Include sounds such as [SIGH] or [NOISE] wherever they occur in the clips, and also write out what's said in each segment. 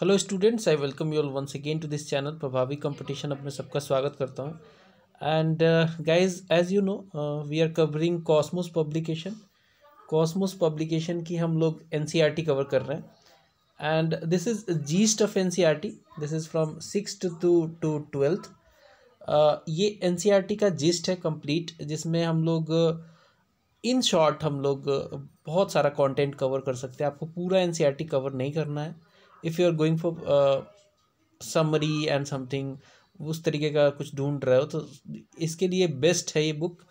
Hello students I welcome you all once again to this channel Prabhavi competition अब मैं सबका स्वागत करता हूँ and guys as you know we are covering cosmos publication cosmos publication की हम लोग एन कवर e कर रहे हैं and this is gist of N this is from six to to twelfth ये एन e का जिस्ट है complete जिसमें हम लोग इन uh, शॉर्ट हम लोग uh, बहुत सारा कॉन्टेंट कवर कर सकते हैं आपको पूरा एन कवर e नहीं करना है if you are going for summary and something उस तरीके का कुछ ढूंढ रहे हो तो इसके लिए बेस्ट है ये बुक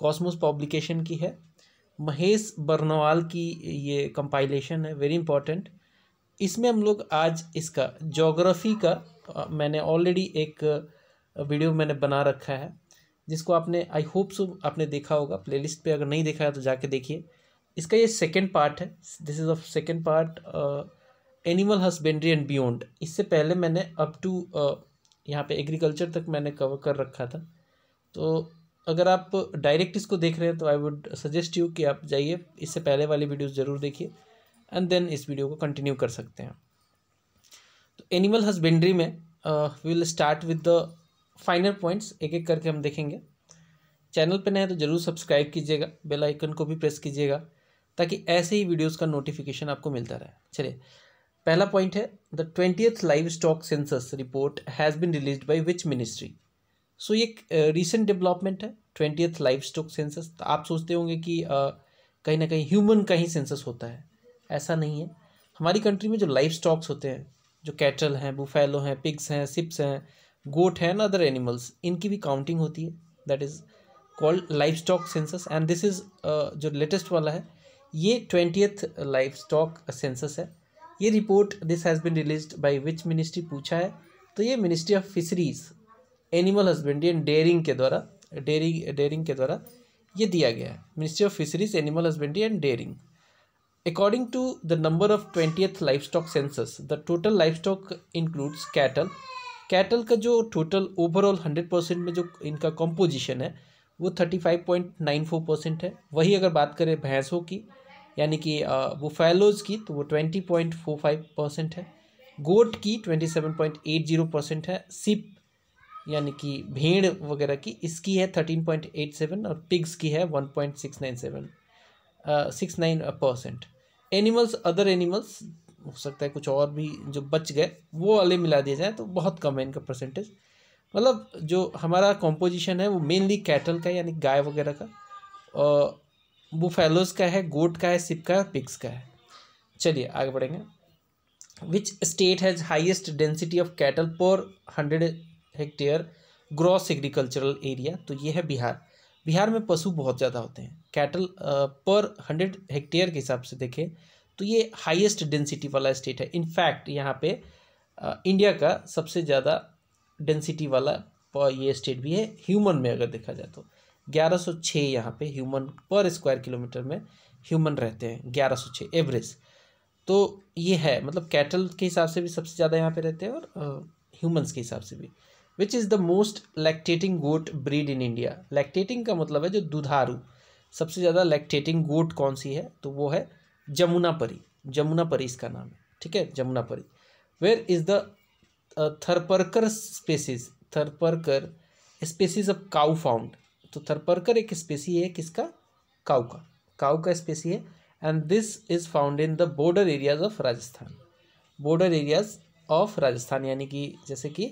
कॉस्मोस पब्लिकेशन की है महेश बर्नवाल की ये कंपाइलेशन है वेरी इंपॉर्टेंट इसमें हम लोग आज इसका जोग्राफ़ी का मैंने ऑलरेडी एक वीडियो मैंने बना रखा है जिसको आपने आई होप सो आपने देखा होगा प्लेलिस्ट पे अगर नहीं देखा है तो जाके देखिए इसका ये सेकेंड पार्ट है this is of second part animal husbandry and beyond इससे पहले मैंने अप टू यहाँ पे एग्रीकल्चर तक मैंने कवर कर रखा था तो अगर आप डायरेक्ट इसको देख रहे हैं तो आई वुड सजेस्ट यू कि आप जाइए इससे पहले वाली वीडियो ज़रूर देखिए एंड देन इस वीडियो को कंटिन्यू कर सकते हैं तो एनिमल हस्बेंड्री में we will start with the final points एक एक करके हम देखेंगे चैनल पर नए तो ज़रूर सब्सक्राइब कीजिएगा बेल आइकन को भी प्रेस कीजिएगा ताकि ऐसे ही वीडियोस का नोटिफिकेशन आपको मिलता रहे चलिए पहला पॉइंट है the twentieth livestock census report has been release by which ministry so ये रिसेंट uh, डेवलपमेंट है ट्वेंटियथ लाइव स्टॉक सेंसस आप सोचते होंगे कि uh, कहीं ना कहीं ह्यूमन का ही सेंसस होता है ऐसा नहीं है हमारी कंट्री में जो लाइव स्टॉक्स होते हैं जो कैटल हैं बुफेलो हैं पिग्स हैं सिप्स हैं गोट हैं एंड अदर एनिमल्स इनकी भी काउंटिंग होती है that is called livestock census and this is जो लेटेस्ट वाला है ये ट्वेंटियथ लाइव स्टॉक सेंसस है ये report this has been release by which ministry पूछा है तो ये ministry of fisheries animal husbandry and dairying के द्वारा डेयरिंग डेयरिंग के द्वारा ये दिया गया है ministry of fisheries animal husbandry and dairying according According to the number of livestock census the total livestock includes cattle का जो टोटल ओवरऑल हंड्रेड परसेंट में जो इनका कॉम्पोजिशन है वो thirty five point nine four percent है वही अगर बात करें भैंसों की यानी कि वो फैलोज़ की तो वो twenty point four five percent है गोट की twenty seven point eight zero percent है सिप यानी कि भेड़ वगैरह की इसकी है थर्टीन पॉइंट एट सेवन और पिग्स की है one point six nine seven six nine percent animals other animals हो सकता है कुछ और भी जो बच गए वो वाले मिला दिए जाए तो बहुत कम है इनका परसेंटेज मतलब जो हमारा कॉम्पोजिशन है वो मेनली कैटल का यानी गाय वगैरह का बुफेलोज का है गोट का है सिप का है पिक्स का है चलिए आगे बढ़ेंगे which state has highest density of cattle per hundred hectare gross agricultural area तो ये है बिहार बिहार में पशु बहुत ज़्यादा होते हैं कैटल पर हंड्रेड हेक्टेयर के हिसाब से देखें तो ये हाइस्ट डेंसिटी वाला स्टेट है इनफैक्ट यहाँ पे इंडिया का सबसे ज़्यादा डेंसिटी वाला ये स्टेट भी है ह्यूमन में अगर देखा जाए तो ग्यारह सौ छः यहाँ पर ह्यूमन पर स्क्वायर किलोमीटर में ह्यूमन रहते हैं ग्यारह सौ छः एवरेज तो ये है मतलब कैटल के हिसाब से भी सबसे ज़्यादा यहाँ पे रहते हैं और ह्यूमंस के हिसाब से भी which is the most lactating goat breed in India lactating का मतलब है जो दुधारू सबसे ज़्यादा लैक्टेटिंग गोट कौन सी है तो वो है जमुना परी जमुना परी इसका नाम है ठीक है Jamunapari where is the Tharparkar species Tharparkar species of cow found तो थरपरकर एक स्पेसी है किसका काउ का काऊ का स्पेसी है and this is found in the border areas of Rajasthan border areas of Rajasthan यानी कि जैसे कि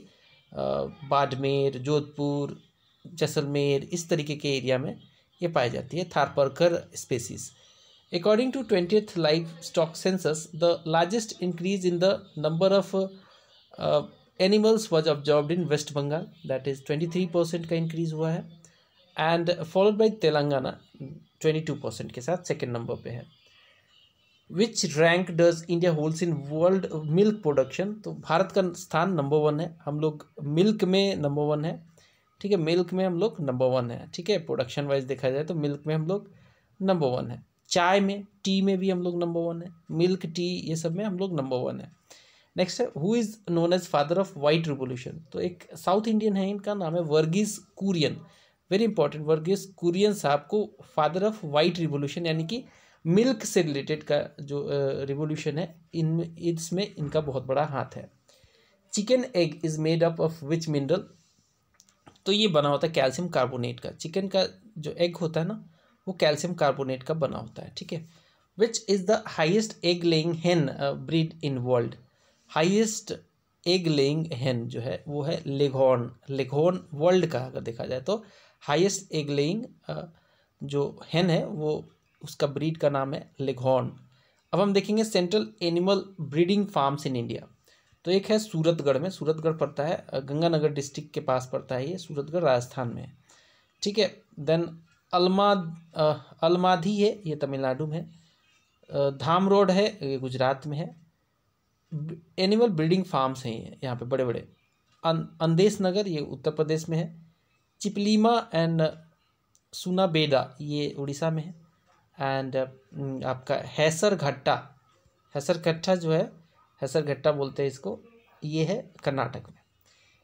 बाड़मेर जोधपुर जैसलमेर इस तरीके के एरिया में ये पाई जाती है Tharparkar species according to twenty livestock census the largest increase in the number of animals was absorb in West Bengal that is twenty three percent का इंक्रीज़ हुआ है and followed by Telangana twenty two percent के साथ second number पे है which rank does India holds in world milk production तो भारत का स्थान नंबर वन है हम लोग मिल्क में नंबर वन है ठीक है मिल्क में हम लोग नंबर वन है ठीक है प्रोडक्शन वाइज देखा जाए तो मिल्क में हम लोग नंबर वन है चाय में टी में भी हम लोग नंबर वन है मिल्क टी ये सब में हम लोग नंबर वन है नेक्स्ट है who is known as father of white revolution तो एक साउथ इंडियन है इनका नाम है Varghese Kurien very important work is Kurien साहब को फादर ऑफ वाइट रिवोल्यूशन यानी कि मिल्क से रिलेटेड का जो रिवोल्यूशन है इन इसमें इनका बहुत बड़ा हाथ है chicken egg is made up of which mineral तो ये बना होता है कैल्शियम कार्बोनेट का चिकन का जो एग होता है ना वो कैल्शियम कार्बोनेट का बना होता है ठीक है which is the highest egg laying hen breed in world highest egg laying hen जो है वो है लेघोन लेघोन वर्ल्ड का अगर देखा जाए तो हाईएस्ट एग लेइंग जो हैन है वो उसका ब्रीड का नाम है लेघॉर्न अब हम देखेंगे central animal breeding farms in India तो एक है सूरतगढ़ में सूरतगढ़ पड़ता है गंगानगर डिस्ट्रिक्ट के पास पड़ता है ये सूरतगढ़ राजस्थान में ठीक है देन अलमा अलमाधी है ये तमिलनाडु में धाम रोड है ये गुजरात में है एनिमल ब्रीडिंग फार्म्स हैं ये यहाँ पे बड़े बड़े अन, अं, अंदेश नगर ये उत्तर प्रदेश में है चिपलीमा एंड सुनाबेदा ये उड़ीसा में है एंड mm, आपका हैसर घट्टा हैसर घट्टा जो है हैसर घट्टा बोलते हैं इसको ये है कर्नाटक में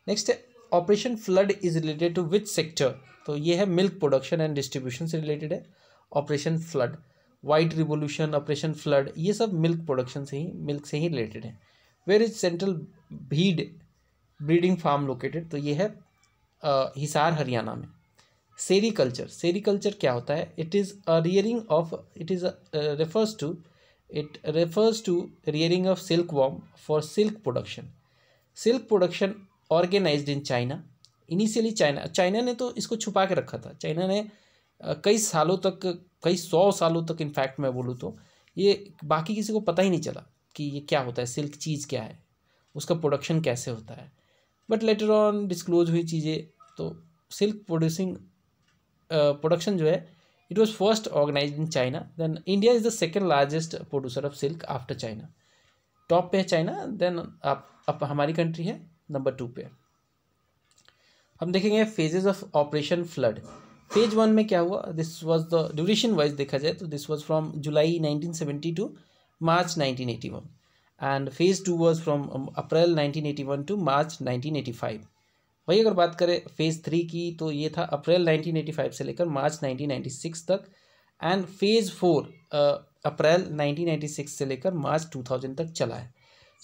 नेक्स्ट है operation flood is related to which sector तो ये है मिल्क प्रोडक्शन एंड डिस्ट्रीब्यूशन से रिलेटेड है operation flood white revolution operation flood ये सब मिल्क प्रोडक्शन से ही मिल्क से ही रिलेटेड है वेयर इज सेंट्रल भीड ब्रीडिंग फार्म लोकेटेड तो ये है हिसार हरियाणा में सेरीकल्चर सेरिकल्चर क्या होता है it is a rearing of it is refers to it refers to rearing of silk worm for silk production silk production organise in China initially China China ने तो इसको छुपा के रखा था चाइना ने कई सालों तक कई सौ सालों तक इनफैक्ट मैं बोलूँ तो ये बाकी किसी को पता ही नहीं चला कि ये क्या होता है सिल्क चीज़ क्या है उसका प्रोडक्शन कैसे होता है बट लेटर ऑन डिस्क्लोज हुई चीज़ें तो सिल्क प्रोड्यूसिंग प्रोडक्शन uh, जो है it was first organise in China then India is the second largest producer of silk after China top पे है चाइना देन आप अब हमारी कंट्री है नंबर टू पे हम देखेंगे phases of operation flood phase one में क्या हुआ this was the duration wise देखा जाए तो this was from July nineteen seventy to March nineteen eighty one and phase two was from April nineteen eighty one to March nineteen eighty five वही अगर बात करें फेज़ थ्री की तो ये था अप्रैल 1985 से लेकर मार्च 1996 तक एंड फेज़ फोर अप्रैल 1996 से लेकर मार्च 2000 तक चला है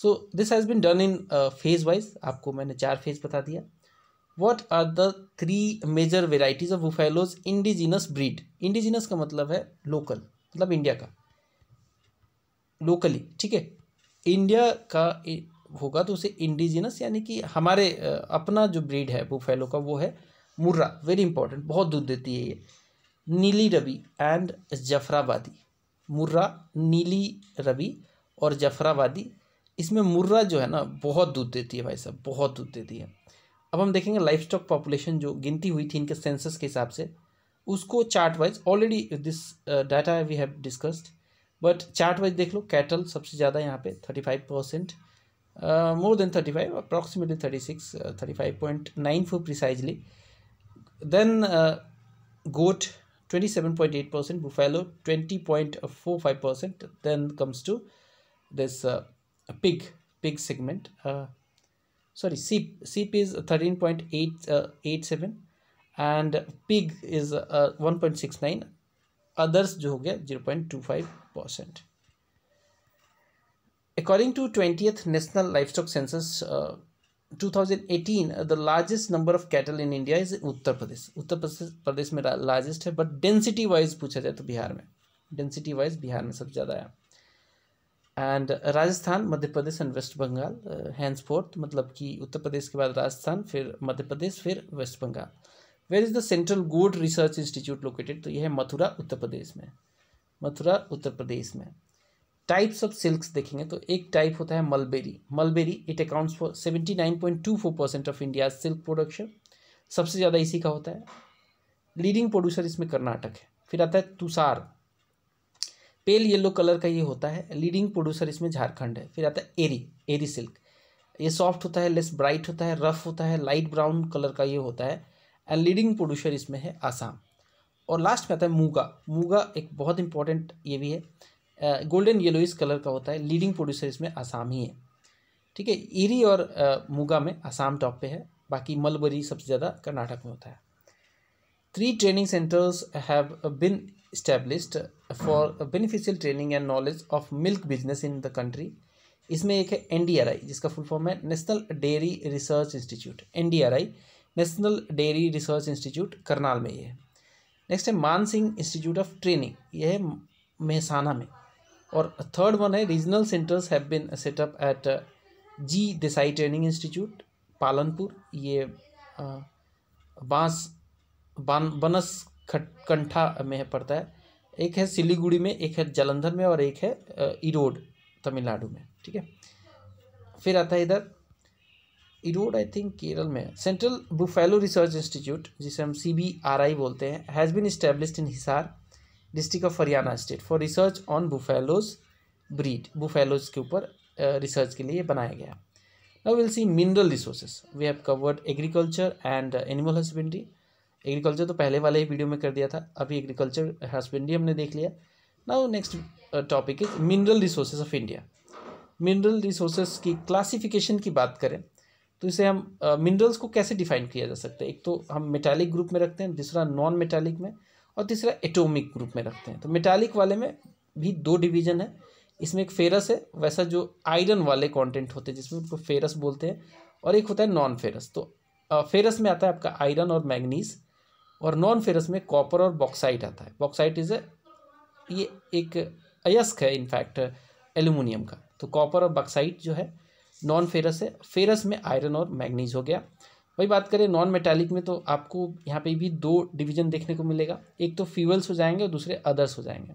so this has been done in phase wise आपको मैंने चार फेज़ बता दिया what are the three major varieties of buffaloes indigenous breed indigenous का मतलब है लोकल मतलब इंडिया का लोकली ठीक है इंडिया का होगा तो उसे इंडिजिनस यानी कि हमारे अपना जो ब्रीड है बुफेलो का वो है मुर्रा वेरी इंपॉर्टेंट बहुत दूध देती है ये नीली रबी एंड जफराबादी मुर्रा नीली रबी और जफराबादी इसमें मुर्रा जो है ना बहुत दूध देती है भाई साहब बहुत दूध देती है अब हम देखेंगे लाइफ स्टॉक पॉपुलेशन जो गिनती हुई थी इनके सेंसस के हिसाब से उसको chart wise already this data we have discussed but chart wise देख लो कैटल सबसे ज़्यादा यहाँ पे thirty five percent uh, more than 35 approximately 36 uh, 35.94 precisely then uh, goat 27.8 percent buffalo 20.45 percent then comes to this uh, pig pig segment uh, sorry sheep sheep is 13.887 uh, and pig is 1.69 Others, जो 0.25 percent. According to 20th National Livestock Census uh, 2018, uh, the largest number of cattle in India is in Uttar Pradesh. Uttar Pradesh में largest है but density wise पूछा जाए तो बिहार में density wise Bihar में सबसे ज़्यादा है and Rajasthan Madhya Pradesh and West Bengal hands fourth मतलब कि उत्तर प्रदेश के बाद राजस्थान फिर मध्य प्रदेश फिर West Bengal where is the central goat research institute located तो यह है मथुरा उत्तर प्रदेश में मथुरा उत्तर प्रदेश में टाइप्स ऑफ सिल्क्स देखेंगे तो एक टाइप होता है mulberry mulberry it accounts for seventy nine point two four percent of India silk production सबसे ज़्यादा इसी का होता है लीडिंग प्रोड्यूसर इसमें कर्नाटक है फिर आता है तुषार पेल येलो कलर का ये होता है लीडिंग प्रोड्यूसर इसमें झारखंड है फिर आता है एरी एरी सिल्क ये सॉफ्ट होता है लेस ब्राइट होता है रफ होता है लाइट ब्राउन कलर का ये होता है एंड लीडिंग प्रोड्यूसर इसमें है आसाम और लास्ट में आता है मूगा मूगा एक बहुत इंपॉर्टेंट ये भी है गोल्डन येलो इस कलर का होता है लीडिंग प्रोड्यूसर इसमें आसाम ही है ठीक है ईरी और मुगा में आसाम टॉप पे है बाकी मलबरी सबसे ज़्यादा कर्नाटक में होता है three training centres have been established for beneficial training and knowledge of milk business in the country इसमें एक है एन जिसका फुल फॉर्म है national dairy research institute N national dairy research institute Karnal में ये है नेक्स्ट है मान सिंह इंस्टीट्यूट ऑफ ट्रेनिंग यह है मेहसाना में और थर्ड वन है regional centres have been set up at G Desai training institute Palanpur ये uh, बांस बान बनस कंठा में पड़ता है एक है सिलीगुड़ी में एक है जलंधर में और एक है इरोड uh, तमिलनाडु में ठीक है फिर आता है इधर इरोड आई थिंक केरल में सेंट्रल बुफेलो रिसर्च इंस्टीट्यूट जिसे हम सी बी आर आई बोलते हैं has been establish in Hisar district of Haryana state for research on buffaloes breed buffaloes के ऊपर रिसर्च के लिए बनाया गया now will see mineral resources we have covered agriculture and animal husbandry agriculture तो पहले वाले ही वीडियो में कर दिया था अभी एग्रीकल्चर हस्बेंड्री हमने देख लिया now next topic is mineral resources of India mineral resources की क्लासिफिकेशन की बात करें तो इसे हम मिनरल्स uh, को कैसे डिफाइन किया जा सकता है एक तो हम मेटालिक ग्रुप में रखते हैं दूसरा नॉन मेटालिक में और तीसरा एटोमिक ग्रुप में रखते हैं तो मेटालिक वाले में भी दो डिवीजन है इसमें एक फेरस है वैसा जो आयरन वाले कंटेंट होते हैं जिसमें उनको फेरस बोलते हैं और एक होता है नॉन फेरस तो फेरस में आता है आपका आयरन और मैग्नीज और नॉन फेरस में कॉपर और बॉक्साइट आता है बॉक्साइट इज़ ए ये एक अयस्क है इनफैक्ट एल्यूमिनियम का तो कॉपर और बॉक्साइट जो है नॉन फेरस है फेरस में आयरन और मैग्नीज हो गया वही बात करें नॉन मेटालिक में तो आपको यहाँ पे भी दो डिवीजन देखने को मिलेगा एक तो फ्यूल्स हो जाएंगे और दूसरे अदर्स हो जाएंगे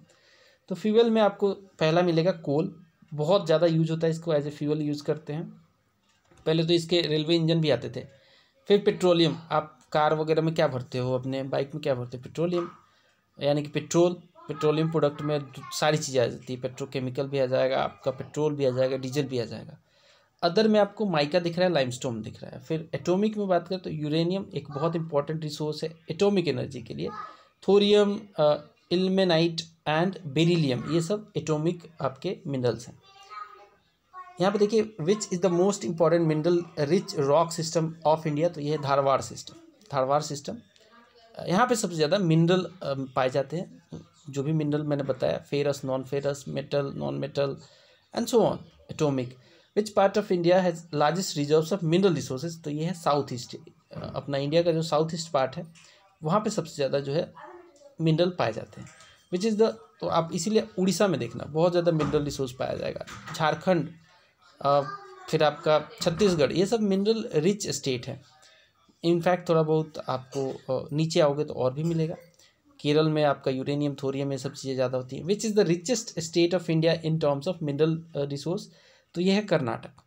तो फ्यूल में आपको पहला मिलेगा कोल बहुत ज़्यादा यूज होता है इसको एज ए फ्यूल यूज़ करते हैं पहले तो इसके रेलवे इंजन भी आते थे फिर पेट्रोलियम आप कार वगैरह में क्या भरते हो अपने बाइक में क्या भरते हो पेट्रोलियम यानी कि पेट्रोल पेट्रोलियम प्रोडक्ट में सारी चीज़ें आ जाती है पेट्रोकेमिकल भी आ जाएगा आपका पेट्रोल भी आ जाएगा डीजल भी आ जाएगा अदर में आपको माइका दिख रहा है लाइमस्टोन दिख रहा है फिर एटॉमिक में बात करें तो यूरेनियम एक बहुत इंपॉर्टेंट रिसोर्स है एटॉमिक एनर्जी के लिए थोरियम इल्मेनाइट एंड बेरिलियम ये सब एटॉमिक आपके मिनरल्स हैं यहाँ पे देखिए which is the most important mineral rich rock system of India तो ये है धारवाड़ सिस्टम धारवाड़ सिस्टम यहाँ पे सबसे ज़्यादा मिनरल पाए जाते हैं जो भी मिनरल मैंने बताया ferrous non ferrous metal non metal and so on atomic which part of India has largest reserve of mineral resources तो ये है साउथ हाँ। ईस्ट अपना इंडिया का जो साउथ ईस्ट पार्ट है वहाँ पे सबसे ज़्यादा जो है मिनरल पाए जाते हैं विच इज़ द तो आप इसीलिए उड़ीसा में देखना बहुत ज़्यादा मिनरल रिसोर्स पाया जाएगा झारखंड फिर आपका छत्तीसगढ़ ये सब मिनरल रिच स्टेट है इनफैक्ट थोड़ा बहुत आपको नीचे आओगे तो और भी मिलेगा केरल में आपका यूरेनियम थोरियम ये सब चीज़ें ज़्यादा होती हैं which is the richest state of India in terms of mineral resource तो ये है Karnataka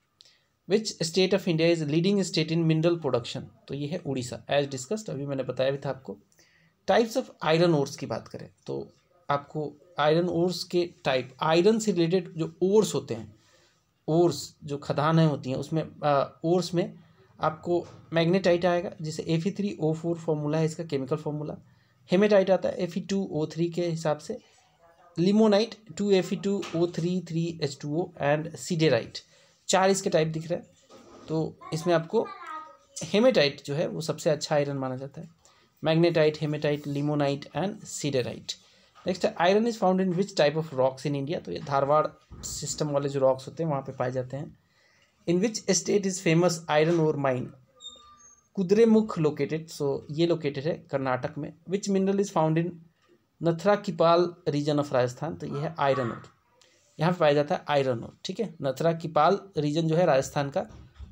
which state of India is leading state in mineral production तो ये है उड़ीसा एज डिस्कस्ड अभी मैंने बताया भी था आपको टाइप्स ऑफ आयरन ओर्स की बात करें तो आपको आयरन ओर्स के टाइप आयरन से रिलेटेड जो ओर्स होते हैं ओर्स जो खदानें होती हैं उसमें ओर्स में आपको मैग्नेटाइट आएगा जिसे ए Fe three O four formula है इसका केमिकल फॉर्मूला हेमेटाइट आता है ए फी टू ओ थ्री के हिसाब से limonite two F E two O three three H two O and siderite चार इसके टाइप दिख रहे हैं तो इसमें आपको हेमेटाइट जो है वो सबसे अच्छा आयरन माना जाता है magnetite hematite limonite and siderite next iron is found in which type of rocks in India तो ये धारवाड़ सिस्टम वाले जो रॉक्स होते हैं वहाँ पे पाए जाते हैं in which state is famous iron ore mine Kudremukh located so ये लोकेटेड है कर्नाटक में which mineral is found in Nathra Kipal region of Rajasthan तो यह है आयरन और यहाँ पे पाया जाता है आयरन और ठीक है नथरा किपाल रीजन जो है राजस्थान का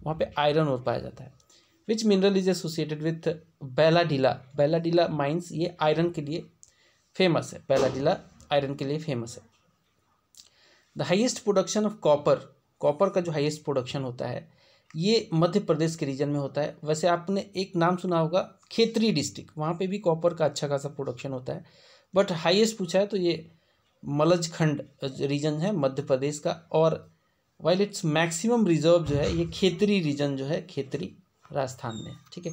वहाँ पे आयरन और पाया जाता है which mineral is associated with Bailadila Dila mines ये आयरन के लिए फेमस है बेलाडीला आयरन के लिए फेमस है the highest production of copper copper का जो हाइएस्ट प्रोडक्शन होता है ये मध्य प्रदेश के रीजन में होता है वैसे आपने एक नाम सुना होगा खेतरी डिस्ट्रिक्ट वहाँ पे भी कॉपर का अच्छा खासा प्रोडक्शन होता है बट हाईएस्ट पूछा है तो ये मलजखंड रीजन है मध्य प्रदेश का और वाइल इट्स मैक्सिमम रिजर्व जो है ये खेतरी रीजन जो है खेतरी राजस्थान में ठीक है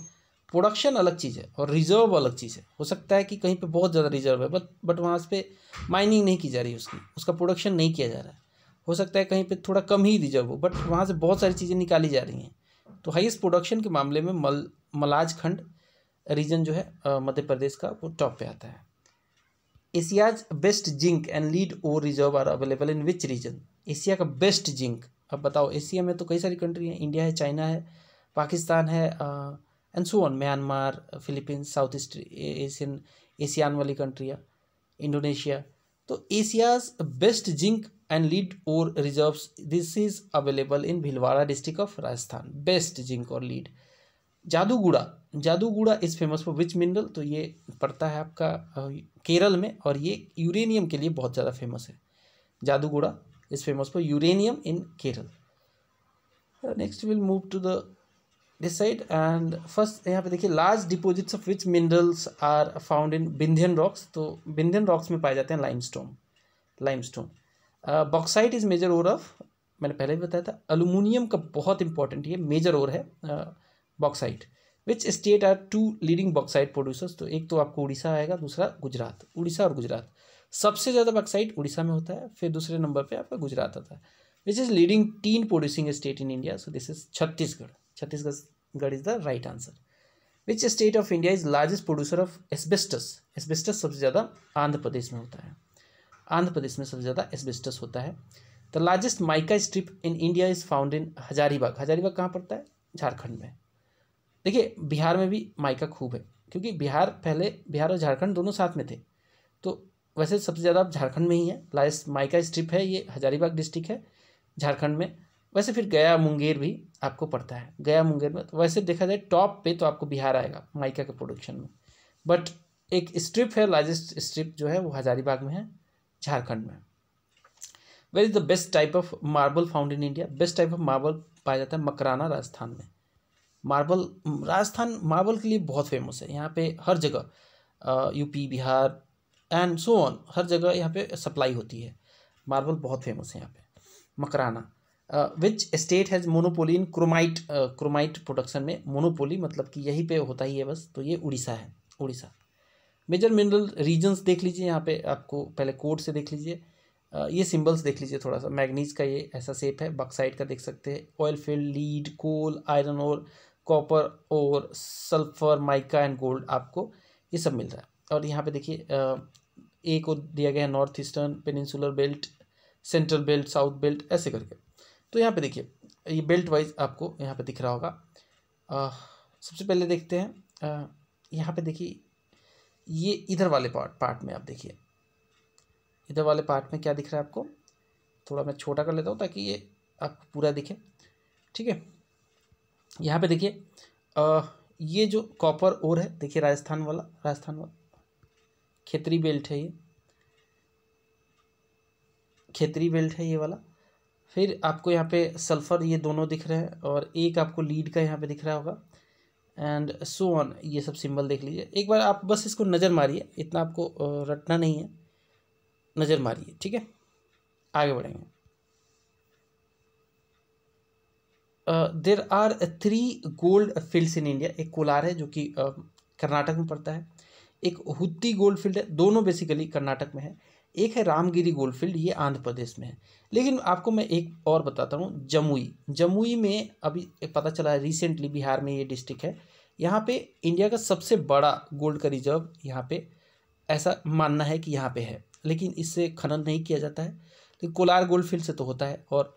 प्रोडक्शन अलग चीज़ है और रिजर्व अलग चीज़ है हो सकता है कि कहीं पे बहुत ज़्यादा रिजर्व है बट बट वहाँ पे माइनिंग नहीं की जा रही उसकी उसका प्रोडक्शन नहीं किया जा रहा है हो सकता है कहीं पे थोड़ा कम ही रिजर्व हो बट वहाँ से बहुत सारी चीज़ें निकाली जा रही हैं तो हाइस्ट प्रोडक्शन के मामले में मल मलाजखंड रीजन जो है मध्य प्रदेश का वो टॉप पे आता है Asia's best zinc and lead ore reserve are available in which region Asia का बेस्ट जिंक अब बताओ एशिया में तो कई सारी कंट्री हैं इंडिया है चाइना है पाकिस्तान है and so on Myanmar Philippines south east Asian ASEAN वाली कंट्रियाँ इंडोनेशिया तो Asia's best zinc and lead ore reserve this is available in Bhilwara district of Rajasthan best zinc और lead Jaduguda Jaduguda is famous for which mineral तो ये पड़ता है आपका केरल में और ये यूरेनियम के लिए बहुत ज़्यादा फेमस है Jaduguda is famous for uranium in Kerala next will move to the decide and first यहाँ पे देखिए large deposits of which minerals are found in Vindhyan rocks तो बिंधियन रॉक्स में पाए जाते हैं limestone limestone bauxite is major ore of मैंने पहले भी बताया था अलूमिनियम का बहुत इंपॉर्टेंट ये मेजर ओर है bauxite which state are two leading bauxite producers तो एक तो आपको उड़ीसा आएगा दूसरा गुजरात उड़ीसा और गुजरात सबसे ज़्यादा बॉक्साइट उड़ीसा में होता है फिर दूसरे नंबर पर आपका गुजरात आता है which is leading tin producing state in India so this is Chhattisgarh Chhattisgarh is the right answer which state of India is largest producer of asbestos asbestos सबसे ज़्यादा आंध्र प्रदेश में होता है आंध्र प्रदेश में सबसे ज़्यादा एस्बेस्टस होता है the largest mica strip in India is found in Hazaribagh Hazaribagh कहाँ पड़ता है झारखंड में देखिए बिहार में भी माइका खूब है क्योंकि बिहार पहले बिहार और झारखंड दोनों साथ में थे तो वैसे सबसे ज़्यादा आप झारखंड में ही है लास्ट माइका स्ट्रिप है ये हजारीबाग डिस्ट्रिक्ट है झारखंड में वैसे फिर गया मुंगेर भी आपको पड़ता है गया मुंगेर में तो वैसे देखा जाए टॉप पे तो आपको बिहार आएगा माइका के प्रोडक्शन में बट एक स्ट्रिप है लार्जेस्ट स्ट्रिप जो है वो हजारीबाग में है झारखंड में where is the best type of marble found in India best type of marble पाया जाता है मकराना राजस्थान में मार्बल राजस्थान मार्बल के लिए बहुत फेमस है यहाँ पे हर जगह UP Bihar and so on हर जगह यहाँ पे सप्लाई होती है मार्बल बहुत फेमस है यहाँ पे Makrana which state has monopoly in chromite chromite production में मोनोपोली मतलब कि यहीं पे होता ही है बस तो ये उड़ीसा है उड़ीसा मेजर मिनरल रीजन्स देख लीजिए यहाँ पे आपको पहले कोड से देख लीजिए ये सिंबल्स देख लीजिए थोड़ा सा मैग्नीज का ये ऐसा सेप है बक्साइड का देख सकते हैं oil field lead coal iron और कॉपर और सल्फर माइका एंड गोल्ड आपको ये सब मिल रहा है और यहाँ पे देखिए ए को दिया गया है north eastern peninsular belt central belt south belt ऐसे करके तो यहाँ पे देखिए ये बेल्ट वाइज आपको यहाँ पे दिख रहा होगा सबसे पहले देखते हैं यहाँ पे देखिए ये इधर वाले पार्ट पार्ट में आप देखिए इधर वाले पार्ट में क्या दिख रहा है आपको थोड़ा मैं छोटा कर लेता हूँ ताकि ये आपको पूरा दिखे ठीक है यहाँ पे देखिए ये जो कॉपर ओर है देखिए राजस्थान वाला राजस्थान वाला खेतरी बेल्ट है ये खेतरी बेल्ट है ये वाला फिर आपको यहाँ पे सल्फ़र ये दोनों दिख रहे हैं और एक आपको लीड का यहाँ पे दिख रहा होगा एंड सो ऑन ये सब सिंबल देख लीजिए एक बार आप बस इसको नज़र मारिए इतना आपको रटना नहीं है नज़र मारिए ठीक है आगे बढ़ेंगे there are three gold fields in India एक कोलार है जो कि कर्नाटक में पड़ता है एक हुती गोल्ड फील्ड है दोनों बेसिकली कर्नाटक में है एक है रामगिरी गोल्ड फील्ड ये आंध्र प्रदेश में है लेकिन आपको मैं एक और बताता हूँ जमुई जमुई में अभी पता चला है रिसेंटली बिहार में ये डिस्ट्रिक्ट है यहाँ पे इंडिया का सबसे बड़ा गोल्ड का रिजर्व यहाँ पे ऐसा मानना है कि यहाँ पे है लेकिन इससे खनन नहीं किया जाता है लेकिन तो कोलार गोल्ड फील्ड से तो होता है और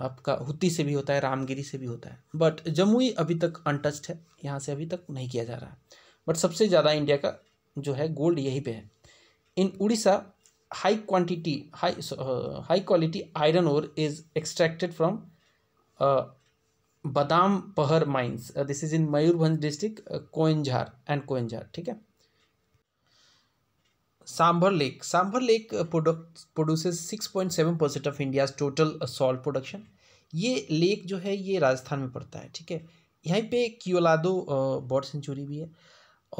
आपका हुती से भी होता है रामगिरी से भी होता है बट जमुई अभी तक अनटच्ड है यहाँ से अभी तक नहीं किया जा रहा है बट सबसे ज़्यादा इंडिया का जो है गोल्ड यहीं पे है in Orissa high quantity high high quality iron ore is extracted from Badampahar mines this is in Mayurbhanj district Keonjhar and Keonjhar ठीक है Sambar Lake. Sambar Lake uh, product, produces 6.7 percent of India total salt production ये lake जो है ये राजस्थान में पड़ता है ठीक है यहीं पे क्योलादो बर्ड सेंचुरी भी है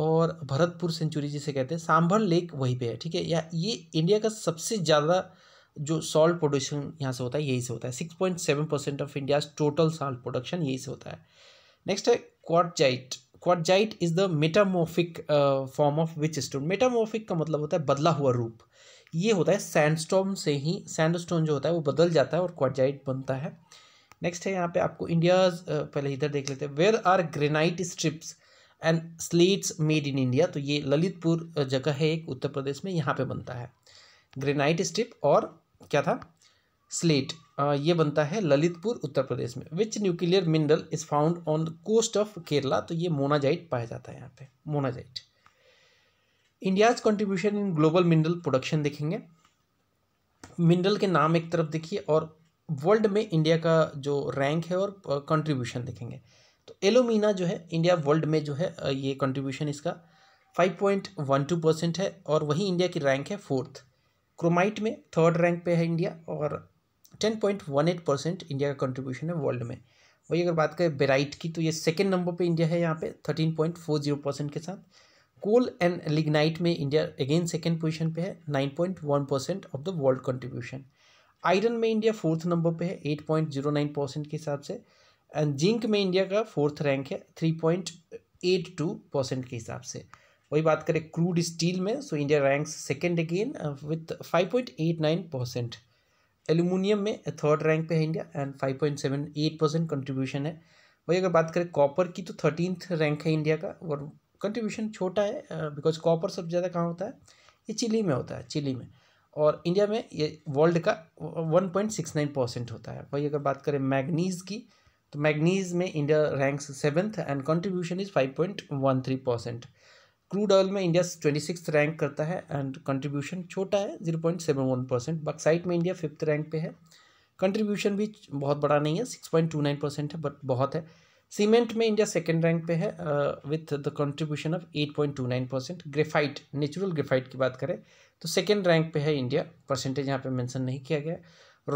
और भरतपुर सेंचुरी जिसे कहते हैं सांभर लेक वहीं पे है ठीक है या ये इंडिया का सबसे ज़्यादा जो सॉल्ट प्रोडक्शन यहाँ से होता है यही से होता है six point seven percent of India total salt production यही से होता है नेक्स्ट है quartzite quartzite is the metamorphic form of which stone metamorphic का मतलब होता है बदला हुआ रूप ये होता है सैंडस्टोन से ही सैंडस्टोन जो होता है वो बदल जाता है और क्वाडजाइट बनता है नेक्स्ट है यहाँ पे आपको इंडियाज uh, पहले इधर देख लेते हैं where are granite strips and slates made in India तो ये ललितपुर जगह है एक उत्तर प्रदेश में यहाँ पे बनता है ग्रेनाइट स्ट्रिप और क्या था स्लेट ये बनता है ललितपुर उत्तर प्रदेश में which nuclear mineral is found on the coast of Kerala तो ये मोनाजाइट पाया जाता है यहाँ पे monazite India's contribution in global mineral production देखेंगे मिनरल के नाम एक तरफ देखिए और वर्ल्ड में इंडिया का जो रैंक है और कंट्रीब्यूशन देखेंगे तो एलोमीना जो है इंडिया वर्ल्ड में जो है ये कंट्रीब्यूशन इसका five point one two percent है और वहीं इंडिया की रैंक है फोर्थ क्रोमाइट में थर्ड रैंक पे है इंडिया और ten point one eight percent India का कंट्रीब्यूशन है वर्ल्ड में वही अगर बात करें बेराइट की तो ये सेकेंड नंबर पे इंडिया है यहाँ पे thirteen point four zero percent के साथ कोल एंड लिग्नाइट में इंडिया अगेन सेकेंड पोजीशन पे है nine point one percent of the world contribution iron में इंडिया फोर्थ नंबर पे है eight point zero nine percent के हिसाब से एंड जिंक में इंडिया का फोर्थ रैंक है three point eight two percent के हिसाब से वही बात करें क्रूड स्टील में so India ranks second again with five point eight nine percent aluminium में थर्ड रैंक पे है India and five point seven eight percent contribution है वही अगर बात करें कॉपर की तो थर्टीनथ रैंक है इंडिया का और कंट्रीब्यूशन छोटा है बिकॉज कॉपर सबसे ज़्यादा कहाँ होता है ये चिली में होता है चिली में और इंडिया में ये वर्ल्ड का one point six nine percent होता है वही अगर बात करें मैगनीज़ की तो मैगनीज़ में India ranks seventh and contribution is five point one three percent crude oil में इंडिया ट्वेंटी सिक्स रैंक करता है एंड कंट्रीब्यूशन छोटा है zero point seven one percent bauxite में इंडिया फिफ्थ रैंक पे है कंट्रीब्यूशन भी बहुत बड़ा नहीं है six point two nine percent है बट बहुत है सीमेंट में इंडिया सेकेंड रैंक पे है with the contribution of eight point two nine percent graphite natural graphite की बात करें तो सेकेंड रैंक पे है इंडिया परसेंटेज यहाँ पे मेंशन नहीं किया गया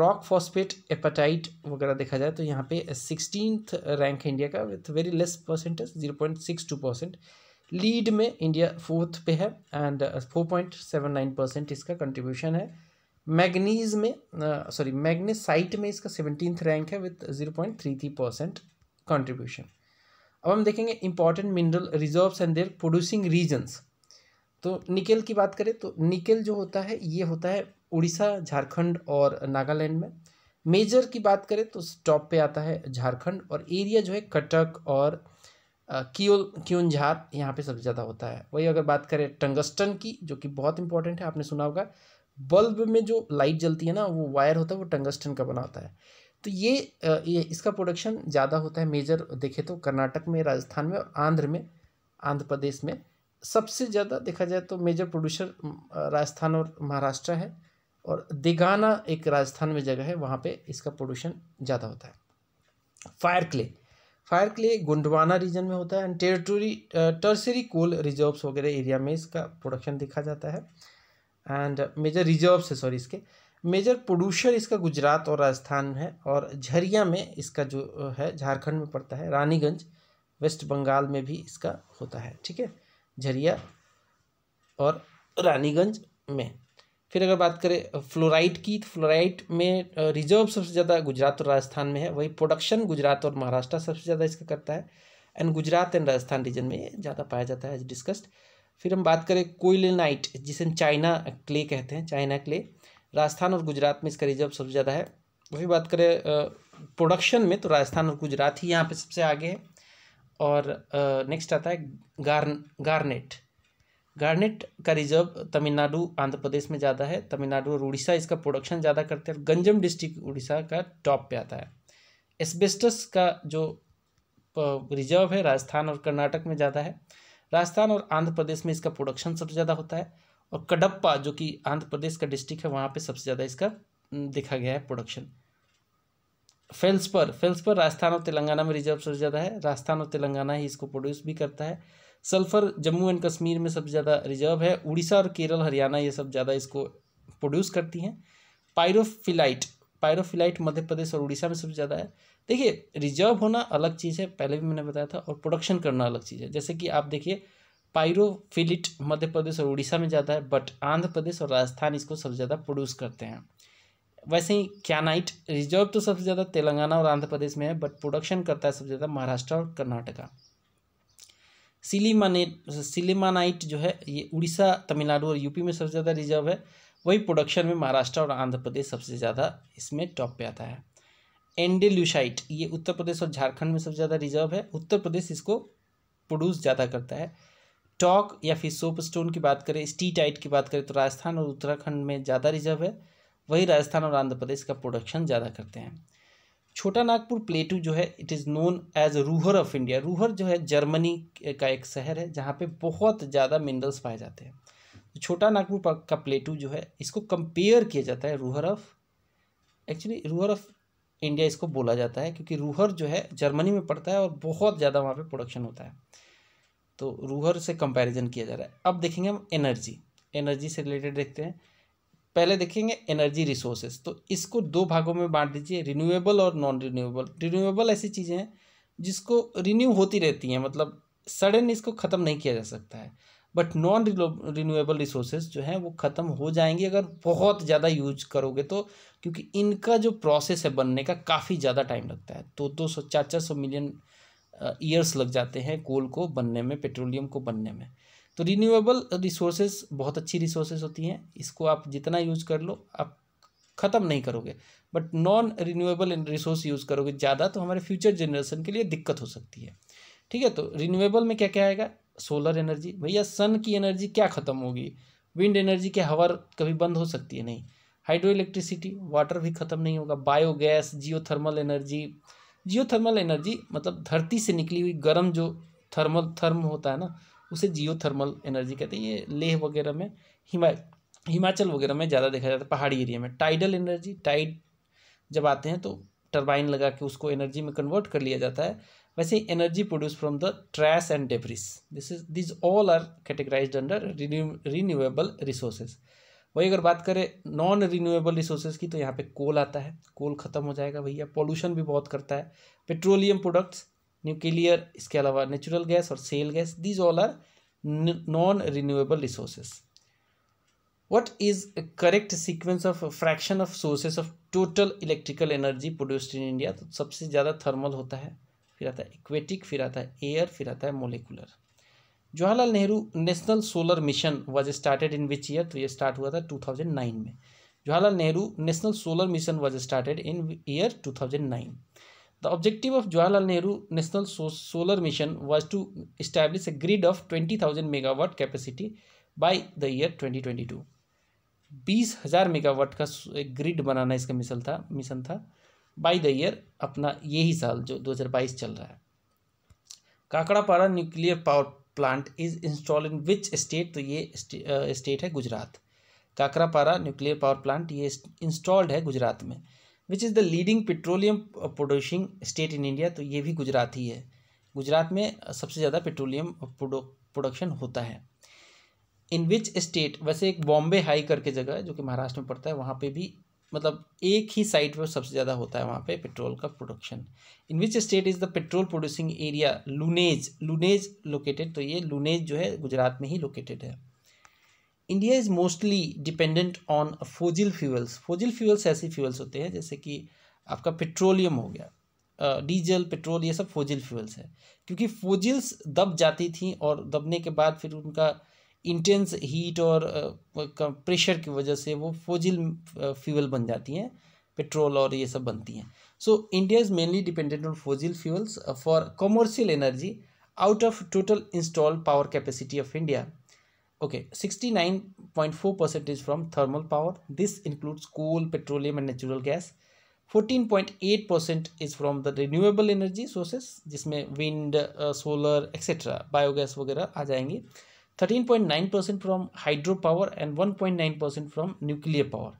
रॉक फॉस्फेट एपाटाइट वगैरह देखा जाए तो यहाँ पे सिक्सटीन रैंक है इंडिया का with very less percentage zero point six two percent lead में इंडिया फोर्थ पे है and four point seven nine percent इसका कंट्रीब्यूशन है मैगनीज में सॉरी uh, मैग्नेसाइट में इसका सेवनटीन्थ रैंक है with zero point three three percent contribution अब हम देखेंगे important mineral reserves and their producing regions तो निकेल की बात करें तो निकेल जो होता है ये होता है उड़ीसा झारखंड और नागालैंड में मेजर की बात करें तो टॉप पे आता है झारखंड और एरिया जो है कटक और क्यों क्यों झात यहाँ पे सबसे ज़्यादा होता है वही अगर बात करें टंगस्टन की जो कि बहुत इंपॉर्टेंट है आपने सुना होगा बल्ब में जो लाइट जलती है ना वो वायर होता है वो टंगस्टन का बना होता है तो ये, ये इसका प्रोडक्शन ज़्यादा होता है मेजर देखे तो कर्नाटक में राजस्थान में और आंध्र में आंध्र प्रदेश में सबसे ज़्यादा देखा जाए तो मेजर प्रोड्यूसर राजस्थान और महाराष्ट्र है और दिगाना एक राजस्थान में जगह है वहाँ पे इसका प्रोडक्शन ज़्यादा होता है fire clay fire clay Gondwana region में होता है and territory tertiary coal reserves वगैरह एरिया में इसका प्रोडक्शन देखा जाता है एंड मेजर रिजर्व्स है सॉरी इसके मेजर प्रोड्यूसर इसका गुजरात और राजस्थान है और झरिया में इसका जो uh, है झारखंड में पड़ता है रानीगंज वेस्ट बंगाल में भी इसका होता है ठीक है झरिया और रानीगंज में फिर अगर बात करें फ्लोराइड की तो फ्लोराइड में रिजर्व सबसे ज़्यादा गुजरात और राजस्थान में है वही प्रोडक्शन गुजरात और महाराष्ट्र सबसे ज़्यादा इसका करता है and Gujarat and Rajasthan region में ज़्यादा पाया जाता है एज डिस्कस्ड फिर हम बात करें कोयलेनाइट जिसे चाइना क्ले कहते हैं चाइना क्ले राजस्थान और गुजरात में इसका रिजर्व सबसे ज़्यादा है वही बात करें प्रोडक्शन में तो राजस्थान और गुजरात ही यहाँ पर सबसे आगे है और नेक्स्ट आता है गार्न गार्नेट गार्नेट का रिजर्व तमिलनाडु आंध्र प्रदेश में ज़्यादा है तमिलनाडु और उड़ीसा इसका प्रोडक्शन ज़्यादा करते हैं और गंजम डिस्ट्रिक्ट उड़ीसा का टॉप पे आता है एस्बेस्टस का जो रिजर्व है राजस्थान और कर्नाटक में ज़्यादा है राजस्थान और आंध्र प्रदेश में इसका प्रोडक्शन सबसे ज़्यादा होता है और कडप्पा जो कि आंध्र प्रदेश का डिस्ट्रिक्ट है वहाँ पर सबसे ज़्यादा इसका देखा गया है प्रोडक्शन फेल्सपर फेल्सपर राजस्थान और तेलंगाना में रिजर्व सबसे ज़्यादा है राजस्थान और तेलंगाना ही इसको प्रोड्यूस भी करता है सल्फ़र जम्मू एंड कश्मीर में सबसे ज़्यादा रिजर्व है उड़ीसा और केरल हरियाणा ये सब ज़्यादा इसको प्रोड्यूस करती हैं पायरोफिलाइट पायरोफिलाइट मध्य प्रदेश और उड़ीसा में सबसे ज़्यादा है देखिए रिजर्व होना अलग चीज़ है पहले भी मैंने बताया था और प्रोडक्शन करना अलग चीज़ है जैसे कि आप देखिए पायरोफिलिट मध्य प्रदेश और उड़ीसा में ज़्यादा है बट आंध्र प्रदेश और राजस्थान इसको सबसे ज़्यादा प्रोड्यूस करते हैं वैसे ही क्यानाइट रिजर्व तो सबसे ज़्यादा तेलंगाना और आंध्र प्रदेश में है बट प्रोडक्शन करता है सबसे ज़्यादा महाराष्ट्र और कर्नाटका सिलीमानेट सिलीमानाइट जो है ये उड़ीसा तमिलनाडु और यूपी में सबसे ज़्यादा रिजर्व है वही प्रोडक्शन में महाराष्ट्र और आंध्र प्रदेश सबसे ज़्यादा इसमें टॉप पे आता है एंडेल्यूशाइट ये उत्तर प्रदेश और झारखंड में सबसे ज़्यादा रिजर्व है उत्तर प्रदेश इसको प्रोड्यूस ज़्यादा करता है टॉक या फिर सोप स्टोन की बात करें स्टीटाइट की बात करें तो राजस्थान और उत्तराखंड में ज़्यादा रिजर्व है वही राजस्थान और आंध्र प्रदेश का प्रोडक्शन ज़्यादा करते हैं छोटा नागपुर प्लेटू जो है it is known as Ruhr of India Ruhr जो है जर्मनी का एक शहर है जहाँ पे बहुत ज़्यादा मिनरल्स पाए जाते हैं तो छोटा नागपुर का प्लेटू जो है इसको कंपेयर किया जाता है Ruhr of actually Ruhr of India इसको बोला जाता है क्योंकि रूहर जो है जर्मनी में पड़ता है और बहुत ज़्यादा वहाँ पर प्रोडक्शन होता है तो रूहर से कंपेरिजन किया जा रहा है अब देखेंगे हम एनर्जी एनर्जी से रिलेटेड देखते हैं पहले देखेंगे एनर्जी रिसोर्सेज तो इसको दो भागों में बांट दीजिए रिन्यूएबल और नॉन रिन्यूएबल रिन्यूएबल ऐसी चीज़ें हैं जिसको रिन्यू होती रहती हैं मतलब सडन इसको ख़त्म नहीं किया जा सकता है बट नॉन रिन्यूएबल रिसोर्सेज जो हैं वो ख़त्म हो जाएंगी अगर बहुत ज़्यादा यूज करोगे तो क्योंकि इनका जो प्रोसेस है बनने का काफ़ी ज़्यादा टाइम लगता है तो दो सौ चार चार सौ मिलियन ईयर्स लग जाते हैं कोल को बनने में पेट्रोलियम को बनने में तो रिन्यूएबल रिसोर्सेज बहुत अच्छी रिसोर्सेज होती हैं इसको आप जितना यूज कर लो आप ख़त्म नहीं करोगे but non renewable resource use करोगे ज़्यादा तो हमारे फ्यूचर जनरेशन के लिए दिक्कत हो सकती है ठीक है तो रिन्यूएबल में क्या क्या आएगा सोलर एनर्जी भैया सन की एनर्जी क्या ख़त्म होगी विंड एनर्जी के हवा कभी बंद हो सकती है नहीं हाइड्रो इलेक्ट्रिसिटी वाटर भी ख़त्म नहीं होगा biogas geothermal energy geothermal energy मतलब धरती से निकली हुई गर्म जो थर्मल थर्म होता है ना उसे जियो थर्मल एनर्जी कहते हैं ये लेह वगैरह में हिमा हिमाचल वगैरह में ज़्यादा देखा जाता है पहाड़ी एरिया में टाइडल एनर्जी टाइड जब आते हैं तो टरबाइन लगा के उसको एनर्जी में कन्वर्ट कर लिया जाता है वैसे energy produce from the trash and debris this is this all are categorise under renewable resources वही अगर बात करें नॉन रिन्यूएबल रिसोर्सेज की तो यहाँ पे कोल आता है कोल ख़त्म हो जाएगा भैया पॉल्यूशन भी बहुत करता है पेट्रोलियम प्रोडक्ट्स न्यूक्लियर इसके अलावा नेचुरल गैस और shale gas these all are non renewable resources what is correct sequence of fraction of sources of total electrical energy produced in India तो सबसे ज़्यादा थर्मल होता है फिर आता है इक्वेटिक फिर आता है एयर फिर आता है molecular Jawaharlal Nehru national solar mission was started in which year तो ये स्टार्ट हुआ था 2009 में Jawaharlal Nehru national solar mission was started in year 2009 The objective of Jawaharlal Nehru National Solar Mission was to establish a grid of 20,000 megawatt capacity by the year 2022. बीस हज़ार megawatt का एक grid बनाना इसका मिशन था मिशन था बाई द ईयर अपना यही साल जो 2022 चल रहा है Kakrapar nuclear power plant is install in which state तो ये स्टेट है Gujarat Kakrapar nuclear power plant ये इंस्टॉल्ड है गुजरात में which is the leading petroleum producing state in India तो ये भी गुजरात ही है गुजरात में uh, सबसे ज़्यादा पेट्रोलियम प्रोडक्शन होता है इन विच स्टेट वैसे एक बॉम्बे हाई करके जगह है जो कि महाराष्ट्र में पड़ता है वहाँ पे भी मतलब एक ही साइट पर सबसे ज़्यादा होता है वहाँ पे पेट्रोल का production in which state is the petrol producing area Lunej Lunej located तो ये लुनेज जो है गुजरात में ही लोकेटेड है India is mostly dependent on fossil fuels fossil fuels ऐसे फ्यूल्स होते हैं जैसे कि आपका पेट्रोलियम हो गया डीजल पेट्रोल ये सब फोजिल फ्यूल्स है क्योंकि फोजिल्स दब जाती थी और दबने के बाद फिर उनका इंटेंस हीट और प्रेशर की वजह से वो फोजिल फ्यूल बन जाती हैं पेट्रोल और ये सब बनती हैं so India is mainly dependent on fossil fuels for commercial energy out of total install power capacity of India okay 69.4 percent is from thermal power this includes coal petroleum and natural gas 14.8 percent is from the renewable energy sources जिसमें wind uh, solar etc biogas वगैरह आ जाएंगे 13.9 percent from hydro power and 1.9 percent from nuclear power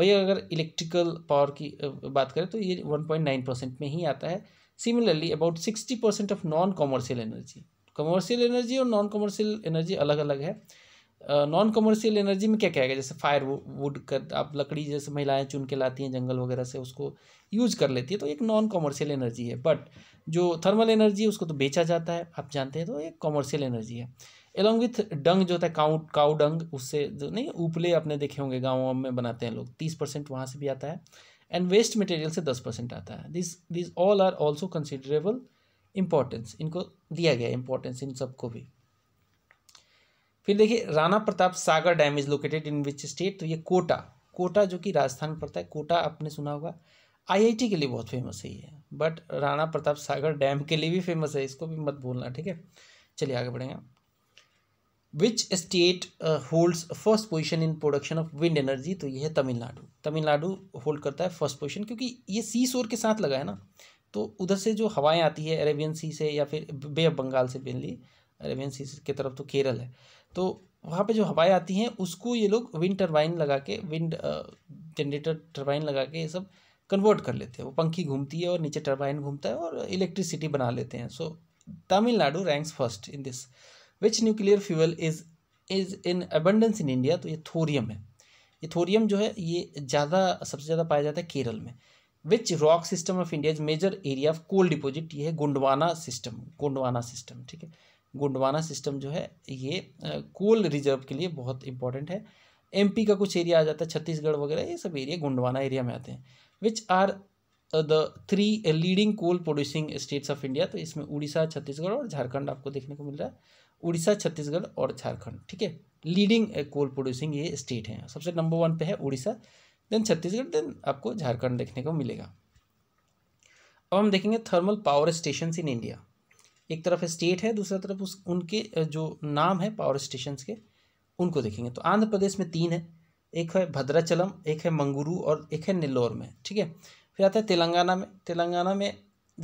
वही अगर electrical power की बात करें तो ये 1.9 परसेंट में ही आता है similarly about 60 percent of non commercial energy commercial energy और नॉन कमर्शियल एनर्जी अलग अलग है नॉन कमर्शियल एनर्जी में क्या क्या है जैसे फायर वुड कर आप लकड़ी जैसे महिलाएं चुन के लाती हैं जंगल वगैरह से उसको यूज कर लेती है तो एक नॉन कमर्शियल एनर्जी है बट जो थर्मल एनर्जी है उसको तो बेचा जाता है आप जानते हैं तो एक कॉमर्शियल एनर्जी है एलॉन्ग विथ डंग जो होता है काउ काउ डंग उससे जो नहीं उपले अपने देखे होंगे गाँव में बनाते हैं लोग तीस परसेंट वहाँ से भी आता है एंड वेस्ट मटेरियल से दस परसेंट आता है this this all are also considerable importance इनको दिया गया इम्पोर्टेंस इन सबको भी फिर देखिए Rana Pratap Sagar dam is located in which state तो ये कोटा कोटा जो कि राजस्थान में पड़ता है कोटा आपने सुना होगा आईआईटी के लिए बहुत फेमस है ये बट राणा प्रताप सागर डैम के लिए भी फेमस है इसको भी मत भूलना ठीक है चलिए आगे बढ़ेंगे which state holds first position in production of wind energy तो ये है तमिलनाडु तमिलनाडु होल्ड करता है फर्स्ट पोजिशन क्योंकि ये सी शोर के साथ लगा है ना तो उधर से जो हवाएं आती है अरेबियन सी से या फिर बे ऑफ बंगाल से मेनली अरेबियन सी की तरफ तो केरल है तो वहाँ पे जो हवाएं आती हैं उसको ये लोग विंड टरबाइन लगा के विंड जनरेटर टरबाइन लगा के ये सब कन्वर्ट कर लेते हैं वो पंखी घूमती है और नीचे टरबाइन घूमता है और इलेक्ट्रिसिटी बना लेते हैं so Tamil Nadu ranks first in this which nuclear fuel is is in abundance in India तो ये थोरियम है ये थोरियम जो है ये ज़्यादा सबसे ज़्यादा पाया जाता है केरल में which rock system of India is major area of coal deposit ये है गुंडवाना सिस्टम गुंडवाना सिस्टम ठीक है गुंडवाना सिस्टम जो है ये कोल रिजर्व के लिए बहुत इंपॉर्टेंट है एमपी का कुछ एरिया आ जाता है छत्तीसगढ़ वगैरह ये सब एरिया गुंडवाना एरिया में आते हैं which are the three leading coal producing states of India तो इसमें उड़ीसा छत्तीसगढ़ और झारखंड आपको देखने को मिल रहा है उड़ीसा छत्तीसगढ़ और झारखंड ठीक है लीडिंग कोल प्रोड्यूसिंग ये स्टेट हैं सबसे नंबर वन पे है उड़ीसा देन छत्तीसगढ़ देन आपको झारखंड देखने को मिलेगा अब हम देखेंगे thermal power station in India एक तरफ स्टेट है दूसरा तरफ उस उनके जो नाम है पावर स्टेशन के उनको देखेंगे तो आंध्र प्रदेश में तीन है एक है भद्राचलम एक है मंगुरू और एक है नेल्लोर में ठीक है फिर आता है तेलंगाना में तेलंगाना में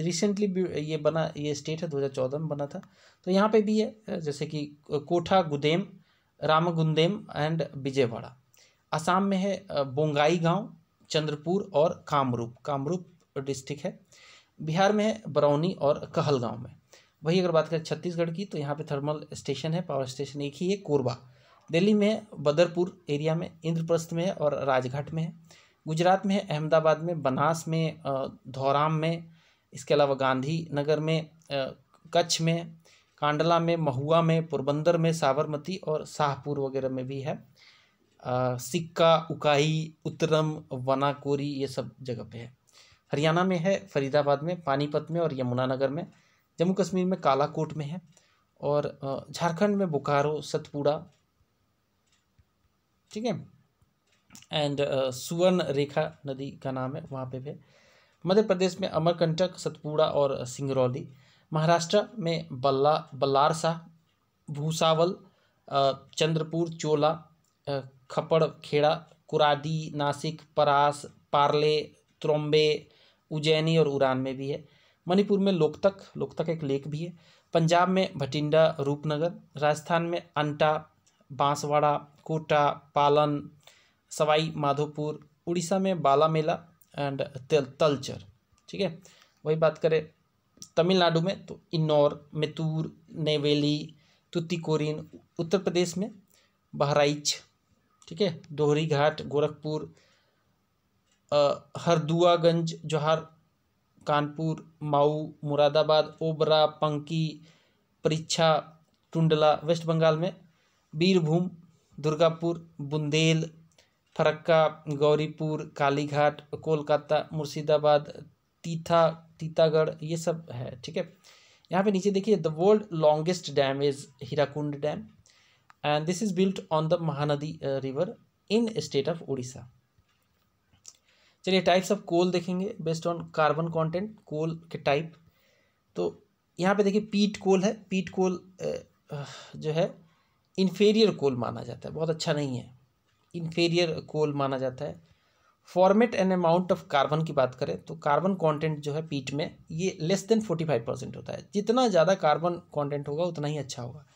रिसेंटली ये बना ये स्टेट है 2014 में बना था तो यहाँ पे भी है जैसे कि कोठा गुदेम रामगुंदेम एंड विजयवाड़ा असम में है बोंगाई गांव चंद्रपुर और कामरूप कामरूप डिस्ट्रिक्ट है बिहार में है बरौनी और कहलगांव में वही अगर बात करें छत्तीसगढ़ की तो यहाँ पे थर्मल स्टेशन है पावर स्टेशन एक ही है कोरबा दिल्ली में बदरपुर एरिया में इंद्रप्रस्थ में है और राजघाट में है गुजरात में है अहमदाबाद में बनास में धौराम में इसके अलावा गांधी नगर में कच्छ में कांडला में महुआ में पुरबंदर में साबरमती और शाहपुर वगैरह में भी है सिक्का उकाई उत्तरम वनाकोरी ये सब जगह पे है हरियाणा में है फरीदाबाद में पानीपत में और यमुनानगर में जम्मू कश्मीर में कालाकोट में है और झारखंड में बोकारो सतपुड़ा ठीक है एंड सुवर्ण रेखा नदी का नाम है वहाँ पे भी मध्य प्रदेश में अमरकंटक सतपुड़ा और सिंगरौली महाराष्ट्र में बल्ला बल्लारसा भूसावल चंद्रपुर चोला खपड़ खेड़ा कुरादी नासिक परास पार्ले त्रोम्बे उज्जैनी और उरान में भी है मणिपुर में लोकतक लोकतक एक लेक भी है पंजाब में भटिंडा रूपनगर राजस्थान में अंटा बांसवाड़ा कोटा पालन सवाई माधोपुर उड़ीसा में बाला मेला एंड तल तलचर ठीक है वही बात करें तमिलनाडु में तो इन्नौर मेतूर नेवेली तुतिकोरिन उत्तर प्रदेश में बहराइच ठीक है दोहरी घाट गोरखपुर हरदुआगंज जोहार कानपुर माऊ मुरादाबाद ओबरा पंकी परीक्षा टुंडला वेस्ट बंगाल में बीरभूम दुर्गापुर बुंदेल फरक्का गौरीपुर कालीघाट कोलकाता मुर्शिदाबाद तीथा तीतागढ़ ये सब है ठीक है यहाँ पे नीचे देखिए the world longest dam is Hirakud dam and this is built on the Mahanadi uh, river in state of Odisha. चलिए टाइप्स ऑफ कोल देखेंगे based on carbon content coal के टाइप तो यहाँ पे देखिए पीट कोल है पीट कोल uh, uh, जो है इन्फेरियर कोल माना जाता है बहुत अच्छा नहीं है इन्फेरियर कोल माना जाता है format and amount of carbon की बात करें तो कार्बन कंटेंट जो है पीट में ये less than forty five percent होता है जितना ज़्यादा कार्बन कॉन्टेंट होगा उतना ही अच्छा होगा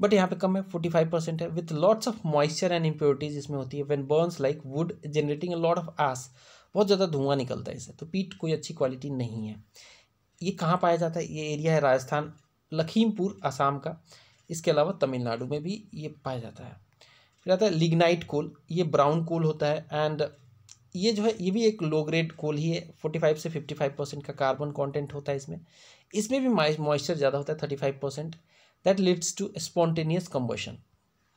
बट यहाँ पे कम है फोर्टी फाइव परसेंट है with lots of moisture and impurities इसमें होती है when burns like wood generating a lot of ash बहुत ज़्यादा धुआं निकलता है इससे तो पीट कोई अच्छी क्वालिटी नहीं है ये कहाँ पाया जाता है ये एरिया है राजस्थान लखीमपुर आसाम का इसके अलावा तमिलनाडु में भी ये पाया जाता है फिर आता है लिग्नाइट कोल ये ब्राउन कोल होता है एंड ये जो है ये भी एक लो ग्रेड कोल ही है फोर्टी फाइव से फिफ्टी फाइव परसेंट का कार्बन कंटेंट होता है इसमें इसमें भी मॉइस्चर ज़्यादा होता है thirty five percent that leads to spontaneous combustion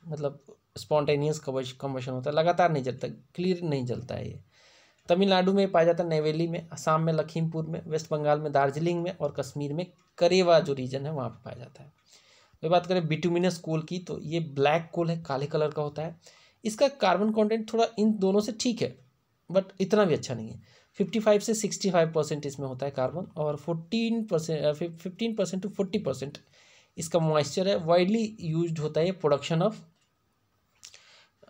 मतलब स्पॉन्टेनियस कम्बोशन होता है लगातार नहीं जलता क्लियर नहीं जलता है ये तमिलनाडु में पाया जाता है नेवेली में असम में लखीमपुर में वेस्ट बंगाल में दार्जिलिंग में और कश्मीर में करेवा जो रीजन है वहाँ पर पाया जाता है तो बात करें बिटुमिनस कोल की तो ये ब्लैक कोल है काले कलर का होता है इसका कार्बन कंटेंट थोड़ा इन दोनों से ठीक है बट इतना भी अच्छा नहीं है फिफ्टी फाइव से सिक्सटी फाइव परसेंट इसमें होता है कार्बन और fourteen percent fifteen percent to forty percent इसका मॉइस्चर है वाइडली यूज होता है प्रोडक्शन ऑफ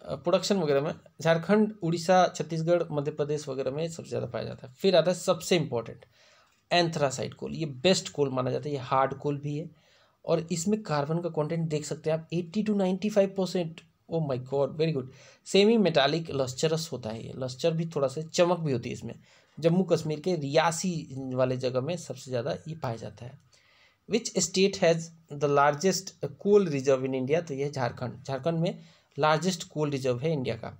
प्रोडक्शन वगैरह में झारखंड उड़ीसा छत्तीसगढ़ मध्य प्रदेश वगैरह में सबसे ज़्यादा पाया जाता है फिर आता है सबसे इम्पोर्टेंट एंथ्रासाइड कोल ये बेस्ट कोल माना जाता है ये हार्ड कोल भी है और इसमें कार्बन का कंटेंट देख सकते हैं आप eighty to ninety five percent oh my god very good semi metallic lustrous होता है ये लस्चर भी थोड़ा सा चमक भी होती है इसमें जम्मू कश्मीर के रियासी वाले जगह में सबसे ज़्यादा ये पाया जाता है which state has the largest coal reserve in India तो यह झारखंड झारखंड में लार्जेस्ट कोल रिजर्व है इंडिया का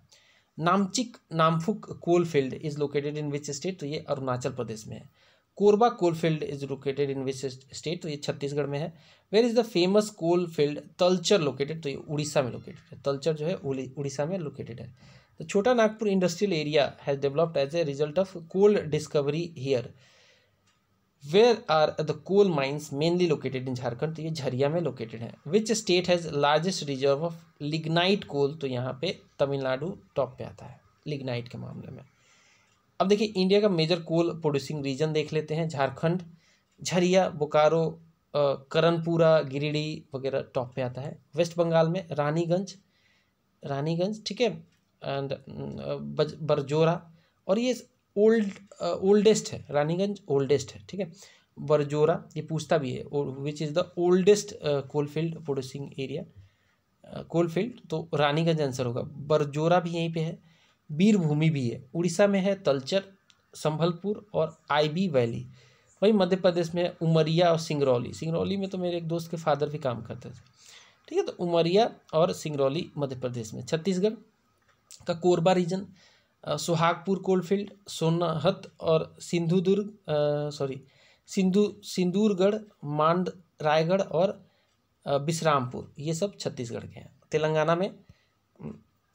Namchik Namphuk coal field is located in which state तो ये अरुणाचल प्रदेश में है Korba coal field is located in which state तो ये छत्तीसगढ़ में है where is the famous coal field Talcher located तो ये उड़ीसा में लोकेटेड है तलचर जो है उड़ीसा में लोकेटेड है तो Chota Nagpur industrial area has developed as a result of coal discovery here where are the coal mines mainly located in Jharkhand तो ये झरिया में लोकेटेड है which state has largest reserve of lignite coal तो यहाँ पे तमिलनाडु टॉप पे आता है लिग्नाइट के मामले में अब देखिए इंडिया का मेजर कोल प्रोड्यूसिंग रीजन देख लेते हैं झारखंड झरिया बोकारो करनपुरा गिरिडीह वगैरह टॉप पे आता है वेस्ट बंगाल में रानीगंज रानीगंज ठीक है एंड बरजोरा और ये ओल्ड ओल्डेस्ट है रानीगंज ओल्डेस्ट है ठीक है बरजोरा ये पूछता भी है which is the oldest coalfield producing area coalfield तो रानीगंज आंसर होगा बरजोरा भी यहीं पे है वीरभूमि भी है उड़ीसा में है तलचर संभलपुर और आईबी वैली वही मध्य प्रदेश में उमरिया और सिंगरौली सिंगरौली में तो मेरे एक दोस्त के फादर भी काम करते थे ठीक है तो उमरिया और सिंगरौली मध्य प्रदेश में छत्तीसगढ़ का कोरबा रीजन सुहागपुर कोलफील्ड सोनहत और सिंधुदुर्ग सॉरी सिंधु सिंदूरगढ़ मांड रायगढ़ और विश्रामपुर ये सब छत्तीसगढ़ के हैं तेलंगाना में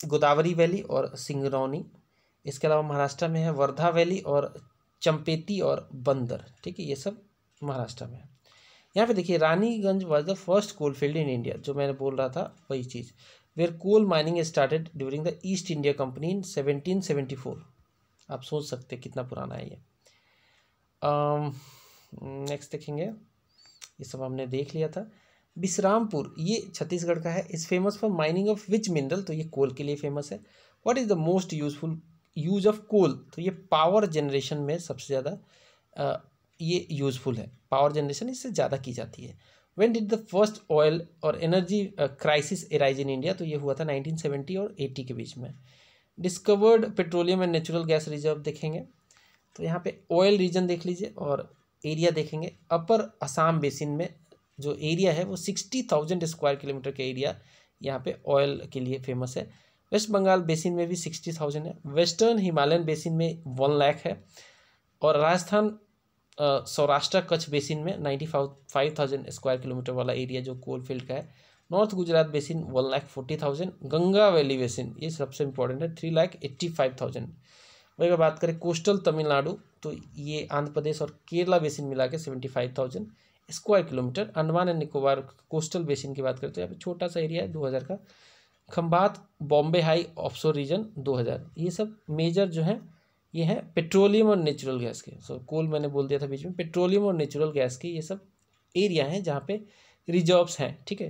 गोदावरी वैली और सिंगरौनी इसके अलावा महाराष्ट्र में है वर्धा वैली और चंपेती और बंदर ठीक है ये सब महाराष्ट्र में है यहाँ पे देखिए Raniganj was the first coal field in India जो मैंने बोल रहा था वही चीज़ where coal mining started during the East India Company in 1774. आप सोच सकते कितना पुराना है ये नेक्स्ट um, देखेंगे ये सब हमने देख लिया था विश्रामपुर ये छत्तीसगढ़ का है is famous for mining of which mineral तो ये कोल के लिए फेमस है what is the most useful use of coal तो ये पावर जनरेशन में सबसे ज़्यादा uh, ये यूज़फुल है पावर जनरेशन इससे ज़्यादा की जाती है when did the first oil और energy crisis arise in India तो ये हुआ था 1970 और 80 के बीच में discovered petroleum and natural gas reserve देखेंगे तो यहाँ पे ऑयल रीजन देख लीजिए और एरिया देखेंगे अपर असम बेसिन में जो एरिया है वो सिक्सटी थाउजेंड स्क्वायर किलोमीटर का एरिया यहाँ पे ऑयल के लिए फेमस है वेस्ट बंगाल बेसिन में भी सिक्सटी थाउजेंड है वेस्टर्न हिमालयन बेसिन में वन लैख है और राजस्थान सौराष्ट्र कच्छ बेसिन में ninety five thousand square kilometre वाला एरिया जो कोल फील्ड का है north Gujarat basin one lakh forty thousand Ganga valley basin ये सबसे इंपॉर्टेंट है three lakh eighty five thousand वही अगर बात करें कोस्टल तमिलनाडु तो ये आंध्र प्रदेश और केरला बेसिन मिला के seventy five thousand square kilometre Andaman and Nicobar coastal basin की बात करें तो यहाँ पर छोटा सा एरिया है दो हज़ार का Khambhat Bombay high offshore region दो हज़ार ये सब मेजर जो है ये है पेट्रोलियम और नेचुरल गैस के सो so, कोल मैंने बोल दिया था बीच में पेट्रोलियम और नेचुरल गैस के ये सब एरिया हैं जहाँ पे रिजर्व्स हैं ठीक है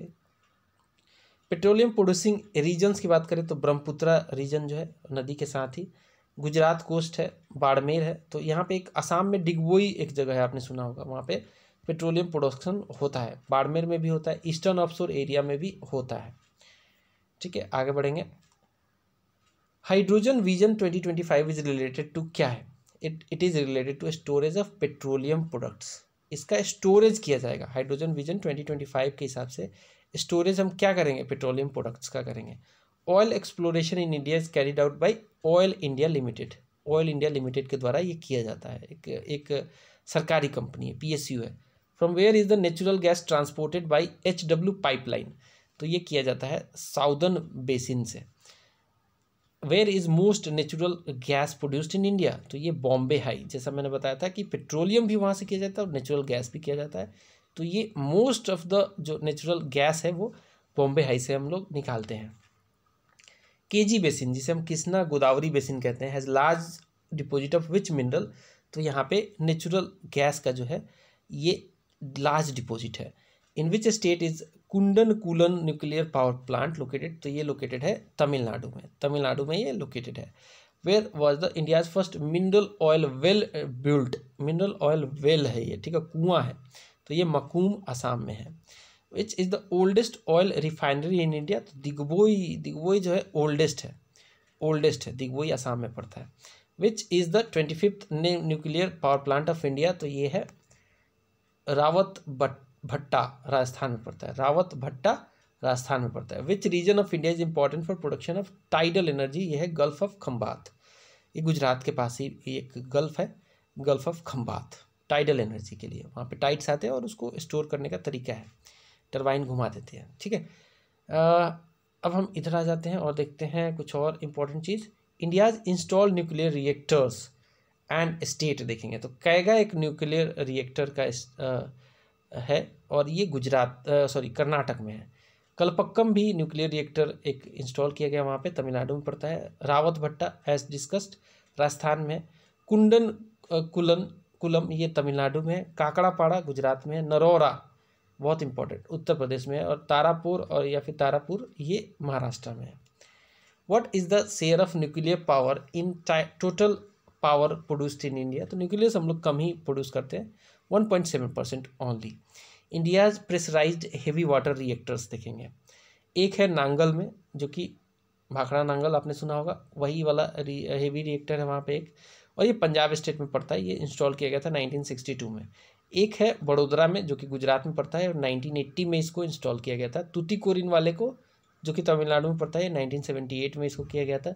पेट्रोलियम प्रोड्यूसिंग रीजन्स की बात करें तो ब्रह्मपुत्रा रीजन जो है नदी के साथ ही गुजरात कोस्ट है बाड़मेर है तो यहाँ पे एक असम में डिगबोई एक जगह है आपने सुना होगा वहाँ पे पेट्रोलियम प्रोडक्शन होता है बाड़मेर में भी होता है ईस्टर्न ऑफ एरिया में भी होता है ठीक है आगे बढ़ेंगे hydrogen vision 2025 is related to क्या है it it is related to storage of petroleum products इसका स्टोरेज किया जाएगा हाइड्रोजन विजन 2025 के हिसाब से स्टोरेज हम क्या करेंगे पेट्रोलियम प्रोडक्ट्स का करेंगे oil exploration in India is carried out by oil India limited oil India limited के द्वारा ये किया जाता है एक एक सरकारी कंपनी है यू है from where is the natural gas transported by H W pipeline तो ये किया जाता है साउदर्न बेसिन से where is most natural gas produced in India तो ये बॉम्बे हाई जैसा मैंने बताया था कि पेट्रोलियम भी वहाँ से किया जाता है और नेचुरल गैस भी किया जाता है तो ये मोस्ट ऑफ द जो नेचुरल गैस है वो बॉम्बे हाई से हम लोग निकालते हैं केजी बेसिन जिसे हम कृष्णा गोदावरी बेसिन कहते हैं has large deposit of which mineral तो यहाँ पे नेचुरल गैस का जो है ये लार्ज डिपोजिट है in which state is Kudankulam nuclear power plant located तो ये लोकेटेड है तमिलनाडु में तमिलनाडु में ये लोकेटेड है where was the India's first mineral oil well built mineral oil well है ये ठीक है कुआं है तो ये मकूम आसाम में है which is the oldest oil refinery in India तो दिग्बोई दिग्बोई जो है ओल्डेस्ट है ओल्डेस्ट है दिग्बोई आसाम में पड़ता है which is the twenty fifth nuclear power plant of India तो ये है रावत बट भट्टा राजस्थान में पड़ता है रावत भट्टा राजस्थान में पड़ता है which region of India is important for production of tidal energy यह है गल्फ ऑफ खम्बात ये गुजरात के पास ही एक गल्फ है gulf of Khambhat tidal energy के लिए वहाँ पे टाइट्स आते हैं और उसको स्टोर करने का तरीका है टरबाइन घुमा देते हैं ठीक है अब हम इधर आ जाते हैं और देखते हैं कुछ और इम्पोर्टेंट चीज़ India's install nuclear reactors and state देखेंगे तो कैगा एक न्यूक्लियर रिएक्टर का है और ये गुजरात सॉरी कर्नाटक में है कलपक्कम भी न्यूक्लियर रिएक्टर एक इंस्टॉल किया गया वहाँ पे तमिलनाडु में पड़ता है रावत भट्टा एज डिस्कस्ड राजस्थान में कुंडन कुलन कुलम ये तमिलनाडु में है काकड़ापाड़ा गुजरात में नरोरा बहुत इंपॉर्टेंट उत्तर प्रदेश में है और तारापुर और या फिर तारापुर ये महाराष्ट्र में है what is the share of nuclear power in total power produced in India तो न्यूक्लियस हम लोग कम ही प्रोड्यूस करते हैं 1.7 percent only India's pressurise heavy water reactors देखेंगे एक है नांगल में जो कि भाखड़ा नांगल आपने सुना होगा वही वाला री, हेवी रिएक्टर है वहाँ पे एक और ये पंजाब स्टेट में पड़ता है ये इंस्टॉल किया गया था 1962 में एक है बड़ोदरा में जो कि गुजरात में पड़ता है और 1980 में इसको इंस्टॉल किया गया था तुतिकोरिन वाले को जो कि तमिलनाडु में पड़ता है नाइनटीन में इसको किया गया था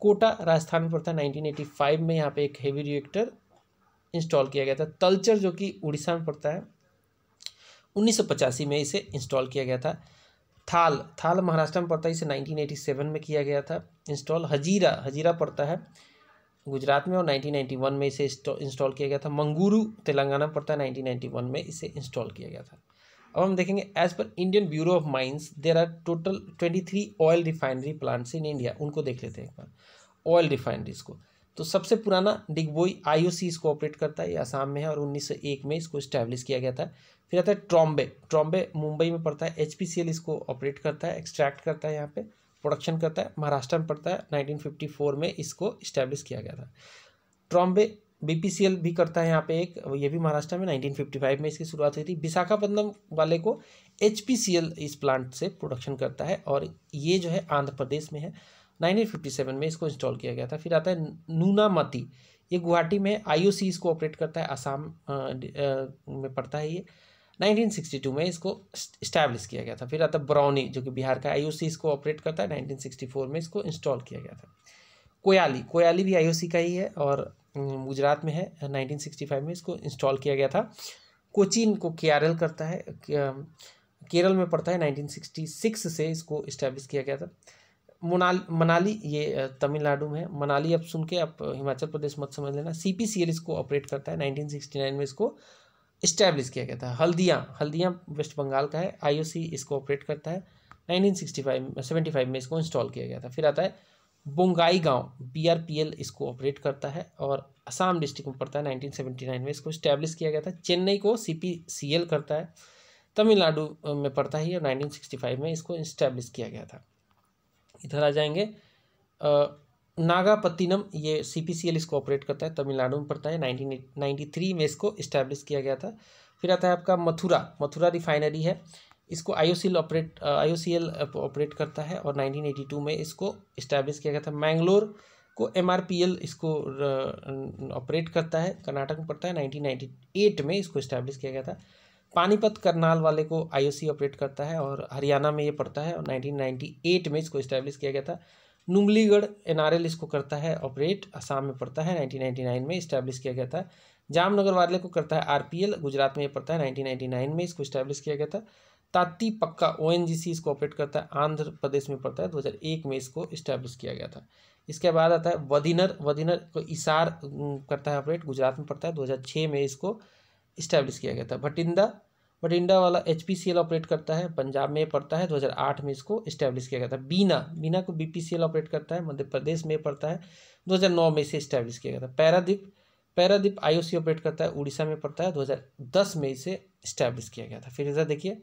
कोटा राजस्थान में पड़ता है नाइनटीन में यहाँ पर एक हेवी रिएक्टर इंस्टॉल किया गया था तलचर जो कि उड़ीसा में पड़ता है उन्नीस में इसे इंस्टॉल किया गया था थाल थाल महाराष्ट्र में पड़ता है इसे 1987 में किया गया था इंस्टॉल हजीरा हजीरा पड़ता है गुजरात में और 1991 में इसे इंस्टॉल किया गया था मंगूरू तेलंगाना में पड़ता है 1991 में इसे इंस्टॉल किया गया था अब हम देखेंगे as per Indian bureau of mines there are total twenty three oil refinery plants in India उनको देख लेते हैं एक बार ऑयल रिफाइनरीज को तो सबसे पुराना डिगबोई आईओसी इसको ऑपरेट करता है ये आसाम में है और 1901 में इसको स्टैब्लिश किया गया था फिर आता है ट्रॉम्बे ट्रॉम्बे मुंबई में पड़ता है एच इसको ऑपरेट करता है एक्सट्रैक्ट करता है यहाँ पे प्रोडक्शन करता है महाराष्ट्र में पड़ता है 1954 में इसको इस्टेब्लिश किया गया था ट्रॉम्बे बी भी करता है यहाँ पे एक ये भी महाराष्ट्र में 1955 में इसकी शुरुआत हुई थी विशाखापत्नम वाले को एच इस प्लांट से प्रोडक्शन करता है और ये जो है आंध्र प्रदेश में है 1957 में इसको इंस्टॉल किया गया था फिर आता है नूनामती ये गुवाहाटी में आई इसको ऑपरेट करता है आसाम में पड़ता है ये 1962 में इसको इस्टेब्लिश किया गया था फिर आता है बरौनी जो कि बिहार का आई इसको ऑपरेट करता है 1964 में इसको इंस्टॉल किया गया था कोयाली कोयाली भी आई का ही है और गुजरात में है नाइनटीन में इसको इंस्टॉल किया गया था कोचिन को केरल करता है केरल में पड़ता है 1966 से इसको इस्टेब्लिश किया गया था मनाल मनाली ये तमिलनाडु में है मनाली अब सुन के आप हिमाचल प्रदेश मत समझ लेना सी पी सी एल इसको ऑपरेट करता है 1969 में इसको इस्टेब्लिश किया गया था हल्दिया हल्दिया वेस्ट बंगाल का है आई ओ सी इसको ऑपरेट करता है 1965 75 में इसको इंस्टॉल किया गया था फिर आता है बोंगाई गांव एल इसको ऑपरेट करता है और असम डिस्ट्रिक्ट में पड़ता है नाइन में इसको इस्टेब्लिश किया गया था चेन्नई को एल करता है तमिलनाडु में पड़ता है और फाइव में इसको इस्टेब्लिश किया गया था इधर आ जाएंगे नागापत्तिनम ये सी पी सी एल इसको ऑपरेट करता है तमिलनाडु में पड़ता है नाइनटीन नाइन्टी थ्री में इसको इस्टेब्लिश किया गया था फिर आता है आपका मथुरा मथुरा रिफाइनरी है इसको आईओसीएल ऑपरेट आईओसीएल ऑपरेट करता है और 1982 में इसको इस्टेब्लिश किया गया था मैंगलोर को एमआरपीएल इसको ऑपरेट करता है कर्नाटक में पड़ता है 1998 में इसको इस्टेब्लिश किया गया था पानीपत करनाल वाले को आईओसी ऑपरेट करता है और हरियाणा में ये पड़ता है और 1998 में इसको इस्टेब्लिश किया गया था नुमलीगढ़ एनआरएल इसको करता है ऑपरेट असम में पड़ता है 1999 में इस्टेब्लिश किया गया था जामनगर वाले को करता है आरपीएल गुजरात में ये पड़ता है 1999 में इसको इस्टेब्लिश किया गया था ताती पक्का ओ इसको ऑपरेट करता है आंध्र प्रदेश में पड़ता है 2001 में इसको इस्टेब्लिश किया गया था इसके बाद आता है वदिनर वदिनर को इसार करता है ऑपरेट गुजरात में पड़ता है दो में इसको इस्टेब्लिश किया गया था भटिंडा भटिंडा वाला एच ऑपरेट करता है पंजाब में पड़ता है 2008 में इसको इस्टेब्लिश किया गया था बीना बीना को बी ऑपरेट करता है मध्य प्रदेश में पड़ता है 2009 में इसे इस्टेब्लिश किया गया था पैरादीप पैरादीप आई ऑपरेट करता है उड़ीसा में पड़ता है 2010 में इसे इस्टेब्लिश किया गया था फिर इधर देखिए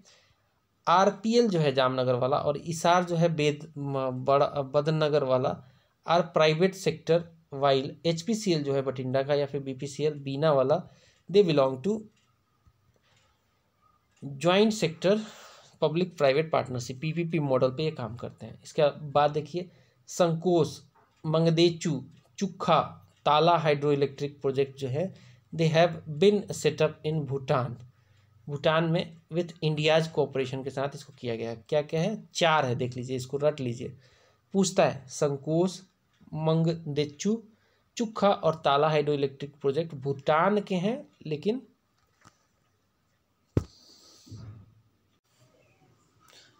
आर जो है जामनगर वाला और इसार जो है बेद बदनगर वाला are private sector while H जो है बठिंडा का या फिर बी बीना वाला they belong to joint sector public private partnership PPP model पे ये काम करते हैं इसके बाद देखिए संकोस मंगदेचू चुखा ताला हाइड्रो इलेक्ट्रिक प्रोजेक्ट जो है they have been set up in Bhutan Bhutan में विथ इंडियाज कोऑपरेशन के साथ इसको किया गया है क्या क्या है चार है देख लीजिए इसको रट लीजिए पूछता है संकोस मंगदेचू चुखा और ताला हाइड्रो इलेक्ट्रिक प्रोजेक्ट भूटान के हैं लेकिन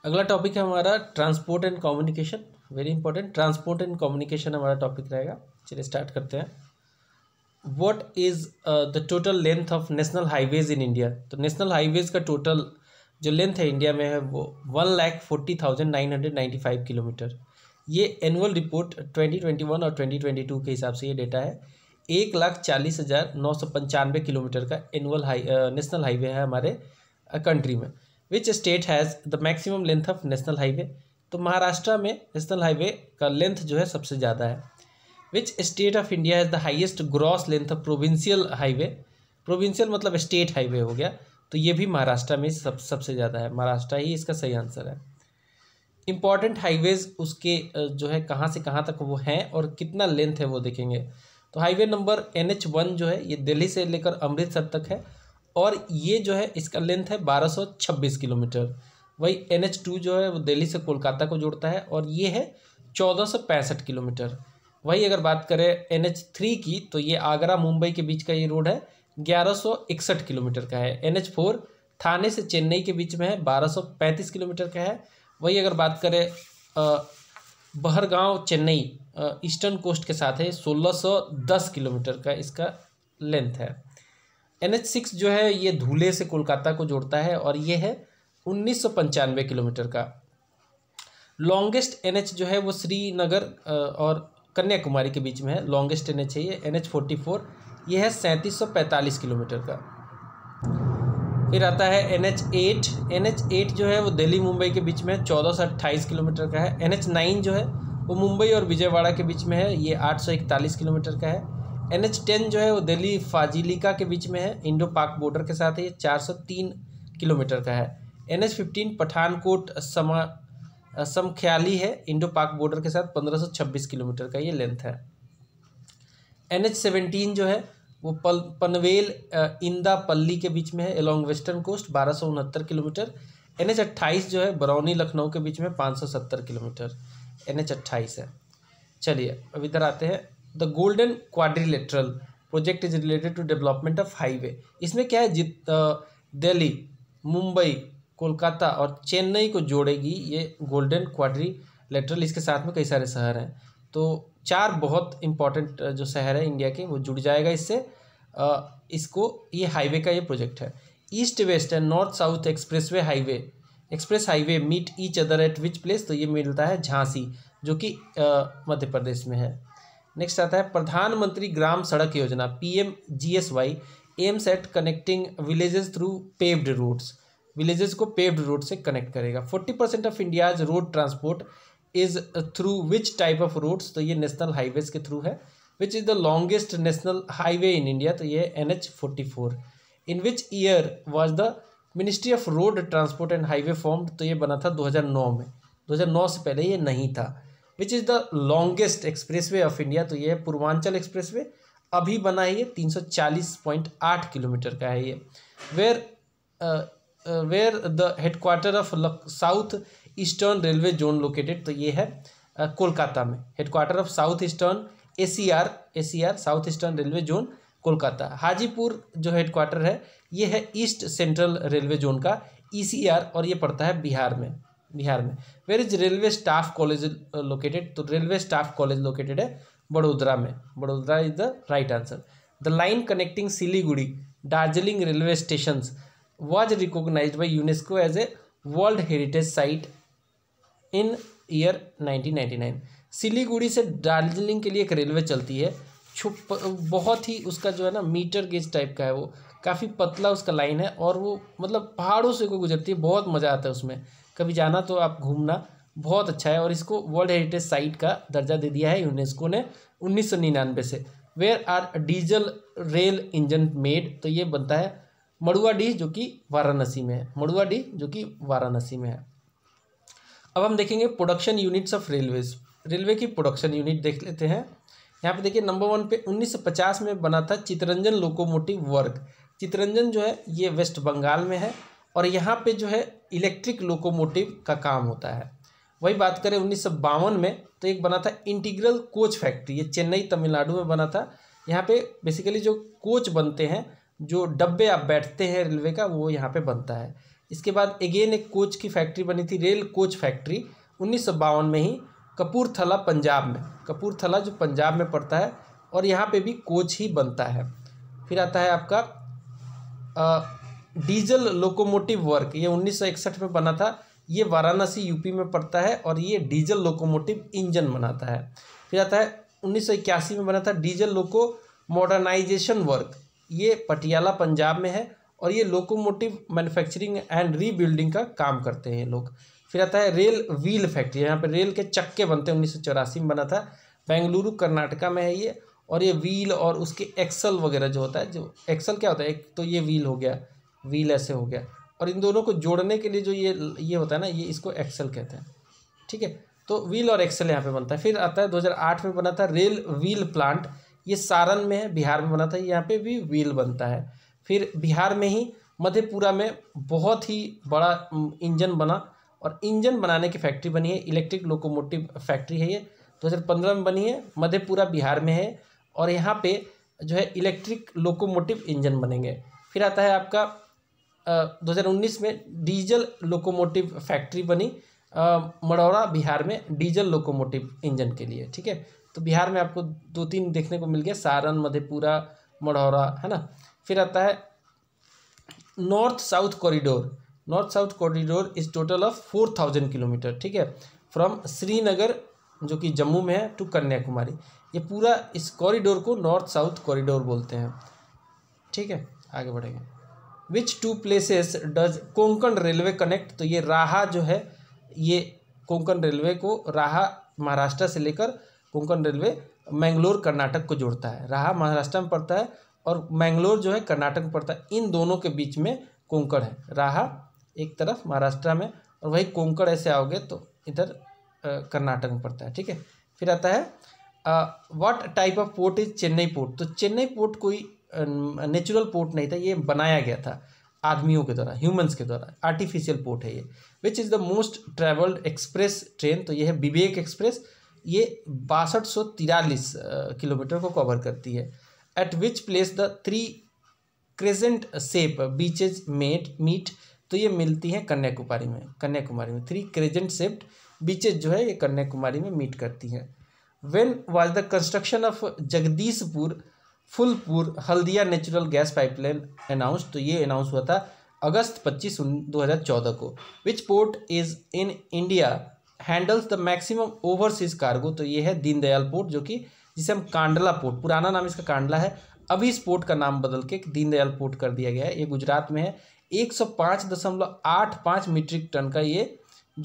अगला टॉपिक है हमारा transport and communication very important transport and communication हमारा टॉपिक रहेगा चलिए स्टार्ट करते हैं what is the total length of national highways in India तो नेशनल हाईवेज का टोटल जो लेंथ है इंडिया में है वो one lakh forty thousand nine hundred ninety five kilometre ये एनुअल रिपोर्ट 2021 और 2022 के हिसाब से ये डेटा है एक लाख चालीस हज़ार नौ सौ पंचानवे किलोमीटर का एनुअल हाई नेशनल हाईवे है हमारे कंट्री में which state has the maximum length of national highway तो महाराष्ट्र में नेशनल हाईवे का लेंथ जो है सबसे ज़्यादा है which state of India has the highest gross length of provincial highway provincial मतलब स्टेट हाईवे हो गया तो ये भी महाराष्ट्र में सब सबसे ज़्यादा है महाराष्ट्र ही इसका सही आंसर है इम्पॉर्टेंट हाईवेज उसके जो है कहाँ से कहाँ तक वो हैं और कितना लेंथ है वो देखेंगे तो highway number N H one जो है ये दिल्ली से लेकर अमृतसर तक है और ये जो है इसका लेंथ है बारह सौ छब्बीस किलोमीटर वही एन एच टू जो है वो दिल्ली से कोलकाता को जोड़ता है और ये है चौदह सौ पैंसठ किलोमीटर वही अगर बात करें एन एच थ्री की तो ये आगरा मुंबई के बीच का ये रोड है ग्यारह सौ इकसठ किलोमीटर का है एन एच फोर थाने से चेन्नई के बीच में है बारह सौ पैंतीस किलोमीटर का है वही अगर बात करें बहरगांव चेन्नई ईस्टर्न कोस्ट के साथ है 1610 किलोमीटर का इसका लेंथ है एन एच सिक्स जो है ये धूले से कोलकाता को जोड़ता है और ये है उन्नीस किलोमीटर का लॉन्गेस्ट एन एच जो है वो श्रीनगर और कन्याकुमारी के बीच में है लॉन्गेस्ट एन एच है ये एन एच फोर्टी फोर ये है सैंतीस सौ पैंतालीस किलोमीटर का फिर आता है N H eight N H eight जो है वो दिल्ली मुंबई के बीच में चौदह सौ अट्ठाईस किलोमीटर का है एन एच नाइन जो है वो मुंबई और विजयवाड़ा के बीच में है ये आठ सौ इकतालीस किलोमीटर का है एन एच टेन जो है वो दिल्ली फाजिलिका के बीच में है इंडो पाक बॉर्डर के साथ है ये चार सौ तीन किलोमीटर का है एन एच फिफ्टीन पठानकोट समा समख्याली है इंडो पाक बॉर्डर के साथ पंद्रह सौ छब्बीस किलोमीटर का ये लेंथ है एन एच सेवेंटीन जो है वो पल पनवेल इंदा पल्ली के बीच में है एलोंग वेस्टर्न कोस्ट बारह किलोमीटर एन एच अट्ठाईस जो है बरौनी लखनऊ के बीच में पाँच सौ सत्तर किलोमीटर एन एच अट्ठाईस है चलिए अब इधर आते हैं the golden quadrilateral project is related to development of highway इसमें क्या है जित दिल्ली मुंबई कोलकाता और चेन्नई को जोड़ेगी ये गोल्डन क्वाड्रिलेटरल इसके साथ में कई सारे शहर हैं तो चार बहुत इंपॉर्टेंट जो शहर है इंडिया के वो जुड़ जाएगा इससे इसको ये हाईवे का ये प्रोजेक्ट है east west and north south way highway express highway meet each other at which place तो ये मिलता है झांसी जो कि मध्य प्रदेश में है नेक्स्ट आता है प्रधानमंत्री Gram Sadak Yojana P M G S Y aims at connecting villages through paved roads villages को पेव्ड रोड से कनेक्ट करेगा forty percent of India's road transport is through which type of routes तो ये नेशनल हाईवेज के through है which is the longest national highway in India तो ये N H forty four in which year was the ministry of road transport and highway formed तो ये बना था दो हजार नौ में दो हजार नौ से पहले ये नहीं था which is the longest expressway of India तो ये है पूर्वांचल वे अभी बना है ये आठ किलोमीटर का है ये where where the headquarter of south eastern railway zone located तो ये है कोलकाता में headquarter of south eastern A C R A C R south eastern railway zone Kolkata Hajipur जो हेडक्वार्टर है ये है ईस्ट सेंट्रल रेलवे जोन का ई सी आर और ये पड़ता है बिहार में बिहार में where is railway staff college located तो रेलवे स्टाफ कॉलेज लोकेटेड है बड़ोदरा में Vadodara is the right answer the line connecting Siliguri Darjeeling railway station was recognise by UNESCO as a world heritage site in year 1999 Siliguri से दार्जिलिंग के लिए एक रेलवे चलती है छुप बहुत ही उसका जो है ना मीटर गेज टाइप का है वो काफ़ी पतला उसका लाइन है और वो मतलब पहाड़ों से को गुजरती है बहुत मज़ा आता है उसमें कभी जाना तो आप घूमना बहुत अच्छा है और इसको वर्ल्ड हेरिटेज साइट का दर्जा दे दिया है यूनेस्को ने उन्नीस से where are diesel rail engine made तो ये बनता है मड़ुआ डी जो कि वाराणसी में है मड़ुआ डी जो कि वाराणसी में है अब हम देखेंगे production units of railways railway की प्रोडक्शन यूनिट देख लेते हैं यहाँ पे देखिए नंबर वन पे 1950 में बना था चितरंजन लोकोमोटिव वर्क चितरंजन जो है ये वेस्ट बंगाल में है और यहाँ पे जो है इलेक्ट्रिक लोकोमोटिव का काम होता है वही बात करें उन्नीस में तो एक बना था इंटीग्रल कोच फैक्ट्री ये चेन्नई तमिलनाडु में बना था यहाँ पे बेसिकली जो कोच बनते हैं जो डब्बे आप बैठते हैं रेलवे का वो यहाँ पे बनता है इसके बाद अगेन एक कोच की फैक्ट्री बनी थी रेल कोच फैक्ट्री उन्नीस में ही कपूरथला पंजाब में कपूरथला जो पंजाब में पड़ता है और यहाँ पे भी कोच ही बनता है फिर आता है आपका आ, डीजल लोकोमोटिव वर्क ये 1961 में बना था ये वाराणसी यूपी में पड़ता है और ये डीजल लोकोमोटिव इंजन बनाता है फिर आता है उन्नीस में बना था डीजल लोको मॉडर्नाइजेशन वर्क ये पटियाला पंजाब में है और ये लोकोमोटिव मैन्युफैक्चरिंग एंड रीबिल्डिंग का काम करते हैं लोग फिर आता है रेल व्हील फैक्ट्री यहाँ पर रेल के चक्के बनते हैं उन्नीस में बना था बेंगलुरु कर्नाटका में है ये और ये व्हील और उसके एक्सल वगैरह जो होता है जो एक्सल क्या होता है एक तो ये व्हील हो गया व्हील ऐसे हो गया और इन दोनों को जोड़ने के लिए जो ये ये होता है ना ये इसको एक्सल कहते हैं ठीक है तो व्हील और एक्सल यहाँ पे बनता है फिर आता है 2008 में बना था रेल व्हील प्लांट ये सारण में है बिहार में बना था यहाँ पे भी व्हील बनता है फिर बिहार में ही मधेपुरा में बहुत ही बड़ा इंजन बना और इंजन बनाने की फैक्ट्री बनी है इलेक्ट्रिक लोकोमोटिव फैक्ट्री है ये दो हज़ार पंद्रह में बनी है मधेपुरा बिहार में है और यहाँ पे जो है इलेक्ट्रिक लोकोमोटिव इंजन बनेंगे फिर आता है आपका दो हज़ार उन्नीस में डीजल लोकोमोटिव फैक्ट्री बनी मड़ौरा बिहार में डीजल लोकोमोटिव इंजन के लिए ठीक है तो बिहार में आपको दो तीन देखने को मिल गया सारण मधेपुरा मढ़ौरा है ना फिर आता है north south corridor north south corridor is total of four thousand kilometre ठीक है फ्रॉम श्रीनगर जो कि जम्मू में है टू कन्याकुमारी ये पूरा इस कॉरिडोर को नॉर्थ साउथ कॉरिडोर बोलते हैं ठीक है आगे बढ़ेंगे which two places does Konkan railway connect तो ये राहा जो है ये कोंकण रेलवे को राहा महाराष्ट्र से लेकर कोंकण रेलवे मैंगलोर कर्नाटक को जोड़ता है राहा महाराष्ट्र में पड़ता है और मैंगलोर जो है कर्नाटक में पड़ता है इन दोनों के बीच में कोंकण है राहा एक तरफ महाराष्ट्र में और वही कोंकण ऐसे आओगे तो इधर कर्नाटक में पड़ता है ठीक है फिर आता है what type of port is Chennai port तो चेन्नई पोर्ट कोई नेचुरल पोर्ट नहीं था ये बनाया गया था आदमियों के द्वारा ह्यूमंस के द्वारा आर्टिफिशियल पोर्ट है ये which is the most travelled express train तो ये है विवेक एक्सप्रेस ये बासठ सौ तिरालीस किलोमीटर को कवर करती है at which place the three crescent shape beach met meet तो ये मिलती है कन्याकुमारी में कन्याकुमारी में थ्री क्रेजेंट सेप्ड बीचेज जो है ये कन्याकुमारी में मीट करती हैं when was the construction of Jagdishpur Phulpur Haldia natural gas pipeline announce तो ये अनाउंस हुआ था अगस्त पच्चीस दो हज़ार चौदह को which port is in India handles the maximum overseas cargo तो ये है दीनदयाल पोर्ट जो कि जिसे हम कांडला पोर्ट पुराना नाम इसका कांडला है अभी इस पोर्ट का नाम बदल के दीनदयाल पोर्ट कर दिया गया है ये गुजरात में है एक सौ पाँच दशमलव आठ पाँच मीट्रिक टन का ये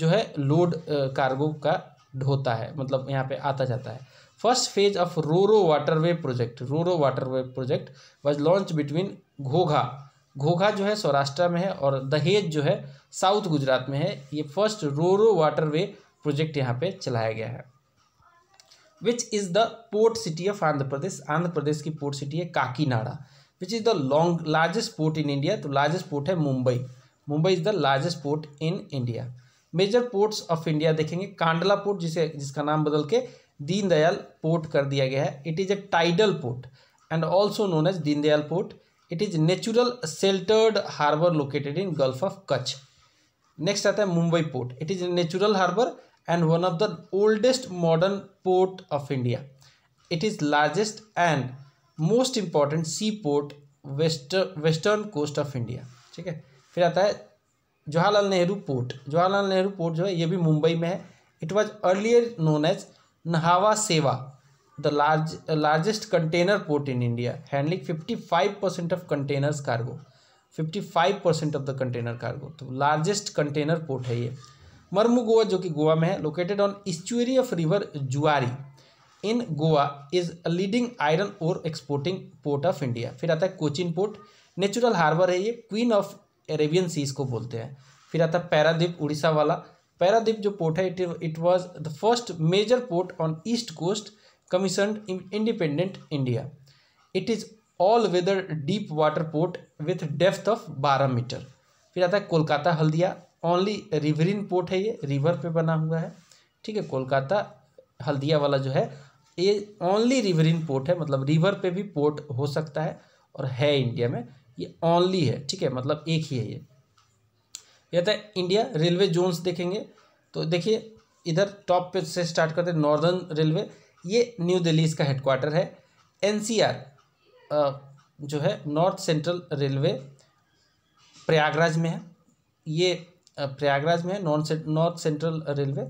जो है लोड कार्गो का ढोता है मतलब यहाँ पे आता जाता है first phase of roro waterway project roro waterway project was launch between Ghogha Ghogha जो है सौराष्ट्र में है और दहेज जो है साउथ गुजरात में है ये फर्स्ट रोरो वाटरवे प्रोजेक्ट यहाँ पे चलाया गया है which is the port city of Andhra Pradesh Andhra Pradesh की पोर्ट सिटी है Kakinada which is the long largest port in India तो लार्जेस्ट पोर्ट है Mumbai Mumbai is the largest port in India major ports of India देखेंगे कांडला पोर्ट जिसे जिसका नाम बदल के दीनदयाल पोर्ट कर दिया गया है it is a tidal port and also known as Deendayal port it is natural sheltered harbour located in gulf of Kutch next आता है Mumbai port it is natural harbour and one of the oldest modern port of India it is largest and most important sea port west western coast of India ठीक है फिर आता है Jawaharlal Nehru port Jawaharlal Nehru port जो है ये भी मुंबई में है it was earlier known as Nhava Sheva the large largest container port in India handling fifty five percent of containers cargo fifty five percent of the container cargo तो लार्जेस्ट कंटेनर पोर्ट है ये Mormugao जो कि गोवा में है located on estuary of river Zuari in Goa is leading iron ore exporting port of India फिर आता है कोचिन पोर्ट नेचुरल हार्बर है ये क्वीन ऑफ अरेबियन सीज को बोलते हैं फिर आता है पैरादीप उड़ीसा वाला पैरादीप जो पोर्ट है it it was the first major port on east coast commission independent India it is all weather deep water port with depth of बारह मीटर फिर आता है Kolkata Haldia only riverine port है ये रिवर पे बना हुआ है ठीक है कोलकाता हल्दिया वाला जो है ये ओनली रिवरिन पोर्ट है मतलब रिवर पे भी पोर्ट हो सकता है और है इंडिया में ये ओनली है ठीक है मतलब एक ही है ये यह था इंडिया रेलवे जोन्स देखेंगे तो देखिए इधर टॉप पे से स्टार्ट करते हैं नॉर्दर्न रेलवे ये न्यू दिल्ली इसका हेडक्वार्टर है एनसीआर जो है नॉर्थ सेंट्रल रेलवे प्रयागराज में है ये प्रयागराज में नॉन से, नॉर्थ सेंट्रल रेलवे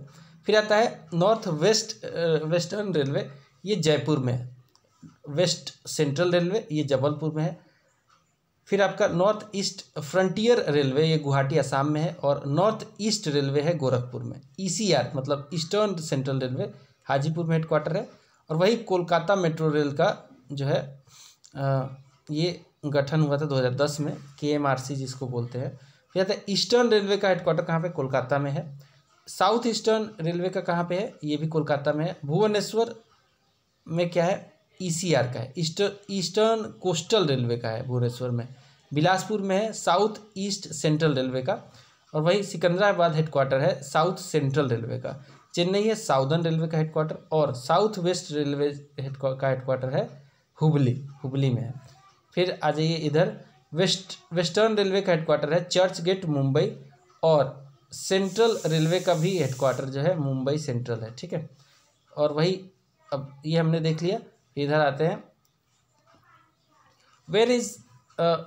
फिर आता है नॉर्थ वेस्ट वेस्टर्न रेलवे ये जयपुर में है वेस्ट सेंट्रल रेलवे ये जबलपुर में है फिर आपका नॉर्थ ईस्ट फ्रंटियर रेलवे ये गुवाहाटी असम में है और नॉर्थ ईस्ट रेलवे है गोरखपुर में ईसीआर मतलब ईस्टर्न सेंट्रल रेलवे हाजीपुर में हेडक्वार्टर है और वही कोलकाता मेट्रो रेल का जो है आ, ये गठन हुआ था 2010 में के जिसको बोलते हैं फिर आता है ईस्टर्न रेलवे का हेडक्वार्टर कहाँ पे कोलकाता में है साउथ ईस्टर्न रेलवे का कहाँ पे है ये भी कोलकाता में है भुवनेश्वर में क्या है ईसीआर e का है ईस्टर्न कोस्टल रेलवे का है भुवनेश्वर में बिलासपुर में है साउथ ईस्ट सेंट्रल रेलवे का और वही सिकंदराबाद हेडक्वार्टर है साउथ सेंट्रल रेलवे का चेन्नई है साउदर्न रेलवे का हेडक्वार्टर और साउथ वेस्ट रेलवे का हेडक्वार्टर है हुबली हुबली में है फिर आ जाइए इधर वेस्ट वेस्टर्न रेलवे का हेडक्वार्टर है चर्च गेट मुंबई और सेंट्रल रेलवे का भी हेडक्वार्टर जो है मुंबई सेंट्रल है ठीक है और वही अब ये हमने देख लिया इधर आते हैं where is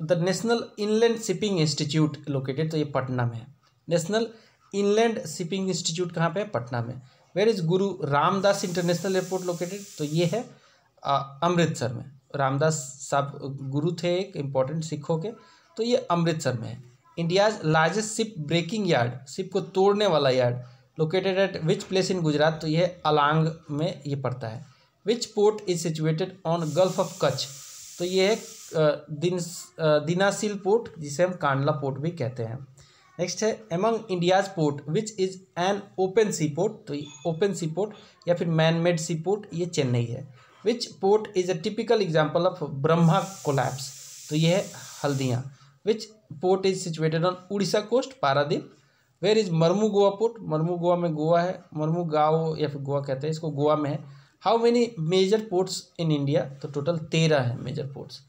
the national inland shipping institute located तो ये पटना में है नेशनल इनलैंड शिपिंग इंस्टीट्यूट कहाँ पे है पटना में वेर इज़ गुरु रामदास इंटरनेशनल एयरपोर्ट लोकेटेड तो ये है uh, अमृतसर में रामदास साहब गुरु थे एक इम्पोर्टेंट सिखों के तो ये अमृतसर में है India's largest ship breaking yard ship को तोड़ने वाला yard located at which place in Gujarat तो यह अलांग में ये पड़ता है which port is situated on gulf of Kutch तो ये है दिन दिनाशील पोर्ट जिसे हम कांडला पोर्ट भी कहते हैं नेक्स्ट है among India's port which is an open sea port तो ओपन सी पोर्ट या फिर मैन मेड सी पोर्ट ये चेन्नई है which port is a typical example of ब्रह्मा कोलैप्स तो ये है Haldia which port is situated on Orissa coast Paradip where is Mormugao port Mormugao में गोवा है मरमू गाव या फिर गोवा कहते हैं इसको गोवा में है how many major ports in India तो टोटल तेरह है मेजर पोर्ट्स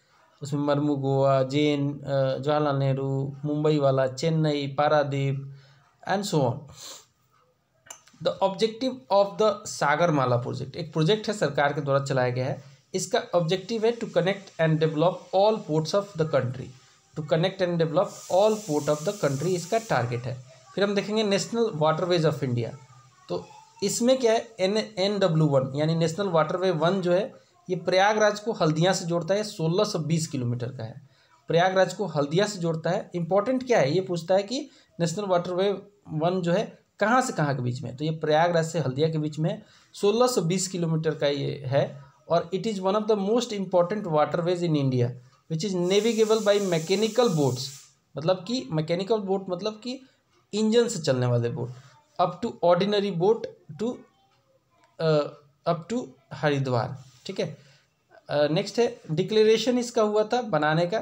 उसमें मरमू गोवा जैन जवाहरलाल नेहरू मुंबई वाला Chennai Paradip and so on the objective of the Sagarmala project एक प्रोजेक्ट है सरकार के द्वारा चलाया गया है इसका ऑब्जेक्टिव है to connect and develop all ports of the country to connect and develop all port of the country इसका टारगेट है फिर हम देखेंगे नेशनल वाटरवेज ऑफ इंडिया तो इसमें क्या है एन एन डब्ल्यू वन यानी नेशनल वाटरवे वन जो है ये प्रयागराज को हल्दिया से जोड़ता है सोलह सौ बीस किलोमीटर का है प्रयागराज को हल्दिया से जोड़ता है इंपॉर्टेंट क्या है ये पूछता है कि नेशनल वाटरवे वन जो है कहाँ से कहाँ के बीच में तो ये प्रयागराज से हल्दिया के बीच में 1620 किलोमीटर का ये है और it is one of the most important waterways in India which is navigable by mechanical boats मतलब कि मैकेनिकल बोट मतलब कि इंजन से चलने वाले boat up to ordinary boat to up to Haridwar ठीक है नेक्स्ट uh, है डिक्लेरेशन इसका हुआ था बनाने का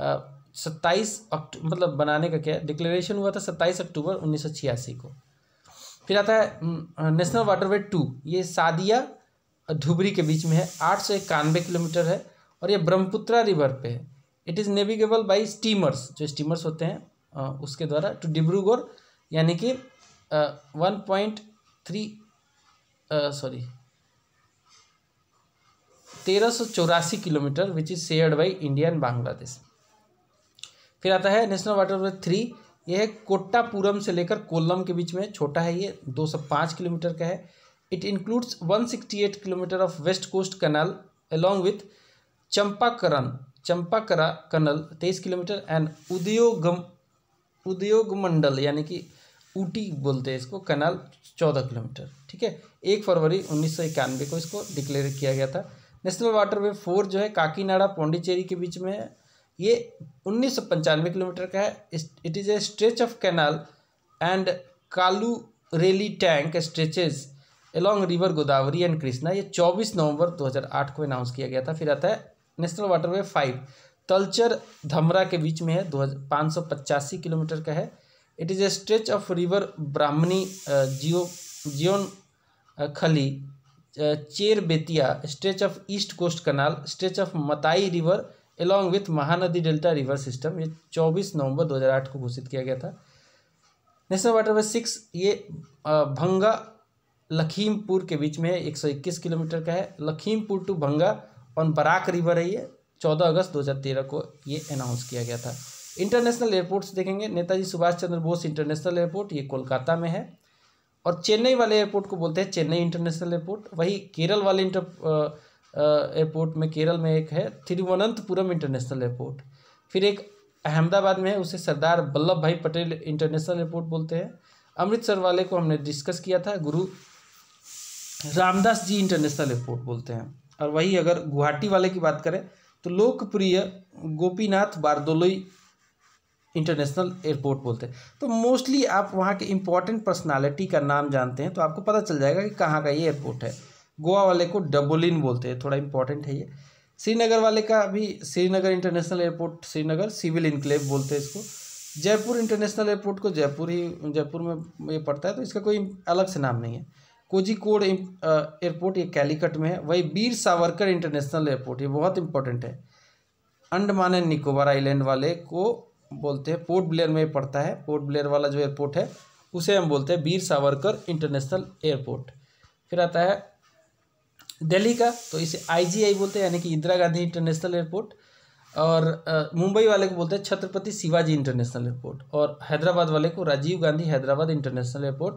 uh, सत्ताईस अक्टूबर मतलब बनाने का क्या डिक्लेरेशन हुआ था सत्ताईस अक्टूबर उन्नीस को फिर आता है नेशनल वाटरवे टू ये सादिया धुबरी के बीच में है आठ सौ इक्यानवे किलोमीटर है और ये ब्रह्मपुत्रा रिवर पे है it is navigable by steamers जो स्टीमर्स होते हैं उसके द्वारा टू डिब्रूगढ़ यानी कि वन पॉइंट थ्री सॉरी तेरह सौ चौरासी kilometre which is shared by India and Bangladesh फिर आता है नेशनल वाटरवे थ्री यह है कोट्टापुरम से लेकर कोल्लम के बीच में छोटा है ये दो सौ पाँच किलोमीटर का है it includes one sixty eight kilometre of west coast canal along with Champakara Champakara canal तेईस किलोमीटर एंड उद्योगम उद्योग मंडल यानी कि ऊटी बोलते हैं इसको कनाल चौदह किलोमीटर ठीक है एक फरवरी उन्नीस को इसको डिक्लेयर किया गया था नेशनल वाटरवे फोर जो है काकीनाडा पौंडीचेरी के बीच में है ये उन्नीस किलोमीटर का है it is a stretch of canal and Kaluvelly tank stretches along river Godavari and Krishna ये 24 नवंबर 2008 को अनाउंस किया गया था फिर आता है national waterway five Talcher Dhamra के बीच में है दो किलोमीटर का है it is a stretch of river Brahmani जियो Geonkhali Charbatia stretch of east coast canal stretch of Matai river along with Mahanadi delta river system ये चौबीस नवंबर 2008 को घोषित किया गया था नेशनल वाटरवे सिक्स ये भंगा लखीमपुर के बीच में है एक सौ इक्कीस किलोमीटर का है Lakhimpur to Bhanga on Barak river है ये चौदह अगस्त दो हज़ार तेरह को ये अनाउंस किया गया था इंटरनेशनल एयरपोर्ट्स देखेंगे नेताजी सुभाष चंद्र बोस इंटरनेशनल एयरपोर्ट ये कोलकाता में है और चेन्नई वाले एयरपोर्ट को बोलते हैं चेन्नई इंटरनेशनल एयरपोर्ट वही केरल वाले इंटर एयरपोर्ट में केरल में एक है तिरुवनंतपुरम इंटरनेशनल एयरपोर्ट फिर एक अहमदाबाद में है उसे सरदार वल्लभ भाई पटेल इंटरनेशनल एयरपोर्ट बोलते हैं अमृतसर वाले को हमने डिस्कस किया था गुरु रामदास जी इंटरनेशनल एयरपोर्ट बोलते हैं और वही अगर गुवाहाटी वाले की बात करें तो लोकप्रिय गोपीनाथ बारदोलोई इंटरनेशनल एयरपोर्ट बोलते हैं तो मोस्टली आप वहाँ के इंपॉर्टेंट पर्सनालिटी का नाम जानते हैं तो आपको पता चल जाएगा कि कहाँ का ये एयरपोर्ट है गोवा वाले को डबोलिन बोलते हैं थोड़ा इंपॉर्टेंट है ये श्रीनगर वाले का भी Srinagar international airport Srinagar civil enclave बोलते हैं इसको जयपुर इंटरनेशनल एयरपोर्ट को जयपुर ही जयपुर में ये पड़ता है तो इसका कोई अलग से नाम नहीं है कोजिकोड एयरपोर्ट ये कैलीकट में है वही वीर सावरकर इंटरनेशनल एयरपोर्ट ये बहुत इंपॉर्टेंट है अंडमान एंड निकोबार आइलैंड वाले को बोलते हैं पोर्ट ब्लेयर में पड़ता है पोर्ट ब्लेयर वाला जो एयरपोर्ट है उसे हम बोलते हैं वीर सावरकर इंटरनेशनल एयरपोर्ट फिर आता है दिल्ली का तो इसे आईजीआई बोलते हैं यानी कि इंदिरा गांधी इंटरनेशनल एयरपोर्ट और मुंबई वाले को बोलते हैं छत्रपति शिवाजी इंटरनेशनल एयरपोर्ट और हैदराबाद वाले को राजीव गांधी हैदराबाद इंटरनेशनल एयरपोर्ट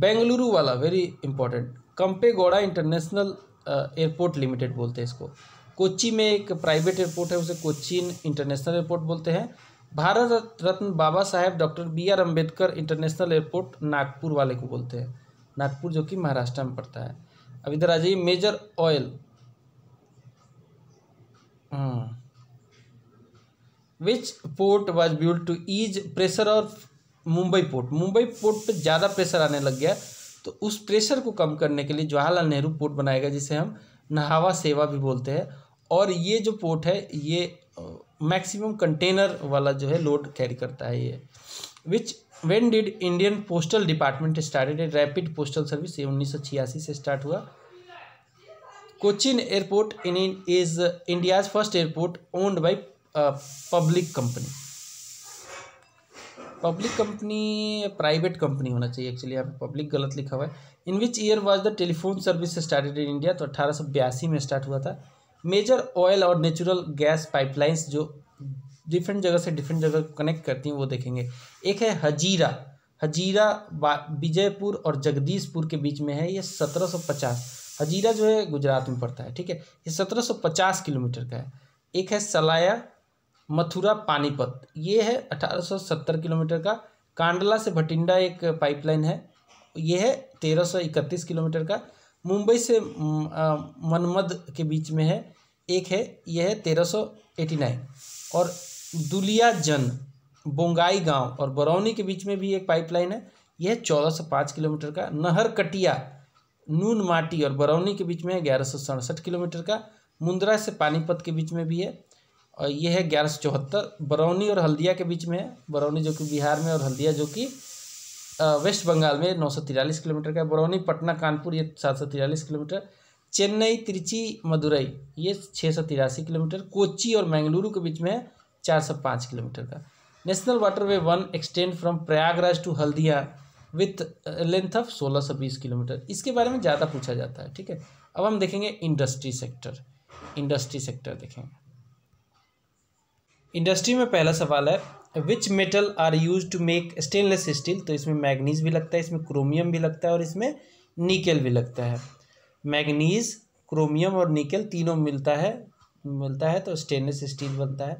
बेंगलुरु वाला very important Kempegowda international airport limited बोलते हैं इसको कोची में एक प्राइवेट एयरपोर्ट है उसे कोचीन इंटरनेशनल एयरपोर्ट बोलते हैं Bharat Ratna Baba Saheb doctor B R Ambedkar international airport Nagpur वाले को बोलते हैं नागपुर जो कि महाराष्ट्र में पड़ता है अब इधर आ जाइए major oil which port was build to ease pressure और मुंबई पोर्ट मुंबई पोर्ट पे ज़्यादा प्रेशर आने लग गया तो उस प्रेशर को कम करने के लिए जवाहरलाल नेहरू पोर्ट बनाएगा जिसे हम नहावा सेवा भी बोलते हैं और ये जो पोर्ट है ये मैक्सिमम कंटेनर वाला जो है लोड कैरी करता है ये which when did Indian postal department started rapid postal service ये उन्नीस से स्टार्ट हुआ Cochin airport in is India's first airport owned by public company public company private company होना चाहिए एक्चुअली यहाँ पे पब्लिक गलत लिखा हुआ है in which year was the telephone service started in India तो अट्ठारह सौ बयासी में स्टार्ट हुआ था मेजर ऑयल और नेचुरल गैस पाइपलाइंस जो डिफरेंट जगह से डिफरेंट जगह कनेक्ट करती हैं वो देखेंगे एक है हजीरा हजीरा विजयपुर और जगदीशपुर के बीच में है ये सत्रह सौ पचास हजीरा जो है गुजरात में पड़ता है ठीक है ये सत्रह सौ पचास किलोमीटर का है एक है सलाया मथुरा पानीपत ये है अठारह सौ सत्तर किलोमीटर का कांडला से भटिंडा एक पाइपलाइन है ये है तेरह सौ इकतीस किलोमीटर का मुंबई से मनमद के बीच में है एक है यह है तेरह सौ एटी नाइन और दुलिया जन बोंगाई गांव और बरौनी के बीच में भी एक पाइपलाइन है यह चौदह से पाँच किलोमीटर का नहर कटिया नून माटी और बरौनी के बीच में है ग्यारह सौ सड़सठ किलोमीटर का मुंद्रा से पानीपत के बीच में भी है और यह है ग्यारह सौ चौहत्तर बरौनी और हल्दिया के बीच में है बरौनी जो कि बिहार में और हल्दिया जो कि वेस्ट बंगाल में नौ सौ तिरालीस किलोमीटर का बरौनी पटना कानपुर ये सात सौ तिरालीस किलोमीटर चेन्नई त्रिची मदुरई ये छः सौ तिरासी किलोमीटर कोची और मैंगलुरु के बीच में है चार सौ पाँच किलोमीटर का national waterway one extend from Prayagraj to Haldia with length of सोलह सौ बीस किलोमीटर इसके बारे में ज़्यादा पूछा जाता है ठीक है अब हम देखेंगे इंडस्ट्री सेक्टर इंडस्ट्री सेक्टर देखेंगे इंडस्ट्री में पहला सवाल है which metal are use to make stainless steel तो इसमें मैगनीज भी लगता है इसमें क्रोमियम भी लगता है और इसमें निकेल भी लगता है मैगनीज क्रोमियम और निकेल तीनों मिलता है मिलता है तो स्टेनलेस स्टील बनता है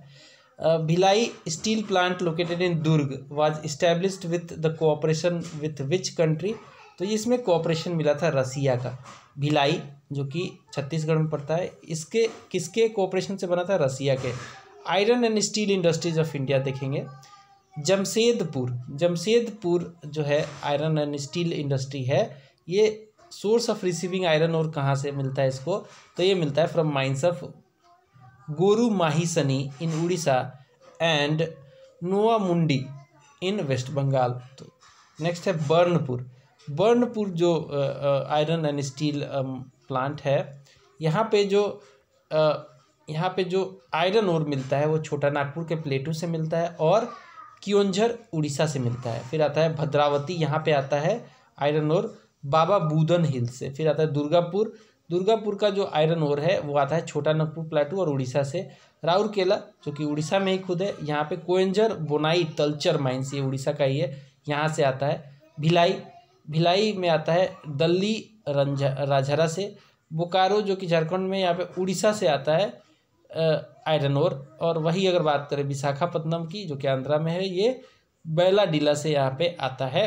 Bhilai steel plant located in Durg was established with the cooperation with which country तो ये इसमें कोऑपरेशन मिला था रसिया का भिलाई जो कि छत्तीसगढ़ में पड़ता है इसके किसके कोऑपरेशन से बना था रसिया के iron and steel industries of India देखेंगे जमशेदपुर जमशेदपुर जो है आयरन एंड स्टील इंडस्ट्री है ये सोर्स ऑफ रिसीविंग आयरन और कहाँ से मिलता है इसको तो ये मिलता है from mines of Guru Mahisani in Odisha and Nuamundi in West Bengal. तो नेक्स्ट है बर्नपुर बर्नपुर जो आयरन एंड स्टील प्लांट है यहाँ पे जो uh, यहाँ पे जो आयरन और मिलता है वो छोटा नागपुर के प्लेटू से मिलता है और क्योंझर उड़ीसा से मिलता है फिर आता है भद्रावती यहाँ पे आता है आयरन और बाबा बूदन हिल से फिर आता है दुर्गापुर दुर्गापुर का जो आयरन ओर है वो आता है छोटा नागपुर प्लाटू और उड़ीसा से राउरकेला जो कि उड़ीसा में ही खुद है यहाँ पे कोयंजर बोनाई तलचर माइंस ये उड़ीसा का ही है यहाँ से आता है भिलाई भिलाई में आता है दल्ली रंझा राजहरा से बोकारो जो कि झारखंड में यहाँ पे उड़ीसा से आता है आयरन ओर और वही अगर बात करें विशाखापत्नम की जो कि आंध्रा में है ये बैला डीला से यहाँ पर आता है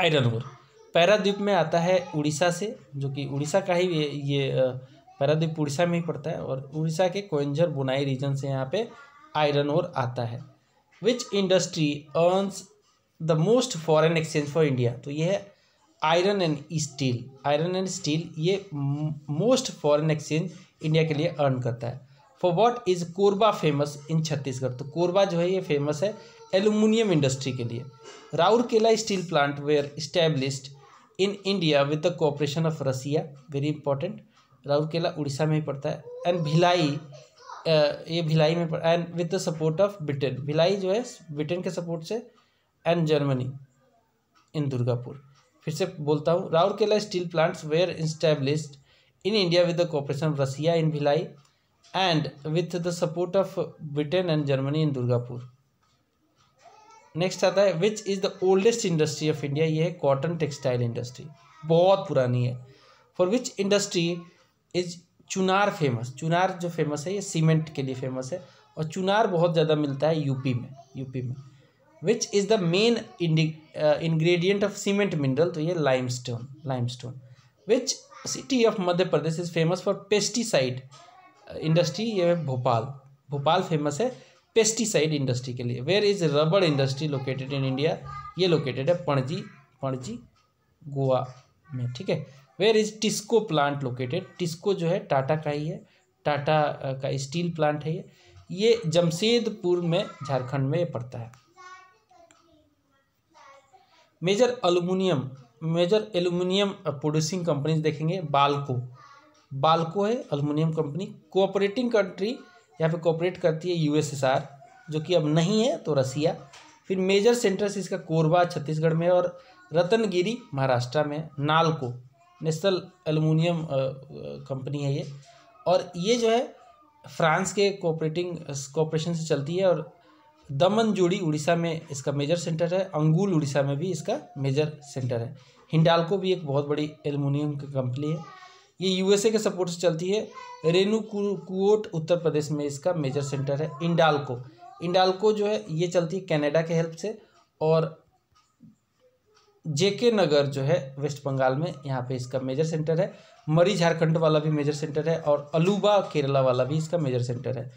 आयरन ओर पैराद्वीप में आता है उड़ीसा से जो कि उड़ीसा का ही ये, ये पैराद्वीप उड़ीसा में ही पड़ता है और उड़ीसा के कोंजर बुनाई रीजन से यहाँ पे आयरन और आता है which industry earns the most foreign exchange for India तो ये है iron and steel iron and steel ये मोस्ट फॉरेन एक्सचेंज इंडिया के लिए अर्न करता है for what is Korba famous in Chhattisgarh तो कोरबा जो है ये फेमस है एलुमिनियम इंडस्ट्री के लिए Rourkela steel plant where established in India with the cooperation of Russia very important Rourkela Orissa में ही पड़ता है एंड भिलाई uh, ये भिलाई में and with the support of Britain Bhilai जो है ब्रिटेन के सपोर्ट से एंड जर्मनी इन दुर्गापुर फिर से बोलता हूँ Rourkela steel plants where established in India with the cooperation of Russia in Bhilai and with the support of Britain and Germany in Durgapur next आता है which is the oldest industry of India ये है cotton textile industry बहुत पुरानी है for which industry is Chunar famous Chunar जो famous है ये सीमेंट के लिए फेमस है और चुनार बहुत ज़्यादा मिलता है यूपी में यूपी में which is the main ingredient of cement mineral तो ये limestone limestone which city of Madhya Pradesh is famous for pesticide industry ये है भोपाल भोपाल फेमस है पेस्टिसाइड इंडस्ट्री के लिए where is rubber industry located in India ये located है पणजी पणजी गोवा में ठीक है where is TISCO plant located TISCO जो है टाटा का ही है टाटा का स्टील प्लांट है ये ये जमशेदपुर में झारखंड में पड़ता है major aluminium major aluminium producing companies देखेंगे बाल्को बाल्को है अलूमिनियम कंपनी कोऑपरेटिंग कंट्री यहाँ पे कॉपरेट करती है यूएसएसआर जो कि अब नहीं है तो रसिया फिर मेजर सेंटर्स इसका कोरबा छत्तीसगढ़ में और रतनगिरी महाराष्ट्र में नालको नेशनल एलुमिनियम कंपनी है ये और ये जो है फ्रांस के कोऑपरेटिंग कॉपरेशन से चलती है और दमन जोड़ी उड़ीसा में इसका मेजर सेंटर है अंगूल उड़ीसा में भी इसका मेजर सेंटर है हिंडालको भी एक बहुत बड़ी एलुमिनियम की कंपनी है ये यूएसए के सपोर्ट से चलती है रेनू कुट उत्तर प्रदेश में इसका मेजर सेंटर है इंडालको इंडालको जो है ये चलती है कैनेडा के हेल्प से और जेके नगर जो है वेस्ट बंगाल में यहाँ पे इसका मेजर सेंटर है मरी झारखंड वाला भी मेजर सेंटर है और अलूबा केरला वाला भी इसका मेजर सेंटर है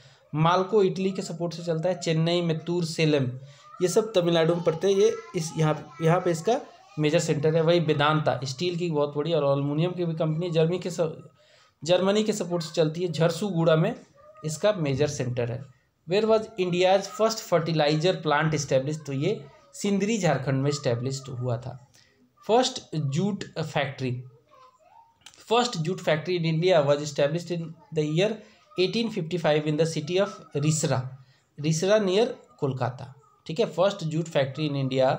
मालको इटली के सपोर्ट से चलता है चेन्नई मेतूर सेलम ये सब तमिलनाडु में पड़ते हैं ये इस यहाँ यहाँ पे इसका मेजर सेंटर है वही वेदांता स्टील की बहुत बड़ी और अलमोनियम की भी कंपनी जर्मनी के जर्मनी के सपोर्ट से चलती है झरसूगुड़ा में इसका मेजर सेंटर है where was India's first fertiliser plant establish तो ये सिंदरी झारखंड में इस्टेब्लिश हुआ था first jute factory first jute factory in India was establish in the year eighteen fifty five in the city of Rishra Rishra near Kolkata ठीक है first jute factory in India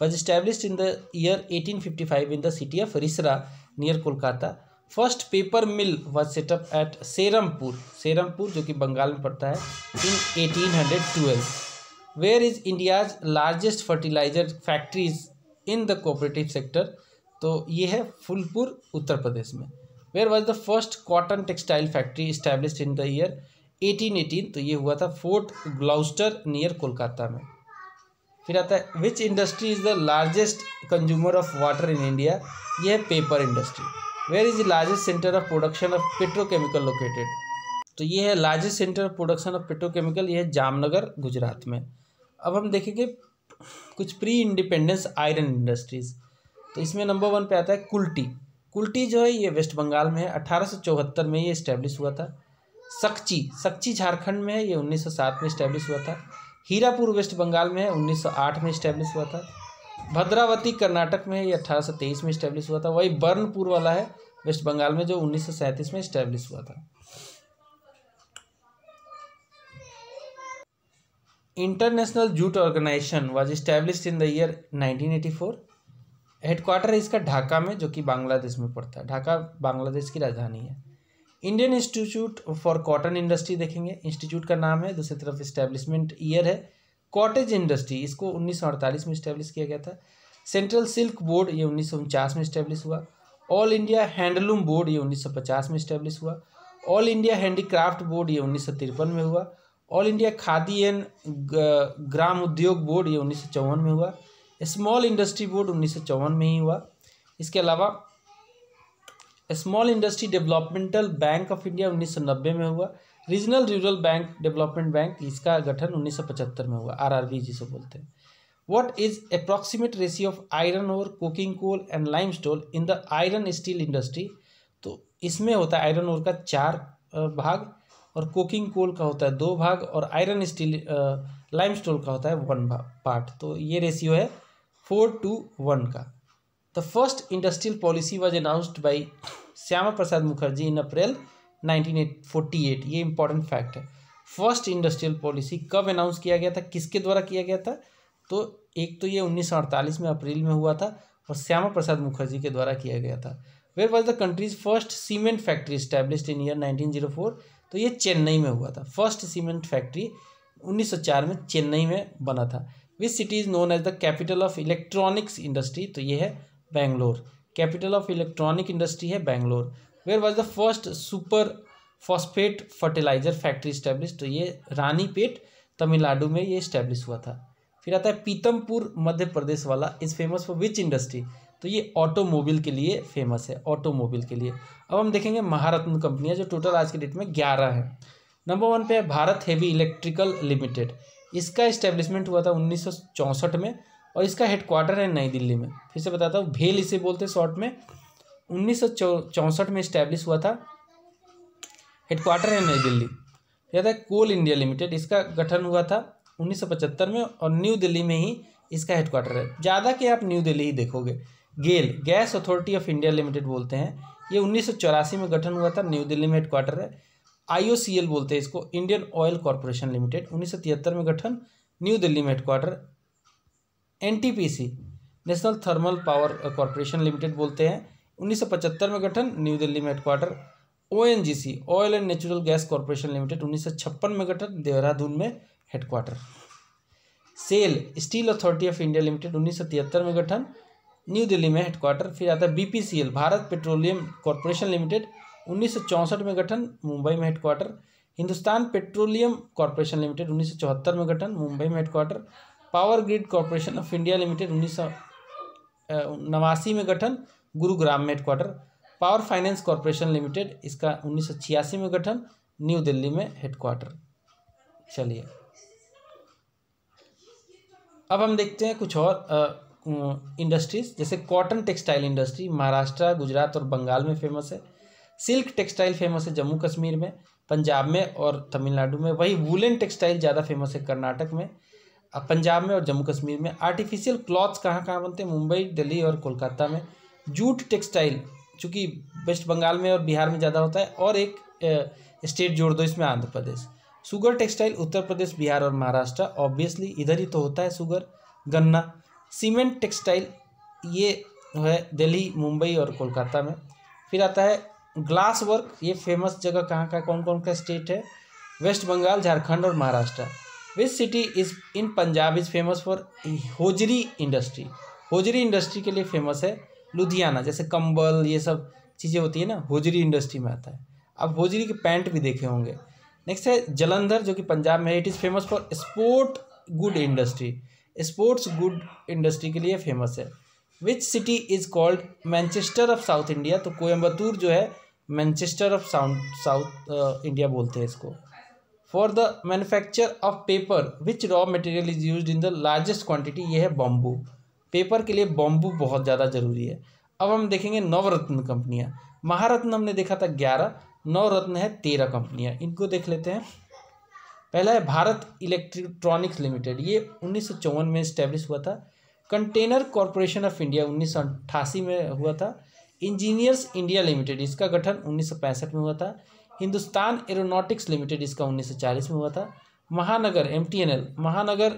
was established in the year 1855 in the city of Risra near Kolkata. First paper mill was set up at Serampur, Serampur जो कि बंगाल में पड़ता है in 1812. Where is India's largest fertilizer factories in the cooperative sector? तो ये है फुलपुर उत्तर प्रदेश में where was the first cotton textile factory establish in the year 1818 तो ये हुआ था फोर्ट ग्लाउस्टर नियर कोलकाता में फिर आता है which industry is the largest consumer of water in India ये है paper industry where is the largest centre of production of petrochemical located तो ये है largest centre of production of petrochemical ये है जामनगर गुजरात में अब हम देखेंगे कुछ प्री इंडिपेंडेंस आयरन इंडस्ट्रीज़ तो इसमें नंबर वन पे आता है कुल्टी कुल्टी जो है ये वेस्ट बंगाल में है अठारह में ये इस्टेब्लिश हुआ था सक्ची सक्ची झारखंड में है ये 1907 में इस्टेब्लिश हुआ था हीरापुर वेस्ट बंगाल में 1908 में इस्टेब्लिश हुआ था भद्रावती कर्नाटक में ये 1823 में इस्टेब्लिश हुआ था वही बर्नपुर वाला है वेस्ट बंगाल में जो 1937 में इस्टेब्लिश हुआ था international jute organisation was establish in the year 1984 headquarter है इसका ढाका में जो कि बांग्लादेश में पड़ता है ढाका बांग्लादेश की राजधानी है Indian institute for cotton industry देखेंगे इंस्टीट्यूट का नाम है दूसरी तरफ इस्टेब्लिशमेंट ईयर है कॉटेज इंडस्ट्री इसको उन्नीस में इस्टेब्लिश किया गया था सेंट्रल सिल्क बोर्ड ये उन्नीस में इस्टेब्लिश हुआ ऑल इंडिया हैंडलूम बोर्ड ये 1950 में इस्टेब्लिश हुआ ऑल इंडिया हैंडीक्राफ्ट बोर्ड ये उन्नीस में हुआ ऑल इंडिया खादी एंड ग्राम उद्योग बोर्ड ये उन्नीस में हुआ स्मॉल इंडस्ट्री बोर्ड उन्नीस में ही हुआ इसके अलावा small industry developmental bank of India उन्नीस सौ नब्बे में हुआ regional rural bank development bank इसका गठन उन्नीस सौ पचहत्तर में हुआ आर आर बी जिसे बोलते हैं what is approximate ratio of iron और cooking coal and limestone in the iron steel industry तो इसमें होता है आयरन और का चार भाग और कुकिंग कोल का होता है दो भाग और आयरन स्टील लाइम स्टोल का होता है वन पार्ट तो ये रेशियो है फोर टू वन का The first industrial policy was announced by Syama Prasad Mukherjee in April 1948 ये इंपॉर्टेंट फैक्ट है फर्स्ट इंडस्ट्रियल पॉलिसी कब अनाउंस किया गया था किसके द्वारा किया गया था तो एक तो ये उन्नीस में अप्रैल में हुआ था और श्यामा प्रसाद मुखर्जी के द्वारा किया गया था where was the country's first cement factory establish in year four तो ये चेन्नई में हुआ था फर्स्ट सीमेंट फैक्ट्री 1904 में चेन्नई में बना था which city is known as the capital of electronics industry तो ये है Bangalore capital of electronic industry है Bangalore where was the first superphosphate fertiliser factory establish तो ये रानीपेट तमिलनाडु में ये स्टैब्लिश हुआ था फिर आता है पीतमपुर मध्य प्रदेश वाला is famous for which industry तो ये ऑटोमोबाइल के लिए फेमस है ऑटोमोबाइल के लिए अब हम देखेंगे महारत्न कंपनियाँ जो टोटल आज के डेट में ग्यारह हैं नंबर वन पे है भारत हेवी इलेक्ट्रिकल लिमिटेड इसका इस्टेब्लिशमेंट हुआ था उन्नीस में और इसका हेडक्वार्टर है नई दिल्ली में फिर से बताता हूँ भेल इसे बोलते शॉर्ट में उन्नीस में इस्टेब्लिश हुआ था हेडक्वार्टर है नई दिल्ली फिर था है कोल इंडिया लिमिटेड इसका गठन हुआ था 1975 में और न्यू दिल्ली में ही इसका हेडक्वार्टर है ज़्यादा के आप न्यू दिल्ली ही देखोगे GAIL gas authority of India limited बोलते हैं ये उन्नीस में गठन हुआ था न्यू दिल्ली में हेडक्वार्टर है आई बोलते हैं इसको इंडियन ऑयल कॉरपोरेशन लिमिटेड उन्नीस में गठन न्यू दिल्ली में हेडक्वार्टर एन national thermal power corporation limited बोलते हैं 1975 में गठन न्यू दिल्ली में headquarter O N G C oil and natural gas corporation limited उन्नीस में गठन देहरादून में headquarter SAIL steel authority of India limited उन्नीस में गठन न्यू दिल्ली में हेडक्वार्टर फिर आता है BPCL Bharat petroleum corporation limited उन्नीस में गठन मुंबई में headquarter Hindustan petroleum corporation limited उन्नीस में गठन मुंबई में headquarter power grid corporation of India limited उन्नीस नवासी में गठन गुरुग्राम में headquarter power finance corporation limited इसका उन्नीस में गठन न्यू दिल्ली में हेडक्वार्टर चलिए अब हम देखते हैं कुछ और इंडस्ट्रीज जैसे cotton textile industry Maharashtra Gujarat और बंगाल में फेमस है सिल्क टेक्सटाइल फेमस है जम्मू कश्मीर में पंजाब में और तमिलनाडु में वही वुलन टेक्सटाइल ज़्यादा फेमस है कर्नाटक में अब पंजाब में और जम्मू कश्मीर में आर्टिफिशियल क्लॉथ्स कहाँ कहाँ बनते हैं मुंबई दिल्ली और कोलकाता में जूट टेक्सटाइल चूँकि वेस्ट बंगाल में और बिहार में ज़्यादा होता है और एक स्टेट जोड़ दो इसमें आंध्र प्रदेश सुगर टेक्सटाइल उत्तर प्रदेश बिहार और महाराष्ट्र ऑब्वियसली इधर ही तो होता है सुगर गन्ना सीमेंट टेक्सटाइल ये है दिल्ली मुंबई और कोलकाता में फिर आता है ग्लास वर्क ये फेमस जगह कहाँ का कौन कौन का स्टेट है वेस्ट बंगाल झारखंड और Maharashtra which city is in Punjab is famous for hosiery industry hosiery industry के लिए फेमस है लुधियाना जैसे कंबल ये सब चीज़ें होती है ना होजरी इंडस्ट्री में आता है अब होजरी के पैंट भी देखे होंगे नेक्स्ट है जलंधर जो कि पंजाब में है it is famous for sport good industry sports good industry के लिए फेमस है which city is called Manchester of south India तो कोयम्बतूर जो है Manchester of South South India बोलते हैं इसको for the manufacture of paper which raw material is use in the largest quantity ये है बॉम्बू पेपर के लिए बॉम्बू बहुत ज़्यादा ज़रूरी है अब हम देखेंगे नवरत्न कंपनियाँ महारत्न हमने देखा था ग्यारह नवरत्न है तेरह कंपनियाँ इनको देख लेते हैं पहला है भारत इलेक्ट्रॉनिक्स लिमिटेड ये उन्नीस सौ चौवन में इस्टेब्लिश हुआ था कंटेनर कॉरपोरेशन ऑफ इंडिया उन्नीस सौ अट्ठासी में हुआ था इंजीनियर्स इंडिया लिमिटेड इसका गठन उन्नीस सौ पैंसठ में हुआ था हिंदुस्तान एरोनॉटिक्स लिमिटेड इसका उन्नीस सौ चालीस में हुआ था Mahanagar M T N L Mahanagar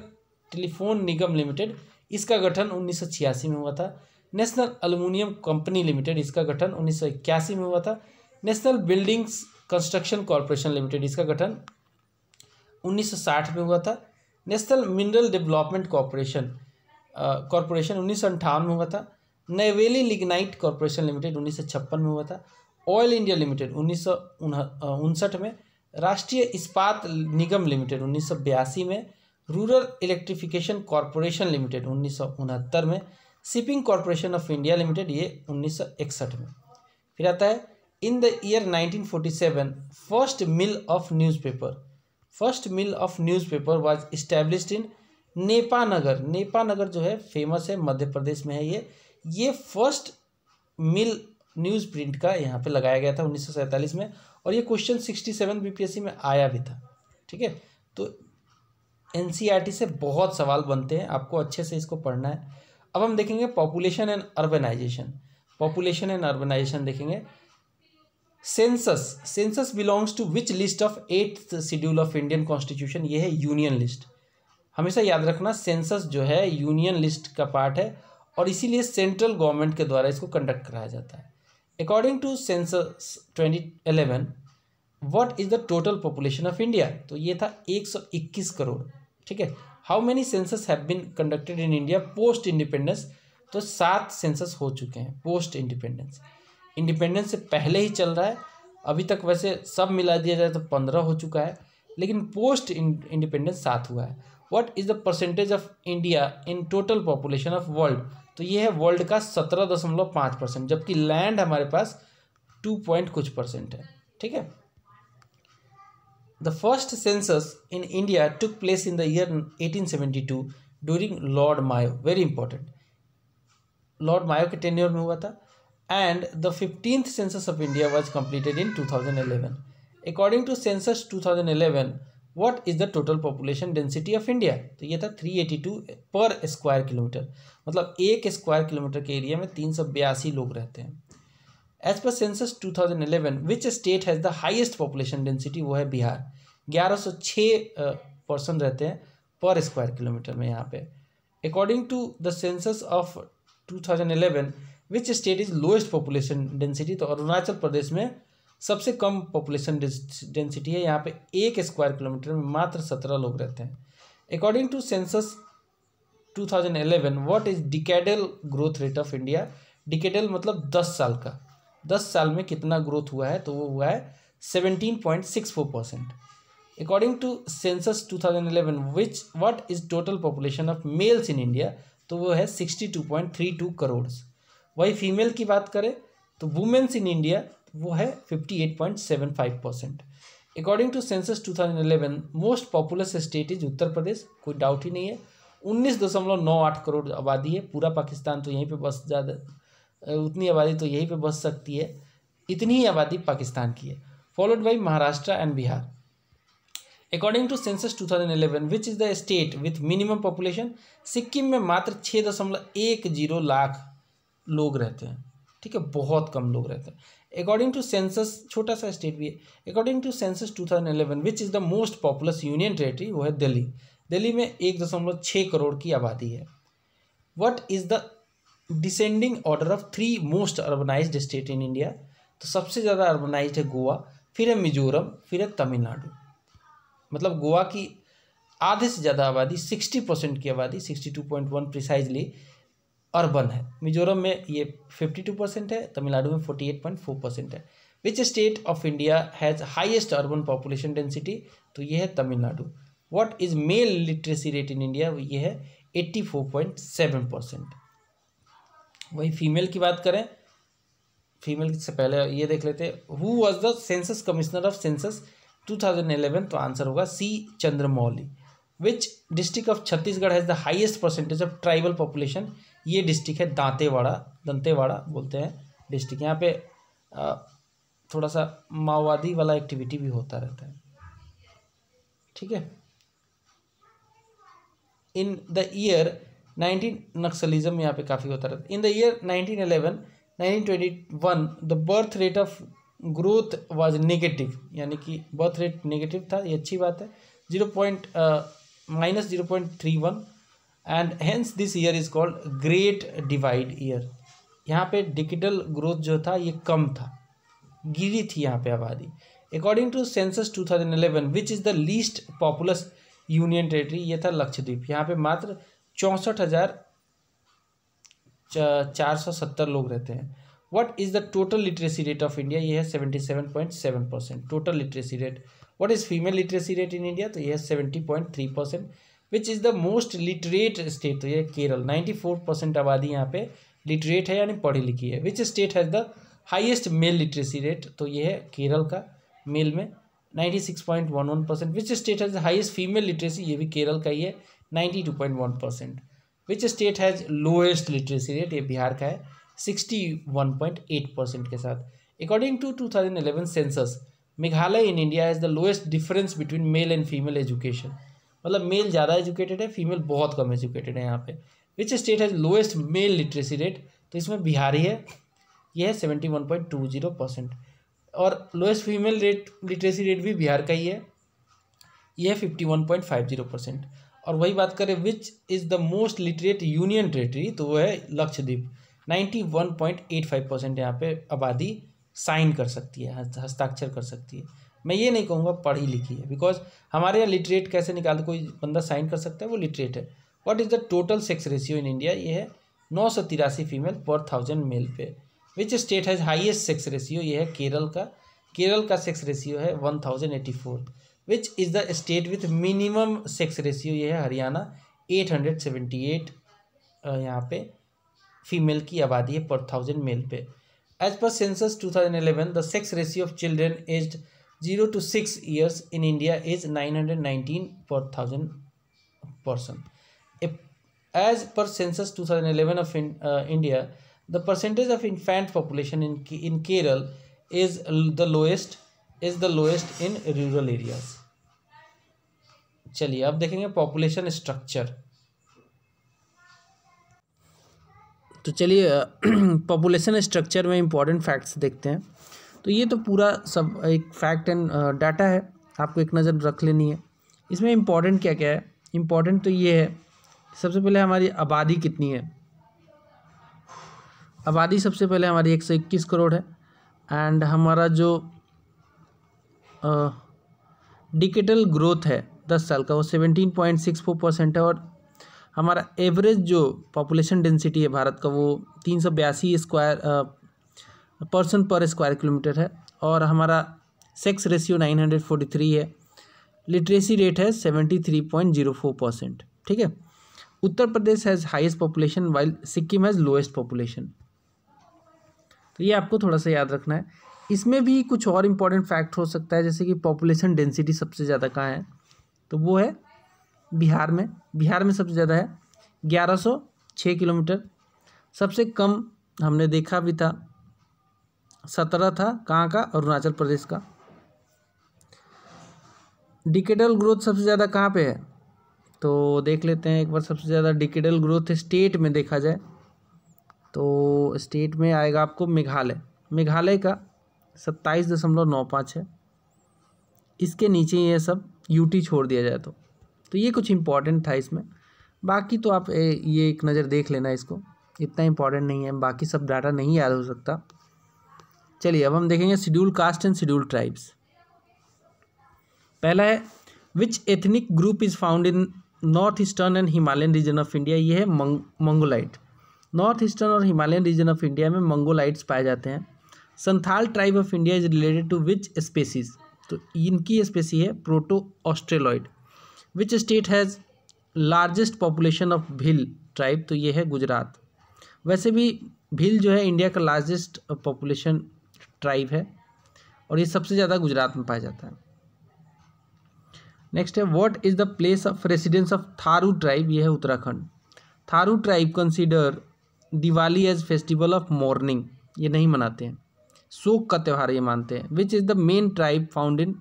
telephone Nigam limited इसका गठन उन्नीस सौ छियासी में हुआ था नेशनल अलूमिनियम कंपनी लिमिटेड इसका गठन उन्नीस सौ इक्यासी में हुआ था national buildings construction corporation limited इसका गठन उन्नीस सौ साठ में हुआ था national mineral development corporation corporation उन्नीस सौ अंठावन में हुआ था नेवेली लिग्नाइट कॉरपोरेशन लिमिटेड उन्नीस सौ छप्पन में हुआ था ऑयल इंडिया लिमिटेड उन्नीस उनसठ में राष्ट्रीय इस्पात निगम लिमिटेड उन्नीस में रूरल इलेक्ट्रिफिकेशन कॉरपोरेशन लिमिटेड उन्नीस में shipping corporation of India limited ये उन्नीस में फिर आता है in the year 1947 first mill of newspaper first mill of newspaper was established in Nepanagar Nepanagar जो है फेमस है मध्य प्रदेश में है ये ये फर्स्ट मिल न्यूज़ प्रिंट का यहाँ पे लगाया गया था उन्नीस में और ये क्वेश्चन सिक्सटी सेवन बीपीएससी में आया भी था ठीक है तो एन e से बहुत सवाल बनते हैं आपको अच्छे से इसको पढ़ना है अब हम देखेंगे population and urbanisation population and urbanisation देखेंगे census census belongs to which list of eight schedule of Indian constitution ये है यूनियन लिस्ट हमेशा याद रखना सेंसस जो है यूनियन लिस्ट का पार्ट है और इसीलिए सेंट्रल गवर्नमेंट के द्वारा इसको कंडक्ट कराया जाता है according to census eleven what is the total population of India तो ये था एक सौ इक्कीस करोड़ ठीक है how many census have been conducted in India post independence तो सात सेंसस हो चुके हैं पोस्ट इंडिपेंडेंस इंडिपेंडेंस से पहले ही चल रहा है अभी तक वैसे सब मिला दिया जाए तो पंद्रह हो चुका है लेकिन पोस्ट इंडिपेंडेंस सात हुआ है what is the percentage of India in total population of world तो ये है वर्ल्ड का सत्रह दशमलव पाँच परसेंट जबकि लैंड हमारे पास टू पॉइंट कुछ परसेंट है ठीक है the first census in India took place in the year two during Lord Mayo very important Lord Mayo के टेन्योर में हुआ था and the fifteenth census of India was completed in two thousand eleven according to census two thousand eleven what is the total population density of India तो ये था 382 पर square kilometre मतलब एक स्क्वायर किलोमीटर के एरिया में तीन सौ बयासी लोग रहते हैं एज पर census 2011 which state has the highest population density वो है बिहार ग्यारह सौ छः पर्सन रहते हैं पर स्क्वायर किलोमीटर में यहाँ पे according to the census of 2011 which state is lowest population density तो अरुणाचल प्रदेश में सबसे कम पॉपुलेशन डेंसिटी है यहाँ पे एक स्क्वायर किलोमीटर में मात्र सत्रह लोग रहते हैं according to census 2011 what is decadal growth rate of India decadal मतलब दस साल का दस साल में कितना ग्रोथ हुआ है तो वो हुआ है seventeen point six four percent according to census two thousand eleven which what is total population of males in India तो वो है sixty two point three two crore वही फीमेल की बात करें तो वुमेन्स इन इंडिया वो है fifty eight point seven five percent according to census two thousand 2011 most populous state is Uttar Pradesh कोई डाउट ही नहीं है उन्नीस दशमलव नौ आठ करोड़ आबादी है पूरा पाकिस्तान तो यहीं पे बस ज़्यादा उतनी आबादी तो यहीं पे बस सकती है इतनी ही आबादी पाकिस्तान की है followed by Maharashtra and Bihar according to census two thousand 2011 which is the state with minimum population Sikkim में मात्र छः दशमलव एक जीरो लाख लोग रहते हैं ठीक है बहुत कम लोग रहते हैं अकॉर्डिंग टू सेंसस छोटा सा स्टेट भी है according to census 2011 which is the most populous union territory वो है दिल्ली दिल्ली में एक दशमलव छः करोड़ की आबादी है what is the descending order of three most urbanize state in India तो सबसे ज़्यादा अर्बनाइज है गोवा फिर है मिजोरम फिर है तमिलनाडु मतलब गोवा की आधे से ज़्यादा आबादी सिक्सटी परसेंट की आबादी sixty two point one precisely urban है मिजोरम में ये फिफ्टी टू परसेंट है तमिलनाडु में forty eight point four percent है which state of India has highest urban population density तो ये है Tamil Nadu what is male literacy rate in India ये है eighty four point seven percent वही फीमेल की बात करें फीमेल से पहले ये देख लेते who was the census commissioner of census 2011 तो आंसर होगा C Chandramouli which district of Chhattisgarh has the highest percentage of tribal population ये डिस्ट्रिक्ट है दांतेवाड़ा दंतेवाड़ा बोलते हैं डिस्ट्रिक्ट यहाँ पे थोड़ा सा माओवादी वाला एक्टिविटी भी होता रहता है ठीक है in the year nineteen naxalism यहाँ पे काफ़ी होता रहता है in the year nineteen eleven nineteen twenty one the birth rate of growth was negative यानी कि बर्थ रेट नेगेटिव था ये अच्छी बात है zero point minus zero point three one and hence this year is called great divide year यहाँ पे digital growth जो था ये कम था गिरी थी यहाँ पे आबादी according to census 2011 which is the least populous union territory ये था लक्षद्वीप यहाँ पे मात्र चौंसठ हज़ार चार सौ सत्तर लोग रहते हैं what is the total literacy rate of India ये है seventy seven point seven percent total literacy rate what is female literacy rate in India तो ये है seventy point three percent which is the most literate state तो ये Kerala ninety four percent आबादी यहाँ पे लिटरेट है यानी पढ़ी लिखी है which state has the highest male literacy rate तो ये है केरल का मेल में ninety six point one one percent which state has the highest female literacy ये भी केरल का ही है ninety two point one percent which state has lowest literacy rate ये बिहार का है sixty one point eight percent के साथ according to two thousand eleven census Meghalaya in India has the lowest difference between male and female education मतलब male ज़्यादा educated है female बहुत कम एजुकेटेड है यहाँ पे which state has lowest male literacy rate तो इसमें बिहार ही है ये है seventy one point two zero percent और lowest female rate literacy rate भी बिहार का ही है यह है fifty one point five zero percent और वही बात करें which is the most literate union territory तो वो है Lakshadweep ninety one point eight five percent यहाँ पे आबादी साइन कर सकती है हस्ताक्षर कर सकती है मैं ये नहीं कहूँगा पढ़ी लिखी है बिकॉज हमारे यहाँ लिटरेट कैसे निकालते कोई बंदा साइन कर सकता है वो लिटरेट है what is the total sex ratio in India ये है नौ सौ तिरासी फीमेल पर थाउजेंड मेल पे which state has highest sex ratio ये है केरल का केरल का सेक्स रेशियो है one thousand eighty four which is the state with minimum sex ratio ये है Haryana eight hundred seventy eight यहाँ पे फीमेल की आबादी है पर थाउजेंड मेल पे एज पर census two thousand eleven the sex ratio of children aged zero to six years in India is nine hundred nineteen पर थाउजेंड पर्सन एज पर census two thousand eleven of India the percentage of infant population in in Kerala is the lowest is the lowest in rural areas चलिए अब देखेंगे population structure तो चलिए population [CLEARS THROAT] structure में important facts देखते हैं तो ये तो पूरा सब एक फैक्ट एंड डाटा है आपको एक नज़र रख लेनी है इसमें इम्पॉर्टेंट क्या क्या है इम्पॉर्टेंट तो ये है सबसे पहले हमारी आबादी कितनी है आबादी सबसे पहले हमारी एक सौ इक्कीस करोड़ है एंड हमारा जो डिकेटल uh, ग्रोथ है दस साल का वो seventeen point six four percent है और हमारा एवरेज जो पॉपुलेशन डेंसिटी है भारत का वो तीन सौ बयासी square person per square kilometre है और हमारा sex ratio nine hundred forty three है लिटरेसी रेट है seventy three point zero four percent ठीक है Uttar Pradesh has highest population while Sikkim has lowest population तो ये आपको थोड़ा सा याद रखना है इसमें भी कुछ और इम्पॉर्टेंट फैक्ट हो सकता है जैसे कि पॉपुलेशन डेंसिटी सबसे ज़्यादा कहाँ है तो वो है बिहार में बिहार में सबसे ज़्यादा है ग्यारह सौ छः किलोमीटर सबसे कम हमने देखा भी था सत्रह था कहाँ का अरुणाचल प्रदेश का डिकेडल ग्रोथ सबसे ज़्यादा कहाँ पे है तो देख लेते हैं एक बार सबसे ज़्यादा डिकेडल ग्रोथ स्टेट में देखा जाए तो स्टेट में आएगा आपको मेघालय मेघालय का सत्ताईस दशमलव नौ पाँच है इसके नीचे ये सब यूटी छोड़ दिया जाए तो तो ये कुछ इम्पॉर्टेंट था इसमें बाकी तो आप ए, ये एक नज़र देख लेना इसको इतना इम्पॉर्टेंट नहीं है बाकी सब डाटा नहीं याद हो सकता चलिए अब हम देखेंगे schedule caste and schedule tribes पहला है which ethnic group is found in north eastern and Himalayan region of India ये है मंगोलाइट नॉर्थ ईस्टर्न और हिमालयन रीजन ऑफ इंडिया में मंगोलाइट्स पाए जाते हैं Santhal tribe of India is related to which species तो इनकी स्पेसी है proto australoid which state has largest population of Bhil tribe तो ये है गुजरात वैसे भी भील जो है इंडिया का लार्जेस्ट पॉपुलेशन ट्राइब है और ये सबसे ज़्यादा गुजरात में पाया जाता है नेक्स्ट है what is the place of residence of Tharu tribe ये है Uttarakhand Tharu tribe consider Diwali as festival of mourning ये नहीं मनाते हैं शोक का त्यौहार ये मानते हैं which is the main tribe found in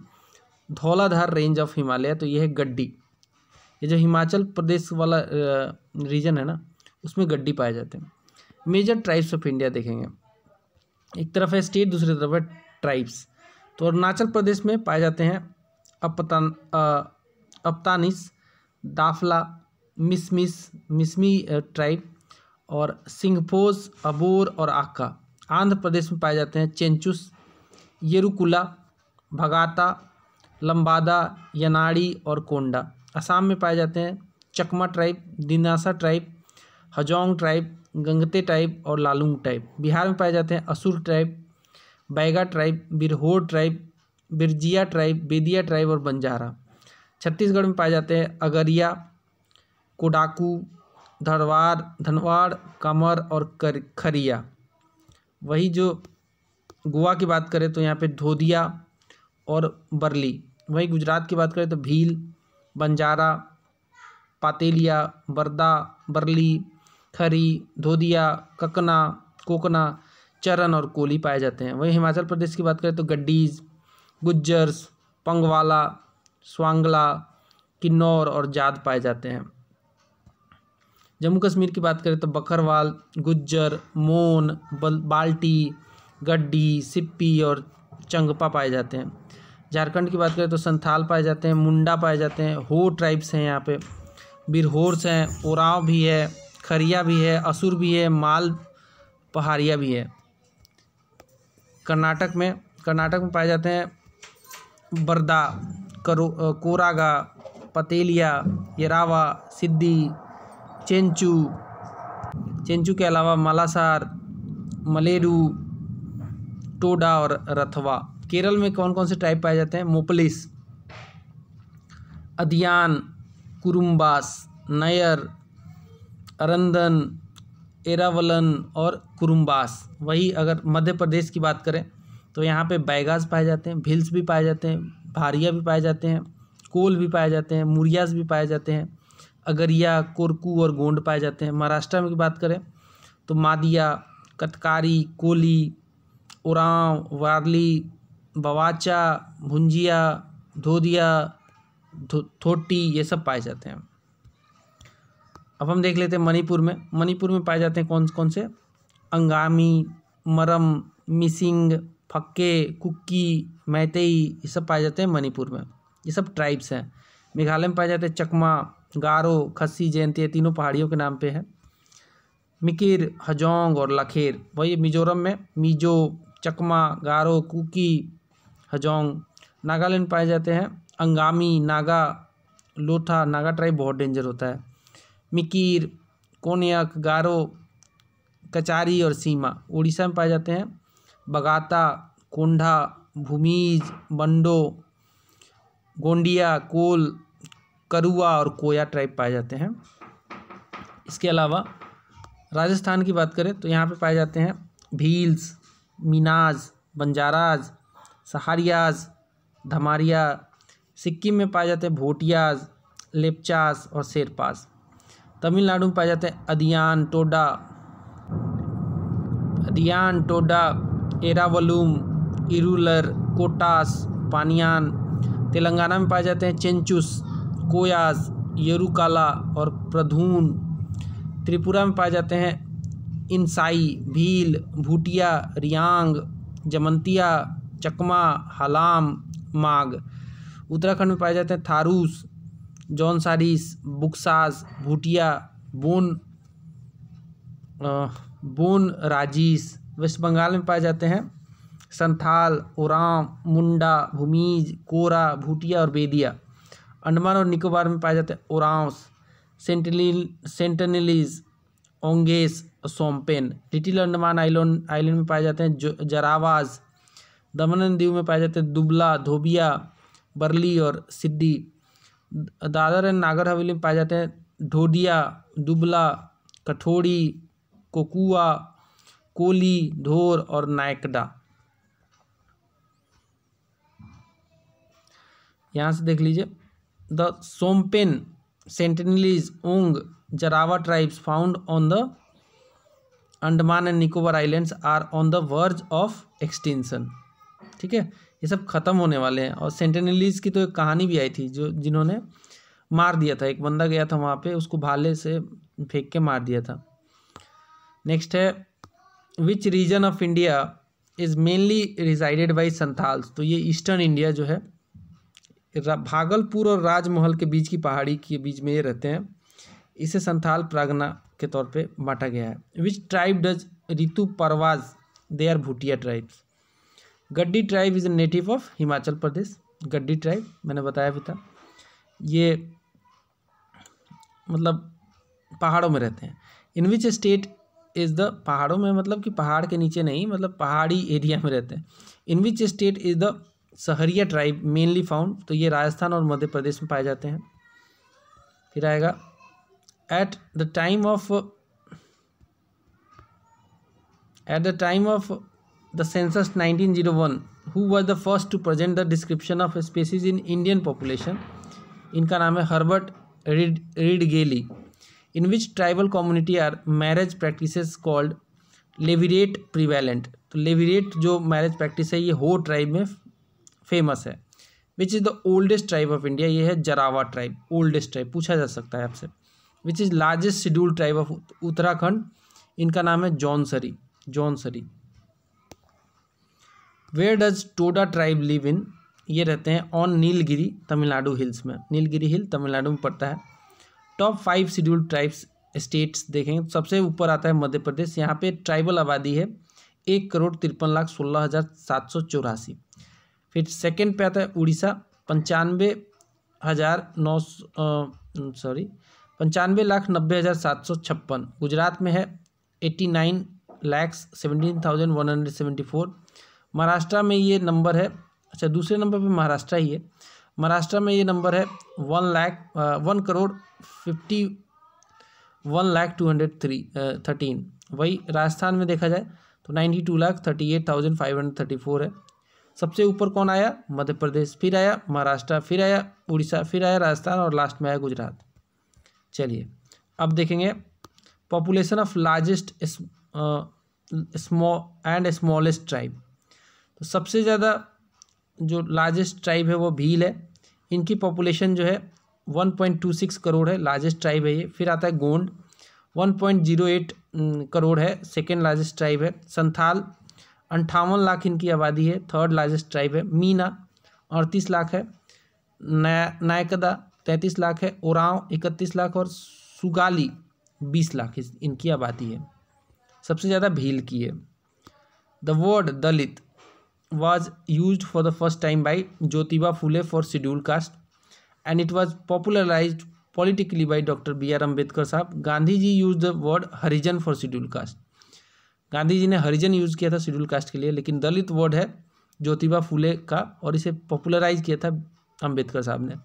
Dhauladhar range of Himalaya तो ये है गड्डी ये जो हिमाचल प्रदेश वाला रीजन है ना उसमें गड्डी पाए जाते हैं मेजर ट्राइब्स ऑफ इंडिया देखेंगे एक तरफ है स्टेट दूसरी तरफ है ट्राइब्स तो अरुणाचल प्रदेश में पाए जाते हैं अपतान अपतानिस दाफला मिसमिस मिसमी ट्राइब और सिंहफोज अबोर और आका आंध्र प्रदेश में पाए जाते हैं चेंचुस येरुकुला भगाता लंबादा यनाड़ी और कोंडा असम में पाए जाते हैं Chakma tribe Dimasa tribe Hajong tribe Gangte tribe और लालुंग ट्राइब बिहार में पाए जाते हैं Asur tribe Baiga tribe Birhor tribe Birjia tribe Bedia tribe और बंजारा छत्तीसगढ़ में पाए जाते हैं अगरिया कोडाकू धरवार धनवाड़ कमर और कर खरिया वही जो गोवा की बात करें तो यहाँ पे धोदिया और बरली वहीं गुजरात की बात करें तो भील बंजारा पातेलिया बरदा बरली खरी धोदिया ककना कोकना चरन और कोली पाए जाते हैं वहीं हिमाचल प्रदेश की बात करें तो गड्डीज गुज्जर्स पंगवाला स्वांगला किन्नौर और जाद पाए जाते हैं जम्मू कश्मीर की बात करें तो बकरवाल गुज्जर मोन बल बाल्टी गड्डी सिप्पी और चंगपा पाए जाते हैं झारखंड की बात करें तो संथाल पाए जाते हैं मुंडा पाए जाते हैं हो ट्राइब्स हैं यहाँ पे बिरहोर्स हैं ओराव भी है खरिया भी है असुर भी है माल पहाड़िया भी है कर्नाटक में कर्नाटक में पाए जाते हैं बरदा करो कोरागा पतेलिया यरावा सिद्धि चेंचू चेंचू के अलावा मलासार मलेरू टोडा और रथवा केरल में कौन कौन से टाइप पाए जाते हैं मोपलिस अदियान कुरुम्बास नयर अरंदन एरावलन और कुरुम्बास वही अगर मध्य प्रदेश की बात करें तो यहाँ पे बैगास पाए जाते हैं भिल्स भी पाए जाते हैं भारिया भी पाए जाते हैं कोल भी पाए जाते हैं मुरियाज भी पाए जाते हैं अगरिया कोरकू और गोंड पाए जाते हैं महाराष्ट्र में की बात करें तो मादिया कटकारी कोली उराव वारली बवाचा भुंजिया धोदिया थोटी ये सब पाए जाते हैं अब हम देख लेते हैं मणिपुर में मणिपुर में पाए जाते हैं कौन कौन से अंगामी मरम मिसिंग फक्के कुकी मैतेई ये सब पाए जाते हैं मणिपुर में ये सब ट्राइब्स हैं मेघालय में पाए जाते हैं चकमा गारो खस्सी जयंती ये तीनों पहाड़ियों के नाम पे है मिकिर हजोंग और लखेर वही मिजोरम में मिजो चकमा गारो कुकी हजोंग नागालैंड पाए जाते हैं अंगामी नागा लोथा नागा ट्राइब बहुत डेंजर होता है मिकीर कोनियक गारो कचारी और सीमा उड़ीसा में पाए जाते हैं बगाता कोंढा भूमिज बंडो गोंडिया कोल करुआ और कोया ट्राइब पाए जाते हैं इसके अलावा राजस्थान की बात करें तो यहाँ पे पाए जाते हैं भील्स मीनाज बंजाराज सहारियाज धमारिया सिक्किम में पाए जाते हैं भोटियाज लेपचास और शेरपास तमिलनाडु में पाए जाते हैं अदियान टोडा अदियान टोडा एरावलूम इरुलर कोटास पानियान तेलंगाना में पाए जाते हैं चेंचुस कोयास येरुकाला और प्रधून त्रिपुरा में पाए जाते हैं इंसाई भील भूटिया रियांग जमंतिया चकमा हलाम माग उत्तराखंड में पाए जाते हैं थारूस जॉन सारिस बुकसाज भूटिया बोन बोन राजीस वेस्ट बंगाल में पाए जाते हैं संथाल उराम मुंडा भूमिज कोरा भूटिया और बेदिया अंडमान और निकोबार में पाए जाते हैं Oraons Sentinel Onges Shompen little Andaman island island में पाए जाते हैं जरावाज दमन दीव में पाए जाते हैं दुबला धोबिया बर्ली और सिद्दी दादर एंड नागर हवेली में पाए जाते हैं ढोडिया दुबला कठोड़ी कोकुआ कोली ढोर और नायकडा यहाँ से देख लीजिए the Shompen Sentinelese Onge Jarawa tribes found on the Andaman and Nicobar islands are on the verge of extension ठीक है ये सब ख़त्म होने वाले हैं और सेंटेनलीज की तो एक कहानी भी आई थी जो जिन्होंने मार दिया था एक बंदा गया था वहाँ पे उसको भाले से फेंक के मार दिया था नेक्स्ट है which region of India is mainly resided by Santhals तो ये ईस्टर्न इंडिया जो है भागलपुर और राजमहल के बीच की पहाड़ी के बीच में ये रहते हैं इसे संथाल प्रागना के तौर पे बांटा गया है विच ट्राइब डज ऋतु परवाज they are Bhutia tribes Gaddi tribe is native of Himachal Pradesh Gaddi tribe मैंने बताया भी था ये मतलब पहाड़ों में रहते हैं in which state is the पहाड़ों में मतलब कि पहाड़ के नीचे नहीं मतलब पहाड़ी एरिया में रहते हैं in which state is the Sahariya tribe mainly found तो ये राजस्थान और मध्य प्रदेश में पाए जाते हैं फिर आएगा at the time of at the time of the census 1901 who was the first to present the description of species in Indian population इनका नाम है हर्बर्ट रिड Risley in which tribal community are marriage practice called levirate prevalent तो levirate जो marriage practice है ये Ho tribe में famous है which is the oldest tribe of India ये है जरावा ट्राइब ओल्डेस्ट ट्राइब पूछा जा सकता है आपसे which is largest schedule tribe of Uttarakhand इनका नाम है Jaunsari Jaunsari where does Toda tribe live in ये रहते हैं ऑन नीलगिरी तमिलनाडु हिल्स में नीलगिरी हिल तमिलनाडु में पड़ता है top five scheduled tribes states देखेंगे सबसे ऊपर आता है मध्य प्रदेश यहाँ पे ट्राइबल आबादी है एक करोड़ तिरपन लाख सोलह हज़ार सात सौ चौरासी फिर सेकेंड पे आता है उड़ीसा पंचानवे हज़ार नौ सॉरी पंचानवे लाख नब्बे हज़ार सात सौ छप्पन गुजरात में है eighty nine lakhs seventeen thousand one hundred seventy four Maharashtra में ये नंबर है अच्छा दूसरे नंबर पे महाराष्ट्र ही है महाराष्ट्र में ये नंबर है one lakh one crore fifty one lakh two hundred three thirteen वही राजस्थान में देखा जाए तो ninety two lakh thirty eight thousand five hundred thirty four है सबसे ऊपर कौन आया मध्य प्रदेश फिर आया महाराष्ट्र फिर आया उड़ीसा फिर आया राजस्थान और लास्ट में आया गुजरात चलिए अब देखेंगे population of largest small and smallest tribe तो सबसे ज़्यादा जो लार्जेस्ट ट्राइब है वो भील है इनकी पॉपुलेशन जो है one point two six crore है लार्जेस्ट ट्राइब है ये फिर आता है Gond one point zero eight crore है सेकेंड लार्जेस्ट ट्राइब है संथाल अंठावन लाख इनकी आबादी है थर्ड लार्जेस्ट ट्राइब है मीना अड़तीस लाख है नया नायकदा तैंतीस लाख है उराव इकतीस लाख और सुगाली बीस लाख इनकी आबादी है सबसे ज़्यादा भील की है the word Dalit was use for the first time by Jyotiba Phule for schedule caste and it was popularize politically by doctor B R Ambedkar Sahab Gandhi ji use the word Harijan for schedule caste Gandhi ji ने हरिजन यूज किया था शेड्यूल कास्ट के लिए लेकिन दलित वर्ड है ज्योतिबा फूले का और इसे पॉपुलराइज किया था अम्बेडकर साहब ने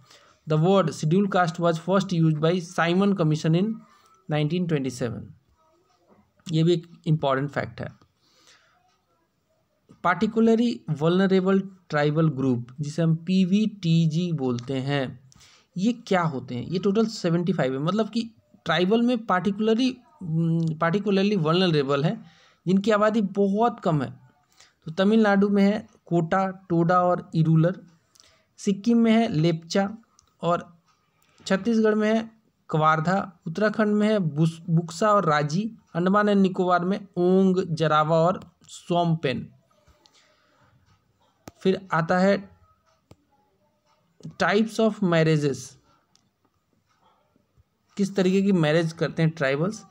the word schedule caste was first use by Simon commission in nineteen twenty seven ये भी एक इम्पॉर्टेंट फैक्ट है पार्टिकुलरी वलनरेबल ट्राइबल ग्रुप जिसे हम पी बोलते हैं ये क्या होते हैं ये टोटल सेवेंटी फाइव है मतलब कि ट्राइबल में पार्टिकुलरली पार्टिकुलरली वलनरेबल है जिनकी आबादी बहुत कम है तो तमिलनाडु में है कोटा टोडा और इरूलर सिक्किम में है लेपचा और छत्तीसगढ़ में है कवारधा उत्तराखंड में है बुक्सा और राजी अंडमान एंड निकोबार में ओंग जरावा और सोमपेन फिर आता है टाइप्स ऑफ मैरिजेस किस तरीके की मैरिज करते हैं ट्राइबल्स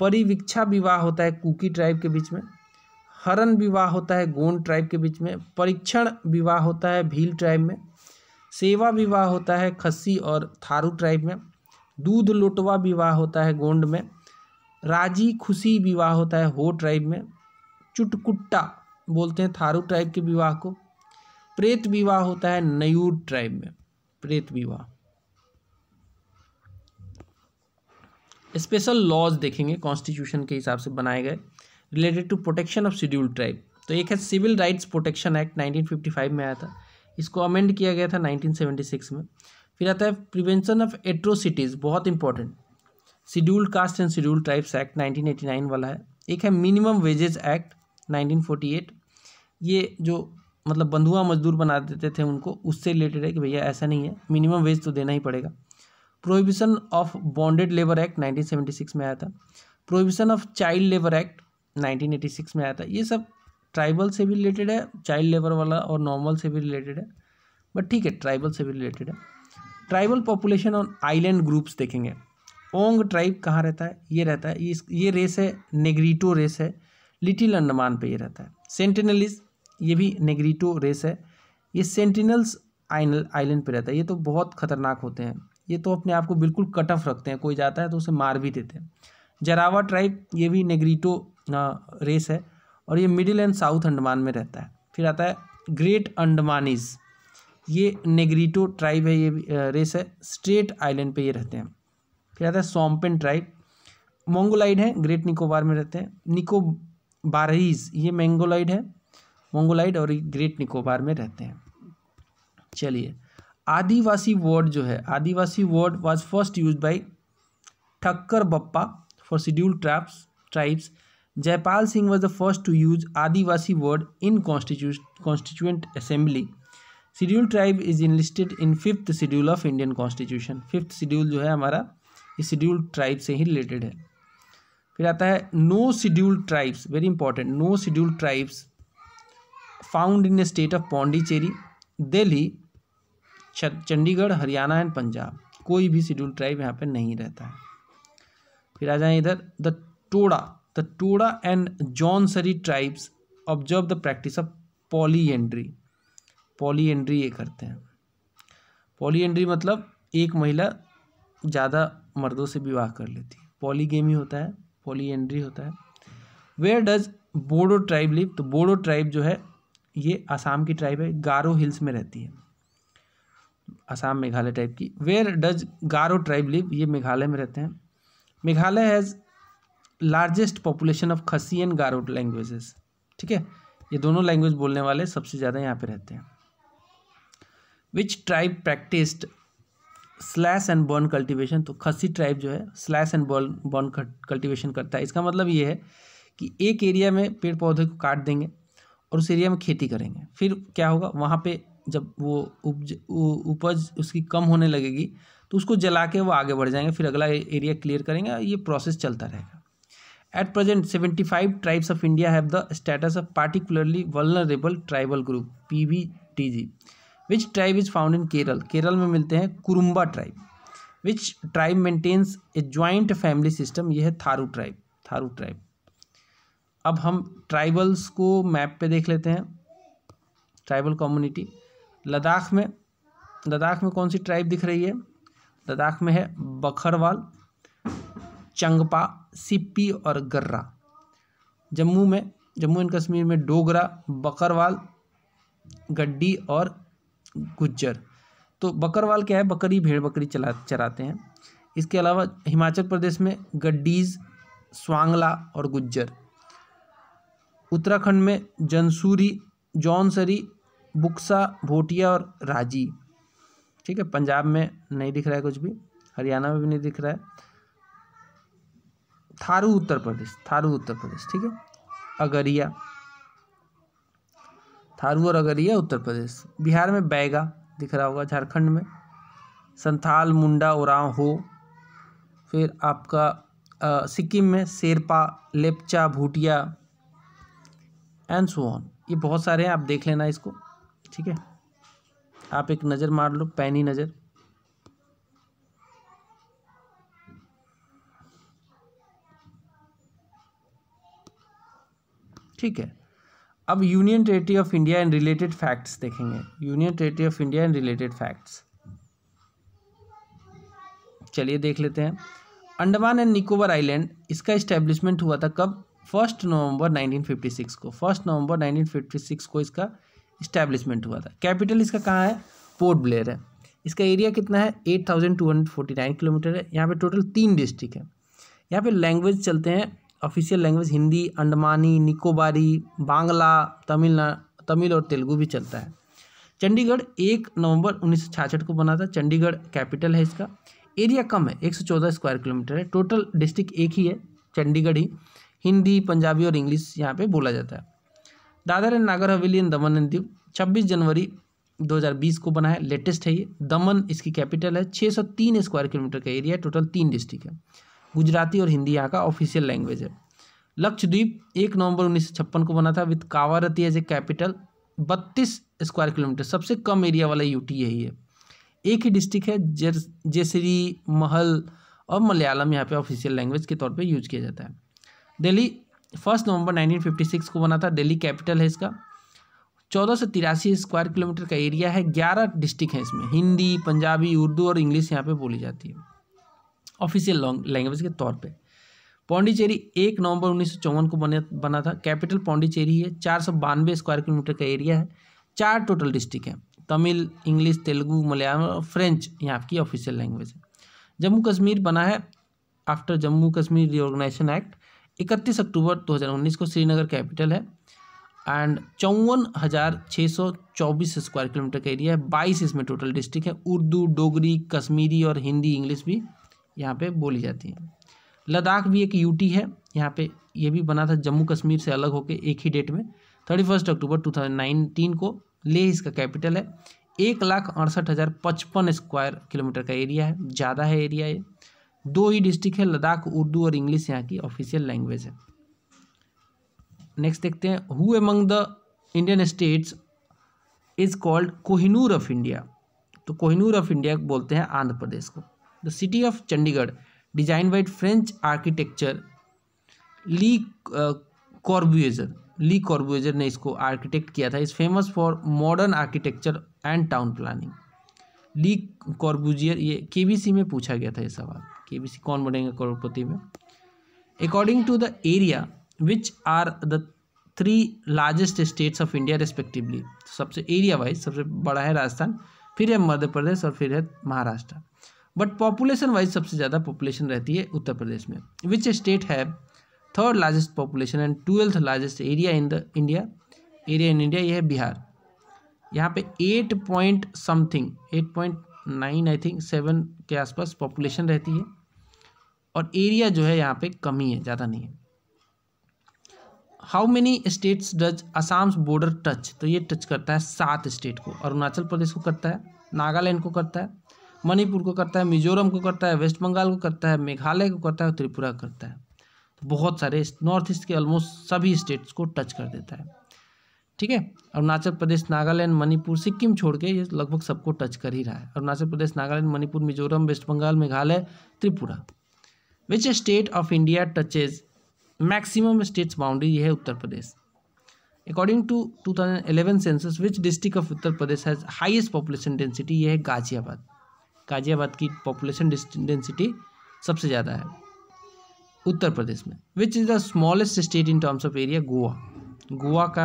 परिविक्षा विवाह होता है कुकी ट्राइब के बीच में हरण विवाह होता है गोंड ट्राइब के बीच में परीक्षण विवाह होता है भील ट्राइब में सेवा विवाह होता है खस्सी और थारू ट्राइब में दूध लोटवा विवाह होता है गोंड में राजी खुशी विवाह होता है हो ट्राइब में चुटकुट्टा बोलते हैं थारू ट्राइब के विवाह को प्रेत विवाह होता है नयूर ट्राइब में प्रेत विवाह स्पेशल लॉज देखेंगे कॉन्स्टिट्यूशन के हिसाब से बनाए गए related to protection of schedule tribe तो एक है सिविल राइट्स प्रोटेक्शन एक्ट 1955 में आया था इसको अमेंड किया गया था 1976 में फिर आता है प्रिवेंशन ऑफ एट्रोसिटीज़ बहुत important scheduled caste and schedule tribes act 1989 वाला है एक है मिनिमम वेजेज एक्ट 1948 ये जो मतलब बंधुआ मजदूर बना देते थे उनको उससे रिलेटेड है कि भैया ऐसा नहीं है मिनिमम वेज तो देना ही पड़ेगा prohibition of bonded labour act 1976 में आया था prohibition of child labour act 1986 में आया था ये सब ट्राइबल से भी रिलेटेड है चाइल्ड लेबर वाला और नॉर्मल से भी रिलेटेड है बट ठीक है ट्राइबल से भी रिलेटेड है tribal population on island groups देखेंगे ओंग ट्राइब कहाँ रहता है ये रहता है ये, रेस है नेग्रीटो रेस है लिटिल अंडमान पे ये रहता है सेंटिनलिस्ट ये भी नेगरीटो रेस है ये सेंटिनल्स आइलैंड पे रहता है ये तो बहुत खतरनाक होते हैं ये तो अपने आप को बिल्कुल कट ऑफ रखते हैं कोई जाता है तो उसे मार भी देते हैं जरावा ट्राइब ये भी नेगरीटो रेस है और ये मिडिल एंड साउथ अंडमान में रहता है फिर आता है ग्रेट अंडमानीज ये नेगरीटो ट्राइब है ये रेस है स्ट्रेट आइलैंड पे ये रहते हैं फिर आता है सोम्पेन ट्राइब मोंगोलाइड है ग्रेट निकोबार में रहते हैं निकोबारीज ये मैंगोलाइड है मंगोलाइड और ग्रेट निकोबार में रहते हैं चलिए आदिवासी वर्ड जो है adivasi word was first use by Thakkar Bappa for schedule tribes tribes Jaipal Singh was the first to use adivasi word in constitu constituent assembly schedule tribe is enlisted in fifth schedule of Indian constitution fifth schedule जो है हमारा इस schedule tribe से ही related है फिर आता है no schedule tribes very important no schedule tribes found in state of Puducherry Delhi Chandigarh Haryana and Punjab कोई भी शेड्यूल ट्राइब यहाँ पे नहीं रहता है फिर आ जाए इधर the Toda the Toda and Jaunsari tribes observe the practice of polyandry polyandry ये करते हैं पॉली एंड्री मतलब एक महिला ज़्यादा मर्दों से विवाह कर लेती है पॉली ही होता है पॉली एंड्री होता है where does Bodo tribe live तो बोडो ट्राइब जो है ये आसाम की ट्राइब है गारो हिल्स में रहती है आसाम मेघालय टाइप की where does Garo tribe live ये मेघालय में रहते हैं Meghalaya has largest population of Khasi and Garo languages ठीक है ये दोनों लैंग्वेज बोलने वाले सबसे ज़्यादा यहाँ पे रहते हैं which tribe practised slash and burn cultivation तो खसी ट्राइब जो है slash and burn burn cultivation करता है इसका मतलब ये है कि एक एरिया में पेड़ पौधे को काट देंगे और उस एरिया में खेती करेंगे फिर क्या होगा वहाँ पे जब वो उपज उपज उसकी कम होने लगेगी तो उसको जला के वो आगे बढ़ जाएंगे फिर अगला एरिया क्लियर करेंगे ये प्रोसेस चलता रहेगा at present seventy five tribes of India have the status of particularly vulnerable tribal group P V T G which tribe is found in Kerala Kerala में मिलते हैं Kurumba tribe which tribe maintains a joint family system यह है Tharu tribe Tharu tribe अब हम tribals को map पे देख लेते हैं ट्राइबल कम्युनिटी लद्दाख में लद्दाख में कौन सी ट्राइब दिख रही है लद्दाख में है बखरवाल चंगपा सिप्पी और गर्रा जम्मू में जम्मू एंड कश्मीर में डोगरा बकरवाल गड्डी और गुज्जर तो बकरवाल क्या है बकरी भेड़ बकरी चला चराते हैं इसके अलावा हिमाचल प्रदेश में गड्डीज स्वांगला और गुज्जर उत्तराखंड में जनसूरी जौनसरी बुक्सा भोटिया और राजी ठीक है पंजाब में नहीं दिख रहा है कुछ भी हरियाणा में भी नहीं दिख रहा है थारू उत्तर प्रदेश थारू उत्तर प्रदेश ठीक है अगरिया थारू और अगरिया उत्तर प्रदेश बिहार में बैगा दिख रहा होगा झारखंड में संथाल मुंडा उराव हो फिर आपका सिक्किम में Sherpa Lepcha Bhutia and so on ये बहुत सारे हैं आप देख लेना इसको ठीक है आप एक नज़र मार लो पैनी नज़र ठीक है अब union territory of India and related facts देखेंगे union territory of India and related facts चलिए देख लेते हैं अंडमान एंड निकोबर आइलैंड इसका इस्टेब्लिशमेंट हुआ था कब फर्स्ट नवंबर 1956 को फर्स्ट नवंबर 1956 को इसका इस्टेब्लिशमेंट हुआ था कैपिटल इसका कहाँ है पोर्ट ब्लेयर है इसका एरिया कितना है 8,249 किलोमीटर है यहाँ पे टोटल तीन डिस्ट्रिक्ट है यहाँ पे लैंग्वेज चलते हैं ऑफिशियल लैंग्वेज हिंदी अंडमानी निकोबारी बांग्ला तमिल तमिल और तेलुगु भी चलता है चंडीगढ़ एक नवंबर उन्नीस को बना था चंडीगढ़ कैपिटल है इसका एरिया कम है 114 स्क्वायर किलोमीटर है टोटल डिस्ट्रिक्ट एक ही है चंडीगढ़ ही हिंदी पंजाबी और इंग्लिश यहाँ पे बोला जाता है दादर एंड नागर हवेली इन दमन एंड दीव छब्बीस जनवरी 2020 को बना है लेटेस्ट है ये दमन इसकी कैपिटल है 603 स्क्वायर किलोमीटर का एरिया टोटल तीन डिस्ट्रिक्ट है गुजराती और हिंदी यहाँ का ऑफिशियल लैंग्वेज है लक्षद्वीप एक नवंबर उन्नीस को बना था with Kavaratti as a capital बत्तीस स्क्वायर किलोमीटर सबसे कम एरिया वाला यूटी यही है एक ही डिस्ट्रिक्ट है जेसरी महल और मलयालम यहाँ पे ऑफिशियल लैंग्वेज के तौर पे यूज किया जाता है दिल्ली फर्स्ट नवंबर 1956 को बना था दिल्ली कैपिटल है इसका चौदह सौ तिरासी स्क्वायर किलोमीटर का एरिया है ग्यारह डिस्ट्रिक्ट हैं इसमें हिंदी पंजाबी उर्दू और इंग्लिश यहाँ पे बोली जाती है ऑफिशियल लैंग्वेज के तौर पे पौंडीचेरी एक नवंबर उन्नीस को बने बना था कैपिटल पौंडीचेरी है चार सौ बानवे स्क्वायर किलोमीटर का एरिया है चार टोटल डिस्ट्रिक्ट हैं तमिल इंग्लिश तेलुगू मलयालम और फ्रेंच यहाँ की ऑफिशियल लैंग्वेज है जम्मू कश्मीर बना है after Jammu Kashmir reorganisation act इकतीस अक्टूबर 2019 को श्रीनगर कैपिटल है एंड चौवन हज़ार छः सौ चौबीस स्क्वायर किलोमीटर का एरिया है बाईस इसमें टोटल डिस्ट्रिक्ट है उर्दू डोगरी कश्मीरी और हिंदी इंग्लिश भी यहाँ पे बोली जाती है लद्दाख भी एक यूटी है यहाँ पे ये भी बना था जम्मू कश्मीर से अलग होकर एक ही डेट में thirty first October two thousand nineteen को लेह इसका कैपिटल है एक लाख अड़सठ हज़ार पचपन स्क्वायर किलोमीटर का एरिया है ज़्यादा है एरिया ये दो ही डिस्ट्रिक्ट है लद्दाख उर्दू और इंग्लिश यहाँ की ऑफिशियल लैंग्वेज है नेक्स्ट देखते हैं who among the Indian states is called Kohinoor of India तो कोहिनूर ऑफ इंडिया बोलते हैं आंध्र प्रदेश को the city of Chandigarh design by French architecture Le Corbusier Le Corbusier ने इसको आर्किटेक्ट किया था is famous for modern architecture and town planning Le Corbusier ये KBC में पूछा गया था ये सवाल बी सी कौन बनेगा करोड़पति में according to the area which are the three largest states of India respectively सबसे एरिया वाइज सबसे बड़ा है राजस्थान फिर है मध्य प्रदेश और फिर है महाराष्ट्र बट पॉपुलेशन वाइज सबसे ज़्यादा पॉपुलेशन रहती है उत्तर प्रदेश में विच स्टेट है third largest population and twelfth largest area in the India area in India यह है बिहार यहाँ पे eight point something eight point nine I think seven के आसपास पॉपुलेशन रहती है और एरिया जो है यहाँ पे कमी है ज़्यादा नहीं है how many states does Assam's border touch तो ये टच करता है सात स्टेट को अरुणाचल प्रदेश को करता है नागालैंड को करता है मणिपुर को करता है मिजोरम को करता है वेस्ट बंगाल को करता है मेघालय को करता है त्रिपुरा करता है तो बहुत सारे नॉर्थ ईस्ट के ऑलमोस्ट सभी स्टेट्स को टच कर देता है ठीक है अरुणाचल प्रदेश नागालैंड मणिपुर सिक्किम छोड़ के ये लगभग सबको टच कर ही रहा है Arunachal Pradesh Nagaland Manipur Mizoram West Bengal Meghalaya Tripura which state of India touches maximum states boundary ये है Uttar Pradesh according to 2011 census which district of Uttar Pradesh has highest population density ये है गाजियाबाद गाजियाबाद की पॉपुलेशन डेंसिटी सबसे ज़्यादा है उत्तर प्रदेश में which is the smallest state in terms of area Goa Goa का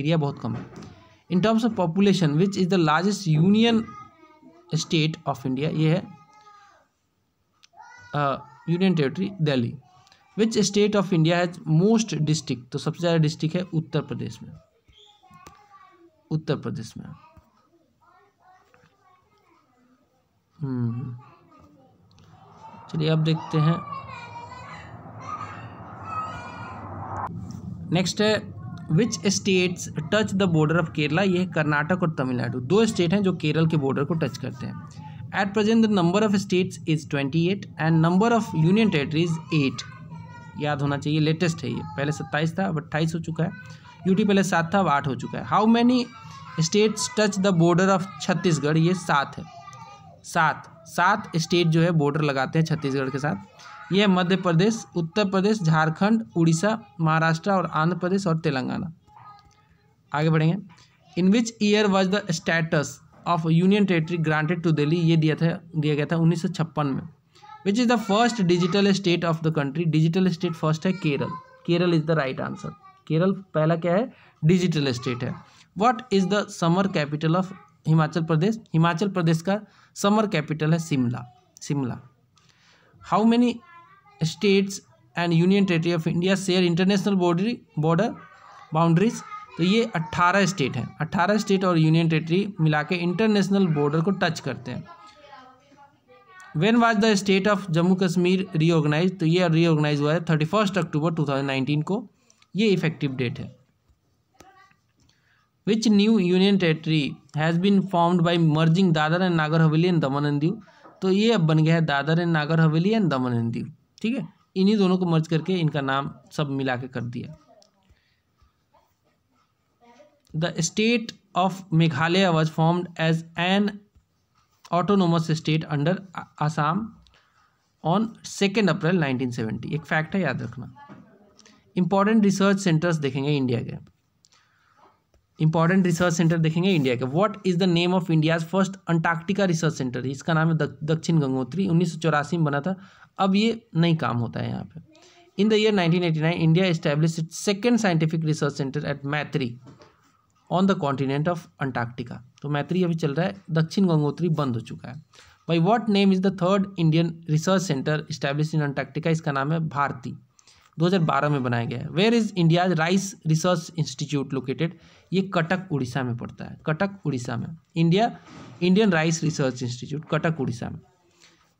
एरिया बहुत कम है in terms of population which is the largest union state of India ये है union territory Delhi which state of India has most district तो सबसे ज़्यादा district है उत्तर प्रदेश में उत्तर प्रदेश में हम्म। चलिए अब देखते हैं नेक्स्ट है which states touch the border of Kerala ये कर्नाटक और तमिलनाडु दो स्टेट हैं जो केरल के बॉर्डर को टच करते हैं At present, the number of states is 28 and number of union territories 8. याद होना चाहिए लेटेस्ट है ये पहले 27 था अब 28 हो चुका है यूटी पहले सात था अब आठ हो चुका है how many states touch the border of Chhattisgarh ये सात है सात सात स्टेट जो है बॉर्डर लगाते हैं छत्तीसगढ़ के साथ ये मध्य प्रदेश उत्तर प्रदेश झारखंड उड़ीसा महाराष्ट्र और आंध्र प्रदेश और तेलंगाना आगे बढ़ेंगे in which year was the status of union territory granted to Delhi ये दिया था दिया गया था उन्नीस में which is the first digital state of the country digital state first है Kerala Kerala is the right answer Kerala पहला क्या है डिजिटल स्टेट है what is the summer capital of Himachal Pradesh Himachal Pradesh का समर कैपिटल है Shimla Shimla how many states and union territory of India share international boundary border boundaries तो ये 18 state हैं 18 स्टेट और यूनियन टेरेटरी मिला के इंटरनेशनल बॉर्डर को टच करते हैं when was the state of Jammu Kashmir reorganise तो ये रीऑर्गेनाइज हुआ है thirty first October two thousand nineteen को ये इफेक्टिव डेट है which new union territory has been formed by merging Dadra and Nagar Haveli and दमन एंड दीव तो ये अब बन गया है दादर एंड नागर हवेली एंड दमन एंड दीव ठीक है इन्हीं दोनों को मर्ज करके इनका नाम सब मिला के कर दिया the state of meghalaya was formed as an autonomous state under assam on 2nd अप्रैल 1970 एक फैक्ट है याद रखना इंपॉर्टेंट रिसर्च सेंटर्स देखेंगे इंडिया के इंपॉर्टेंट रिसर्च सेंटर देखेंगे इंडिया के what is the name of India's first Antarctica research centre इसका नाम है दक्षिण गंगोत्री उन्नीस में बना था अब ये नहीं काम होता है यहाँ पे in the year 1989 India establish second scientific research centre at Maitri on the continent of Antarctica तो मैत्री अभी चल रहा है दक्षिण गंगोत्री बंद हो चुका है by what name is the third Indian research centre establish in Antarctica इसका नाम है भारती 2012 में बनाया गया है where is India rice research institute located ये कटक उड़ीसा में पड़ता है कटक उड़ीसा में India Indian rice research institute Cuttack Orissa में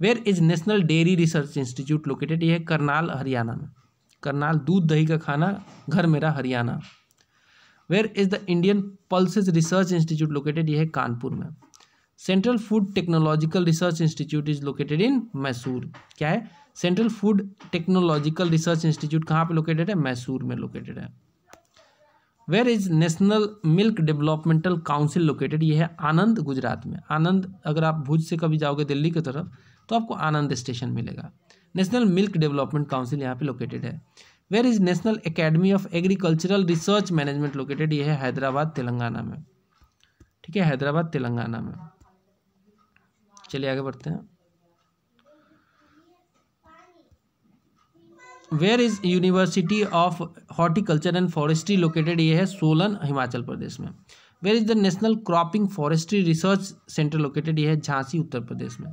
where is national dairy research institute located ये है करनाल हरियाणा में करनाल दूध दही का खाना घर मेरा Haryana where is the Indian pulses research institute located यह है कानपुर में central food technological research institute is located in Mysore क्या है central food technological research institute कहाँ पे लोकेटेड है मैसूर में लोकेटेड है where is national milk developmental council located यह है आनंद गुजरात में आनंद अगर आप भुज से कभी जाओगे दिल्ली की तरफ तो आपको आनंद स्टेशन मिलेगा नेशनल मिल्क डेवलपमेंट काउंसिल यहाँ पे लोकेटेड है where is national academy of agricultural research management located ये है हैदराबाद तेलंगाना में ठीक है हैदराबाद तेलंगाना में चलिए आगे बढ़ते हैं where is university of horticulture and forestry located ये है सोलन हिमाचल प्रदेश में where is the national cropping forestry research centre located ये है झांसी उत्तर प्रदेश में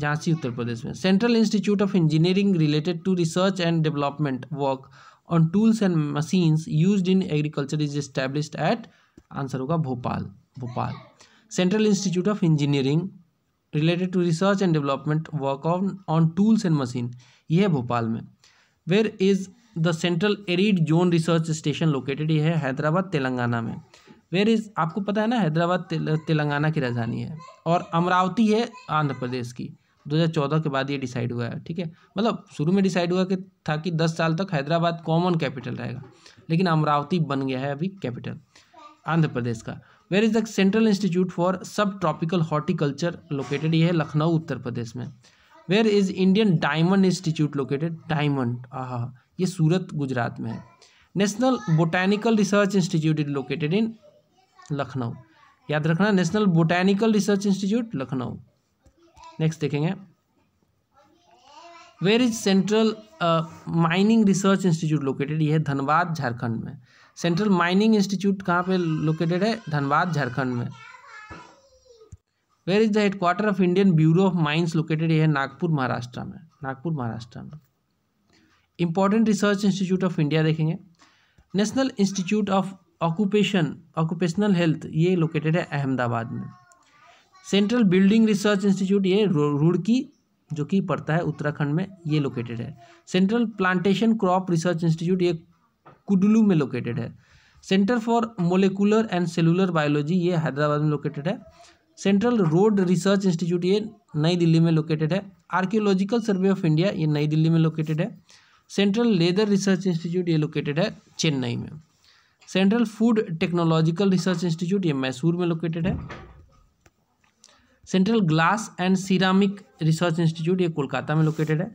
झांसी उत्तर प्रदेश में central institute of engineering related to research and development work on tools and machines use in agriculture is established at answer होगा Bhopal Bhopal central institute of engineering related to research and development work on on tools and machine ये है भोपाल में where is the central arid zone research station located ये है हैदराबाद तेलंगाना में where is आपको पता है ना हैदराबाद तेलंगाना की राजधानी है और अमरावती है आंध्र प्रदेश की 2014 के बाद ये डिसाइड हुआ है ठीक है मतलब शुरू में डिसाइड हुआ कि था कि 10 साल तक हैदराबाद कॉमन कैपिटल रहेगा लेकिन अमरावती बन गया है अभी कैपिटल आंध्र प्रदेश का where is the central institute for sub tropical horticulture located ये है लखनऊ उत्तर प्रदेश में where is Indian diamond institute located diamond ये सूरत गुजरात में है national botanical research institute is located in Lucknow याद रखना national botanical research institute Lucknow next देखेंगे where is central mining research institute located ये है धनबाद झारखंड में सेंट्रल माइनिंग इंस्टीट्यूट कहाँ पे लोकेटेड है धनबाद झारखंड में where is the headquarter of Indian bureau of mines located ये है नागपुर महाराष्ट्र में नागपुर महाराष्ट्र में important research institute of India देखेंगे national institute of occupation occupational health ये लोकेटेड है अहमदाबाद में सेंट्रल बिल्डिंग रिसर्च इंस्टीट्यूट ये रुड़की जो कि पड़ता है उत्तराखंड में ये लोकेटेड है central plantation crop research institute ये कुडलू में लोकेटेड है centre for molecular and cellular biology ये हैदराबाद में लोकेटेड है सेंट्रल रोड रिसर्च इंस्टीट्यूट ये नई दिल्ली में लोकेटेड है आर्कियोलॉजिकल सर्वे ऑफ इंडिया ये नई दिल्ली में लोकेटेड है सेंट्रल लेदर रिसर्च इंस्टीट्यूट ये लोकेटेड है चेन्नई में central food technological research institute ये मैसूर में लोकेटेड है central glass and ceramic research institute ये कोलकाता में लोकेटेड है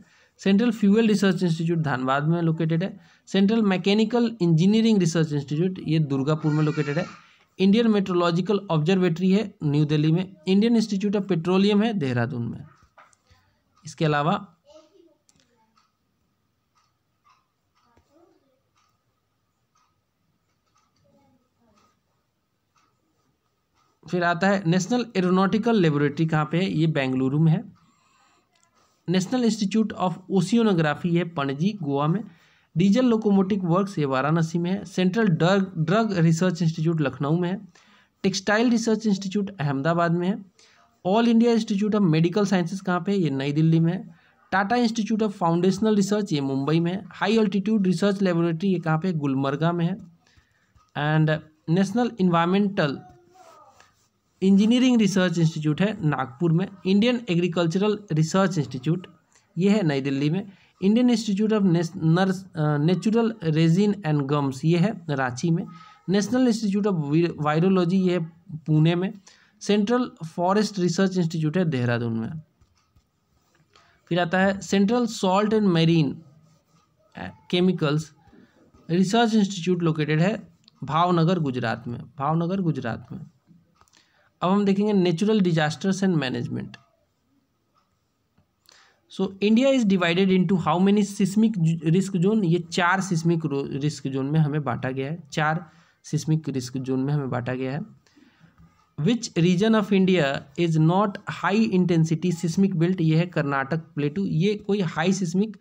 central fuel research institute Dhanbad में लोकेटेड है central mechanical engineering research institute ये दुर्गापुर में लोकेटेड है इंडियन मेट्रोलॉजिकल ऑब्जर्वेटरी है न्यू दिल्ली में इंडियन इंस्टीट्यूट ऑफ पेट्रोलियम है देहरादून में इसके अलावा फिर आता है नेशनल एरोनॉटिकल लेबोरेटरी कहाँ पे है ये बेंगलुरु में है नेशनल इंस्टीट्यूट ऑफ ओशियोनोग्राफी है पणजी गोवा में डीजल लोकोमोटिव वर्क्स ये वाराणसी में है central drug drug research institute Lucknow में है टेक्सटाइल रिसर्च इंस्टीट्यूट अहमदाबाद में है all India institute of medical sciences कहाँ पे ये नई दिल्ली में है Tata institute of foundational research ये मुंबई में है हाई अल्टीट्यूड रिसर्च लेबोरेटरी ये कहाँ पे गुलमर्गा में है and national environmental engineering research institute है नागपुर में इंडियन एग्रीकल्चरल रिसर्च इंस्टीट्यूट ये है नई दिल्ली में Indian institute of nurse natural resin and gums ये है रांची में नेशनल इंस्टीट्यूट ऑफ वायरोलॉजी ये है पुणे में सेंट्रल फॉरेस्ट रिसर्च इंस्टीट्यूट है देहरादून में फिर आता है central salt and marine chemicals research institute located है भावनगर गुजरात में भावनगर गुजरात में अब हम देखेंगे natural disasters and management so India is divided into how many seismic risk zone ये चार सिस्मिक रिस्क जोन में हमें बांटा गया है चार सिस्मिक रिस्क जोन में हमें बांटा गया है which region of India is not high intensity seismic belt ये है कर्नाटक प्लेटू ये कोई high seismic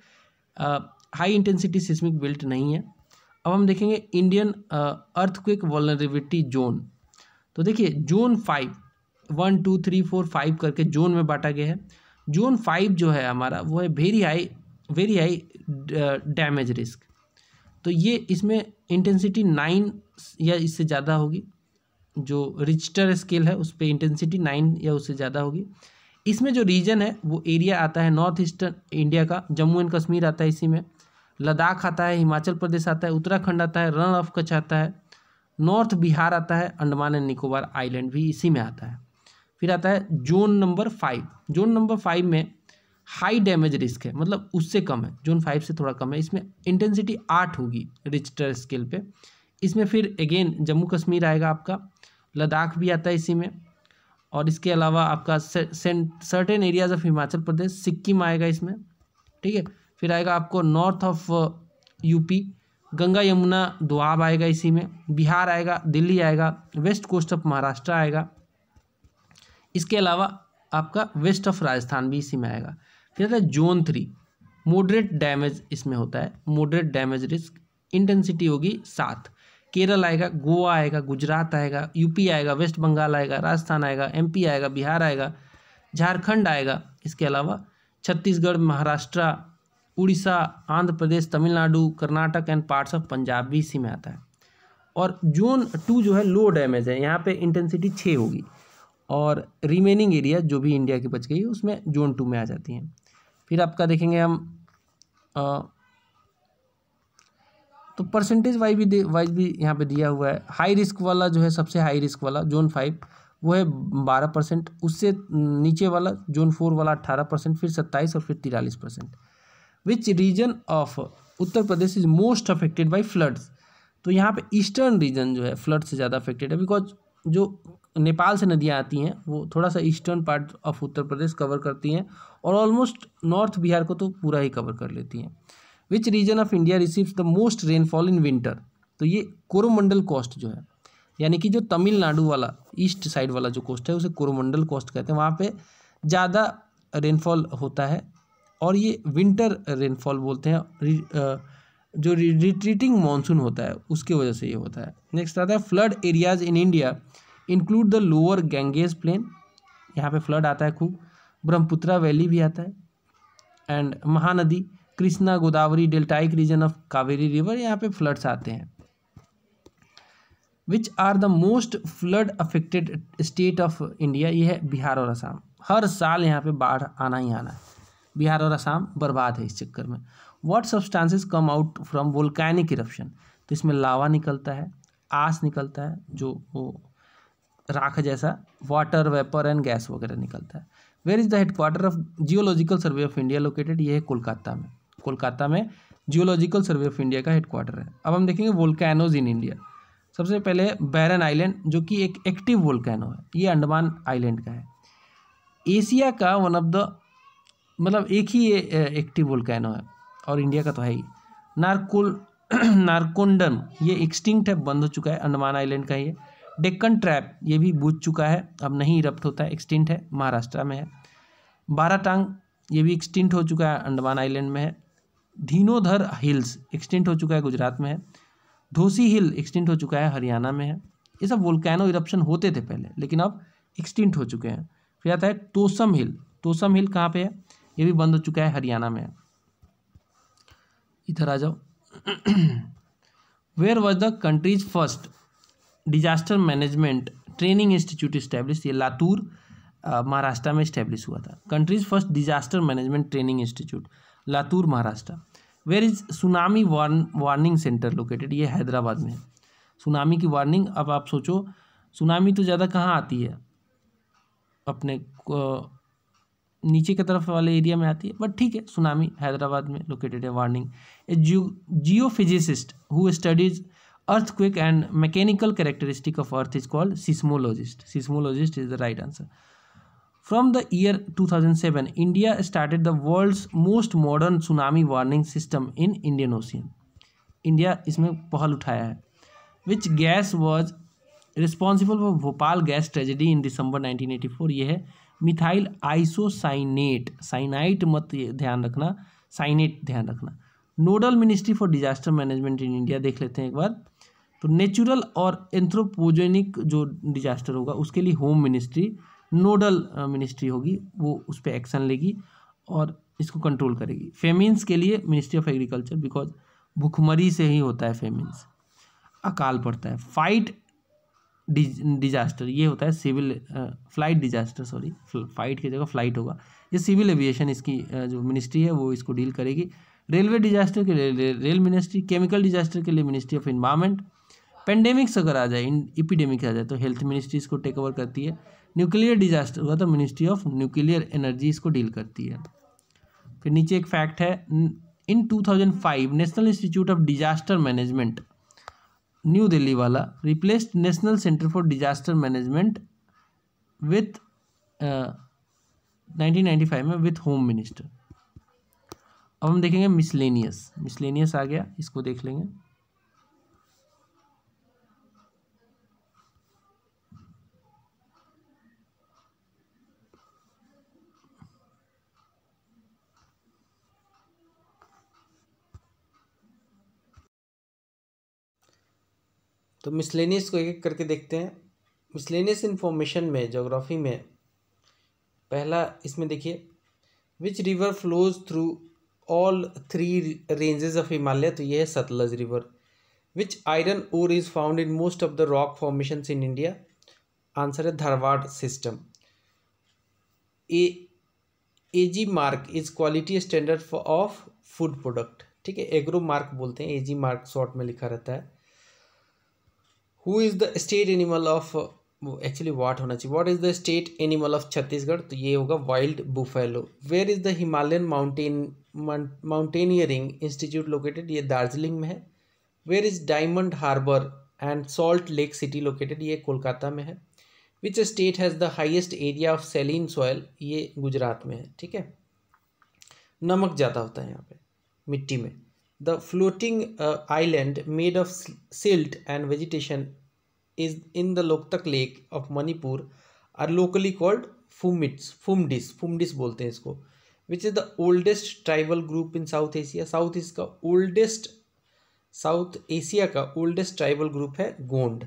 high intensity seismic belt नहीं है अब हम देखेंगे Indian earthquake quick vulnerability zone तो देखिए zone five one two three four five करके जोन में बांटा गया है जोन फाइव जो है हमारा वो है very high very high damage risk तो ये इसमें इंटेंसिटी नाइन या इससे ज़्यादा होगी जो रिजिस्टर स्केल है उस पर इंटेंसिटी नाइन या उससे ज़्यादा होगी इसमें जो रीजन है वो एरिया आता है नॉर्थ ईस्टर्न इंडिया का जम्मू एंड कश्मीर आता है इसी में लद्दाख आता है हिमाचल प्रदेश आता है उत्तराखंड आता है रन ऑफ कच्छ आता है नॉर्थ बिहार आता है अंडमान एंड निकोबार आइलैंड भी इसी में आता है फिर आता है zone number five zone number five में हाई डैमेज रिस्क है मतलब उससे कम है जोन फाइव से थोड़ा कम है इसमें इंटेंसिटी आठ होगी रिजिस्टर स्केल पे इसमें फिर अगेन जम्मू कश्मीर आएगा आपका लद्दाख भी आता है इसी में और इसके अलावा आपका certain areas of Himachal Pradesh Sikkim आएगा इसमें ठीक है फिर आएगा आपको north of UP Ganga Yamuna Doab आएगा इसी में बिहार आएगा दिल्ली आएगा वेस्ट कोस्ट ऑफ महाराष्ट्र आएगा इसके अलावा आपका वेस्ट ऑफ राजस्थान भी इसी में आएगा फिर आता है जोन थ्री मोडरेट डैमेज इसमें होता है मोडरेट डैमेज रिस्क इंटेंसिटी होगी सात केरल आएगा गोवा आएगा गुजरात आएगा यूपी आएगा वेस्ट बंगाल आएगा राजस्थान आएगा एमपी आएगा बिहार आएगा झारखंड आएगा इसके अलावा Chhattisgarh Maharashtra Orissa Andhra Pradesh Tamil Nadu Karnataka and parts of Punjab भी इसी में आता है और जोन टू जो है लो डैमेज है यहाँ पे इंटेंसिटी छः होगी और रिमेनिंग एरिया जो भी इंडिया की बच गई है उसमें जोन टू में आ जाती हैं फिर आपका देखेंगे हम आ, तो परसेंटेज वाइज भी वाइज भी यहाँ पे दिया हुआ है हाई रिस्क वाला जो है सबसे हाई रिस्क वाला जोन फाइव वो है बारह परसेंट उससे नीचे वाला जोन फोर वाला अट्ठारह परसेंट फिर सत्ताईस और फिर तिरालीस percent which region of Uttar Pradesh is most affected by floods तो यहाँ पे ईस्टर्न रीजन जो है फ्लड से ज़्यादा अफेक्टेड है बिकॉज जो नेपाल से नदियाँ आती हैं वो थोड़ा सा eastern part of Uttar Pradesh cover करती हैं और ऑलमोस्ट नॉर्थ बिहार को तो पूरा ही कवर कर लेती हैं which region of India receives the most rainfall in winter तो ये कोरोमंडल कॉस्ट जो है यानी कि जो तमिलनाडु वाला ईस्ट साइड वाला जो कोस्ट है उसे कोरोमंडल कॉस्ट कहते हैं वहाँ पे ज़्यादा रेनफॉल होता है और ये विंटर रेनफॉल बोलते हैं जो रिट्रीटिंग मानसून होता है उसकी वजह से ये होता है नेक्स्ट आता है flood areas in India include the lower Ganges plain यहाँ पे फ्लड आता है खूब ब्रह्मपुत्रा वैली भी आता है and Mahanadi Krishna Godavari deltaic region of Kaveri river यहाँ पे फ्लड्स आते हैं which are the most flood affected state of India ये है बिहार और आसाम हर साल यहाँ पे बाढ़ आना ही आना है बिहार और आसाम बर्बाद है इस चक्कर में what substances come out from volcanic eruption तो इसमें लावा निकलता है आस निकलता है जो वो राख जैसा वाटर वेपर एंड गैस वगैरह निकलता है where is the headquarter of geological survey of India located ये है कोलकाता में कोलकाता में जियोलॉजिकल सर्वे ऑफ इंडिया का हेडक्वार्टर है अब हम देखेंगे वोल्कैनोज इन इंडिया सबसे पहले बैरन आइलैंड जो कि एक एक्टिव वोल्कैनो है ये अंडमान आइलैंड का है एशिया का वन ऑफ द मतलब एक ही एक्टिव वोल्केनो है और इंडिया का तो है ही नारकोल [CLEARS THROAT] नारकोंडम ये एक्सटिंक्ट है बंद हो चुका है अंडमान आइलैंड का ये डेक्कन ट्रैप ये भी बूझ चुका है अब नहीं इरप्ट होता है एक्सटिंक्ट है महाराष्ट्र में है बाराटांग टांग ये भी एक्सटिंक्ट हो चुका है अंडमान आइलैंड में है धीनोधर हिल्स एक्सटिंक्ट हो चुका है गुजरात में है धोसी हिल एक्सटिंक्ट हो चुका है हरियाणा में है ये सब वोल्कैनो इरप्शन होते थे पहले लेकिन अब एक्सटिंक्ट हो चुके हैं फिर आता है तोसम हिल तोसम हिल कहाँ पे है ये भी बंद हो चुका है हरियाणा में इधर आ जाओ where was the country's first disaster management training institute establish ये लातूर महाराष्ट्र में इस्टेब्लिश हुआ था country's first disaster management training institute Latur Maharashtra where is tsunami warning centre located ये हैदराबाद में है सुनामी की वार्निंग अब आप सोचो सुनामी तो ज़्यादा कहाँ आती है अपने नीचे की तरफ वाले एरिया में आती है बट ठीक है सुनामी हैदराबाद में लोकेटेड है warning a geo geo physicist who studies earthquake and mechanical characteristic of earth is called seismologist seismologist is the right answer from the year two thousand seven India started the world's most modern tsunami warning system in Indian ocean India इसमें पहल उठाया है which gas was responsible for Bhopal gas tragedy in December nineteen eighty four ये है methyl isocyanate साइनाइट मत ध्यान रखना cyanate ध्यान रखना nodal ministry for disaster management in India देख लेते हैं एक बार तो नेचुरल और एंथ्रोपोजेनिक जो डिजास्टर होगा उसके लिए होम मिनिस्ट्री नोडल मिनिस्ट्री होगी वो उस पर एक्शन लेगी और इसको कंट्रोल करेगी फेमिन्स के लिए मिनिस्ट्री ऑफ एग्रीकल्चर बिकॉज भुखमरी से ही होता है फेमिन्स अकाल पड़ता है फाइट डिजास्टर ये होता है civil flight disaster sorry flight की जगह फ्लाइट होगा ये सिविल एविएशन इसकी जो मिनिस्ट्री है वो इसको डील करेगी रेलवे डिजास्टर के लिए रेल मिनिस्ट्री केमिकल डिजास्टर के लिए मिनिस्ट्री ऑफ इन्वायरमेंट पेंडेमिक्स अगर आ जाए इन इपिडेमिक आ जाए तो हेल्थ मिनिस्ट्री इसको टेक ओवर करती है न्यूक्लियर डिजास्टर हुआ तो मिनिस्ट्री ऑफ न्यूक्लियर एनर्जी इसको डील करती है फिर नीचे एक फैक्ट है in five national institute of disaster management new Delhi वाला replaced national centre for disaster management with nineteen ninety five में विथ होम मिनिस्टर अब हम देखेंगे मिसलेनियस मिसलेनियस आ गया इसको देख लेंगे तो मिसलेनियस को एक एक करके देखते हैं मिसलेनियस इन्फॉर्मेशन में जोग्राफी में पहला इसमें देखिए which river flows through all three ranges of Himalaya तो यह है Sutlej river which iron ore is found in most of the rock formation in India answer है Dharwar system a A G mark is quality standard of food product ठीक है agro mark बोलते हैं ए G mark short में लिखा रहता है who is the state animal of actually what होना चाहिए what is the state animal of Chhattisgarh तो ये होगा wild buffalo where is the Himalayan mountain mountaineering institute located ये दार्जिलिंग में है where is diamond harbour and salt lake city located ये कोलकाता में है which state has the highest area of saline soil ये गुजरात में है ठीक है नमक ज़्यादा होता है यहाँ पे मिट्टी में The floating uh, island made of silt and vegetation is in the Loktak Lake of Manipur are locally called Fumits, Fumdis, Fumdis बोलते हैं इसको which is the oldest tribal group in south Asia south इसका oldest south Asia का oldest tribal group है Gond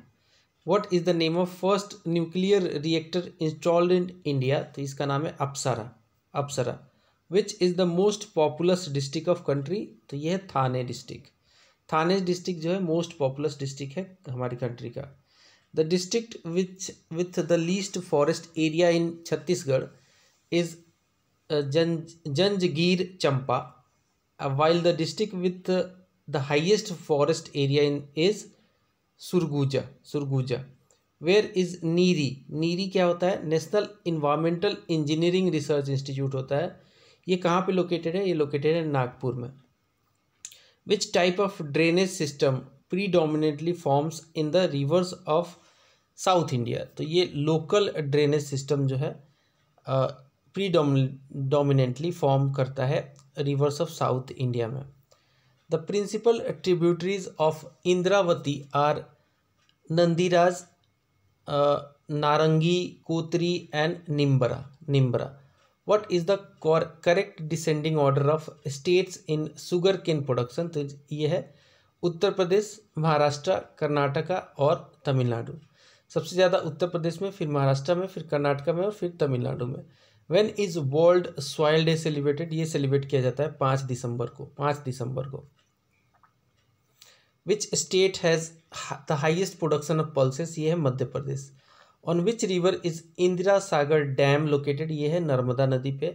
what is the name of first nuclear reactor installed in India तो इसका नाम है Apsara Apsara which is the most populous district of country तो यह है थाने डिस्ट्रिक्ट थाने डिस्ट्रिक्ट जो है मोस्ट पॉपुलस डिस्ट्रिक्ट है हमारी कंट्री का the district which with the least forest area in Chhattisgarh is जं Janjgir Champa while the district with the highest forest area in is Surguja Surguja where is NEERI NEERI क्या होता है national environmental engineering research institute होता है ये कहाँ पे लोकेटेड है ये लोकेटेड है नागपुर में which type of drainage system predominantly forms in the rivers of south India तो ये लोकल ड्रेनेज सिस्टम जो है प्री डोमिनेटली फॉर्म करता है रिवर्स ऑफ साउथ इंडिया में the principal tributaries of Indravati are Nandiraj Narangi Kotri and Nimbra Nimbra what is the correct descending order of states in sugar cane production तो ये है उत्तर प्रदेश महाराष्ट्र कर्नाटका और तमिलनाडु सबसे ज़्यादा उत्तर प्रदेश में फिर महाराष्ट्र में फिर कर्नाटका में और फिर तमिलनाडु में when is world soil day celebrated ये सेलिब्रेट किया जाता है पाँच दिसंबर को पाँच दिसंबर को which state has the highest production of pulses ये है Madhya Pradesh on which river is Indira Sagar dam located ये है नर्मदा नदी पे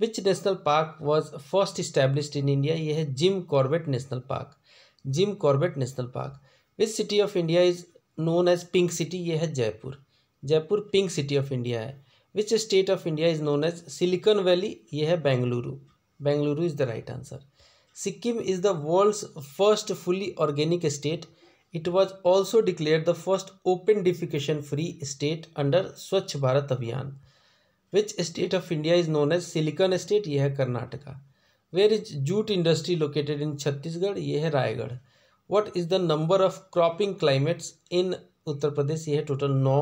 which national park was first established in India ये है Jim Corbett national park Jim Corbett national park which city of India is known as pink city ये है Jaipur Jaipur pink city of India है which state of India is known as silicon valley ये है Bengaluru Bengaluru is the right answer Sikkim is the world first fully organic state it was also declared the first open defecation free state under Swachh Bharat Abhiyan. Which state of India is known as Silicon State? यह है Karnataka where is jute industry located in Chhattisgarh ये है Raigarh what is the number of cropping climates in Uttar Pradesh ये है total नौ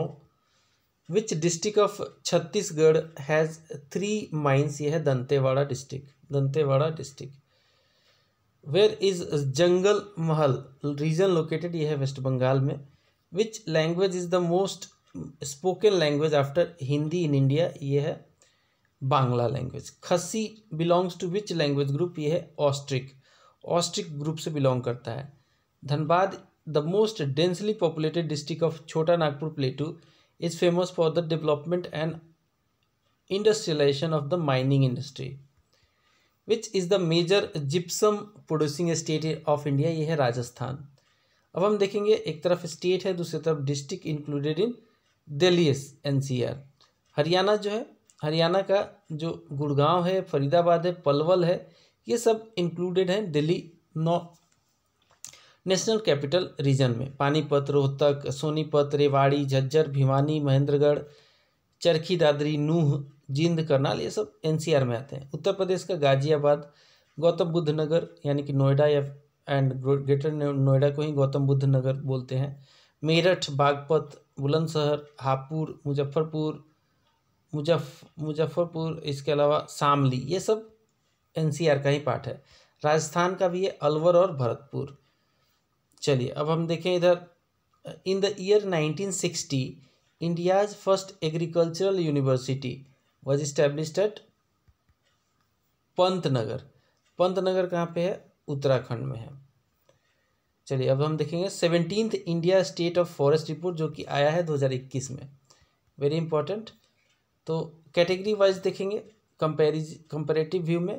which district of Chhattisgarh has three mines ये है Dantewada district Dantewada district where is Jangal Mahal region located यह है वेस्ट बंगाल में which language is the most spoken language after Hindi in India ये है Bangla language Khasi belongs to which language group ये है ऑस्ट्रिक ऑस्ट्रिक ग्रुप से बिलोंग करता है Dhanbad the most densely populated district of Chhota Nagpur plateau is famous for the development and industrialisation of the mining industry which is the major gypsum producing state of India ये है राजस्थान अब हम देखेंगे एक तरफ स्टेट है दूसरी तरफ डिस्ट्रिक्ट इंक्लूडेड इन दिल्ली एन हरियाणा जो है हरियाणा का जो गुड़गांव है फरीदाबाद है पलवल है ये सब इंक्लूडेड हैं दिल्ली नौ नेशनल कैपिटल रीजन में पानीपत रोहतक सोनीपत रेवाड़ी झज्जर भिवानी महेंद्रगढ़ चरखी दादरी नूह जींद करनाल ये सब एनसीआर में आते हैं उत्तर प्रदेश का गाजियाबाद गौतम बुद्ध नगर यानी कि नोएडा या एंड ग्रेटर नोएडा को ही गौतम बुद्ध नगर बोलते हैं मेरठ बागपत बुलंदशहर हापुड़ मुजफ्फरपुर मुजफ मुजफ्फरपुर इसके अलावा शामली ये सब एनसीआर का ही पार्ट है राजस्थान का भी है अलवर और भरतपुर चलिए अब हम देखें इधर in the year 1960 India's first agricultural university was established at Pantnagar कहाँ पे है उत्तराखंड में है चलिए अब हम देखेंगे seventeen India state of forest report जो कि आया है 2021 में वेरी इंपॉर्टेंट तो कैटेगरी वाइज देखेंगे कंपेरिज कंपेरेटिव व्यू में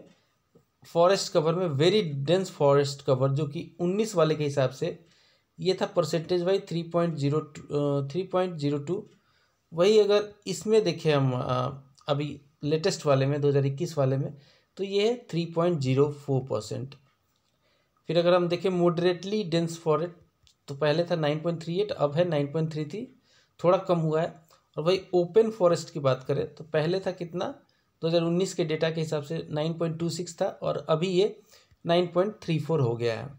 फॉरेस्ट कवर में वेरी डेंस फॉरेस्ट कवर जो कि 19 वाले के हिसाब से ये था percentage wise three point zero three point zero two वही अगर इसमें देखें हम अभी लेटेस्ट वाले में 2021 वाले में तो ये है three point zero four percent फिर अगर हम देखें मॉडरेटली डेंस फॉरेस्ट तो पहले था नाइन पॉइंट थ्री एट अब है नाइन पॉइंट थ्री थ्री थोड़ा कम हुआ है और वही ओपन फॉरेस्ट की बात करें तो पहले था कितना 2019 के डेटा के हिसाब से नाइन पॉइंट टू सिक्स था और अभी ये नाइन पॉइंट थ्री फोर हो गया है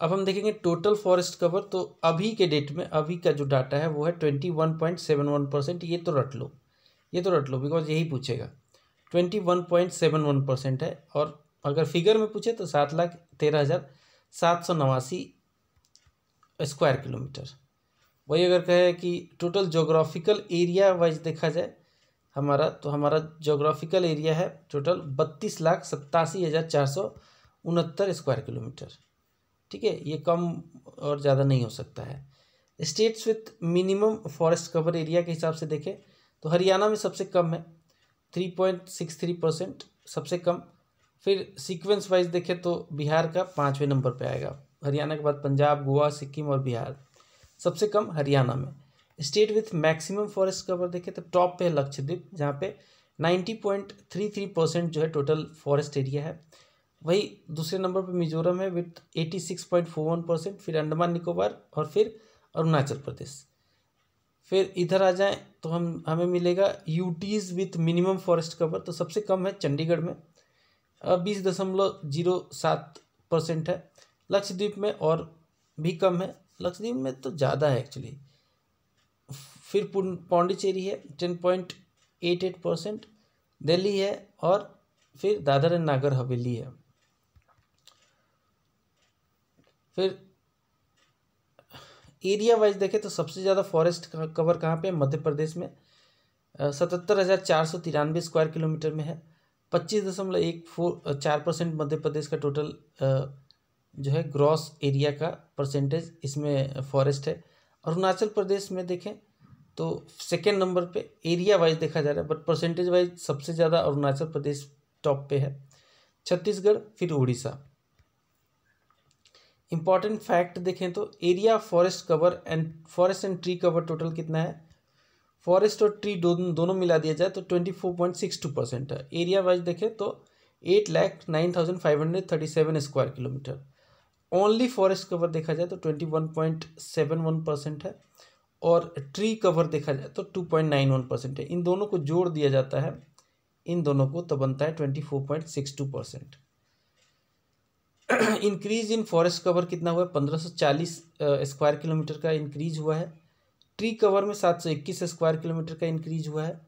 अब हम देखेंगे टोटल फॉरेस्ट कवर तो अभी के डेट में अभी का जो डाटा है वो है twenty one point seven one percent ये तो रट लो ये तो रट लो बिकॉज यही पूछेगा twenty one point seven one percent है और अगर फिगर में पूछे तो सात लाख तेरह हज़ार सात सौ नवासी स्क्वायर किलोमीटर वही अगर कहे कि टोटल जोग्राफिकल एरिया वाइज देखा जाए हमारा तो हमारा जोग्राफिकल एरिया है टोटल बत्तीस लाख सत्तासी हज़ार चार सौ उनहत्तर स्क्वायर किलोमीटर ठीक है ये कम और ज़्यादा नहीं हो सकता है states with minimum forest cover area के हिसाब से देखें तो हरियाणा में सबसे कम है three point six three percent सबसे कम फिर सीक्वेंस वाइज देखें तो बिहार का पाँचवें नंबर पे आएगा हरियाणा के बाद पंजाब गोवा सिक्किम और बिहार सबसे कम हरियाणा में state with maximum forest cover देखें तो टॉप पे है लक्षद्वीप जहाँ पे ninety point three three percent जो है टोटल फॉरेस्ट एरिया है वही दूसरे नंबर पर मिजोरम है with eighty six point four one percent फिर अंडमान निकोबार और फिर अरुणाचल प्रदेश फिर इधर आ जाएं तो हम हमें मिलेगा UTs with minimum forest cover तो सबसे कम है चंडीगढ़ में बीस दशमलव जीरो सात परसेंट है लक्षद्वीप में और भी कम है लक्षद्वीप में तो ज़्यादा है एक्चुअली फिर पौंडीचेरी है ten point eight eight percent Delhi है और फिर दादर एंड नागर हवेली है फिर एरिया वाइज देखें तो सबसे ज़्यादा फॉरेस्ट कवर कहाँ पे मध्य प्रदेश में सतहत्तर हज़ार चार सौ तिरानवे स्क्वायर किलोमीटर में है पच्चीस दशमलव एक फोर चार परसेंट मध्य प्रदेश का टोटल जो है ग्रॉस एरिया का परसेंटेज इसमें फॉरेस्ट है अरुणाचल प्रदेश में देखें तो सेकेंड नंबर पे एरिया वाइज देखा जा रहा है बट परसेंटेज वाइज सबसे ज़्यादा अरुणाचल प्रदेश टॉप पे है छत्तीसगढ़ फिर उड़ीसा इंपॉर्टेंट फैक्ट देखें तो area forest cover and forest and tree cover total कितना है फॉरेस्ट और ट्री दो, दोनों मिला दिया जाए तो twenty four point six two percent है एरिया वाइज देखें तो eight lakh nine thousand five hundred thirty seven square kilometre only forest cover देखा जाए तो twenty one point seven one percent है और ट्री कवर देखा जाए तो two point nine one percent है इन दोनों को जोड़ दिया जाता है इन दोनों को तो बनता है twenty four point six two percent increase in forest cover कितना हुआ है पंद्रह सौ चालीस स्क्वायर किलोमीटर का इंक्रीज हुआ है ट्री कवर में सात सौ इक्कीस स्क्वायर किलोमीटर का इंक्रीज हुआ है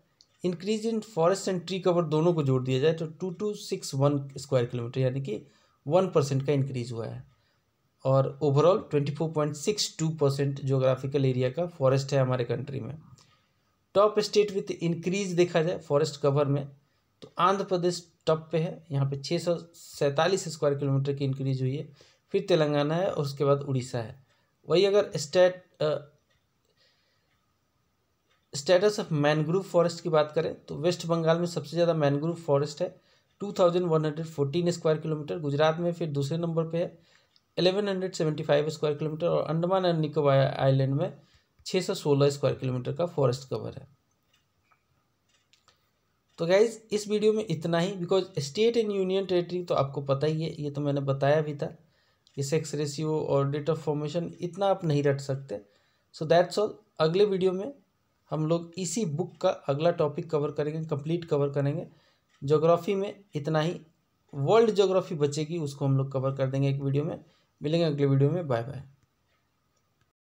increase in forest and tree cover दोनों को जोड़ दिया जाए तो two two six one square kilometre यानी कि वन परसेंट का इंक्रीज हुआ है और overall twenty four point six two percent geographical area का फॉरेस्ट है हमारे कंट्री में टॉप स्टेट विथ इंक्रीज देखा जाए फॉरेस्ट कवर में तो आंध्र प्रदेश टॉप पे है यहाँ पे छः सौ सैंतालीस स्क्वायर किलोमीटर की इंक्रीज हुई है फिर तेलंगाना है और उसके बाद उड़ीसा है वही अगर state status of mangrove forest की बात करें तो वेस्ट बंगाल में सबसे ज़्यादा मैनग्रूव फॉरेस्ट है two thousand one hundred fourteen square kilometre Gujarat में फिर दूसरे नंबर पे है eleven hundred seventy five square kilometre और अंडमान एंड निकोबार आइलैंड में छः सौ सोलह स्क्वायर किलोमीटर का फॉरेस्ट कवर है तो गाइज इस वीडियो में इतना ही because state and union territory तो आपको पता ही है ये तो मैंने बताया भी था ये सेक्स रेशियो और डेट ऑफ फॉर्मेशन इतना आप नहीं रट सकते सो दैट्स ऑल अगले वीडियो में हम लोग इसी बुक का अगला टॉपिक कवर करेंगे कंप्लीट कवर करेंगे जोग्राफ़ी में इतना ही वर्ल्ड जोग्राफ़ी बचेगी उसको हम लोग कवर कर देंगे एक वीडियो में मिलेंगे अगले वीडियो में बाय बाय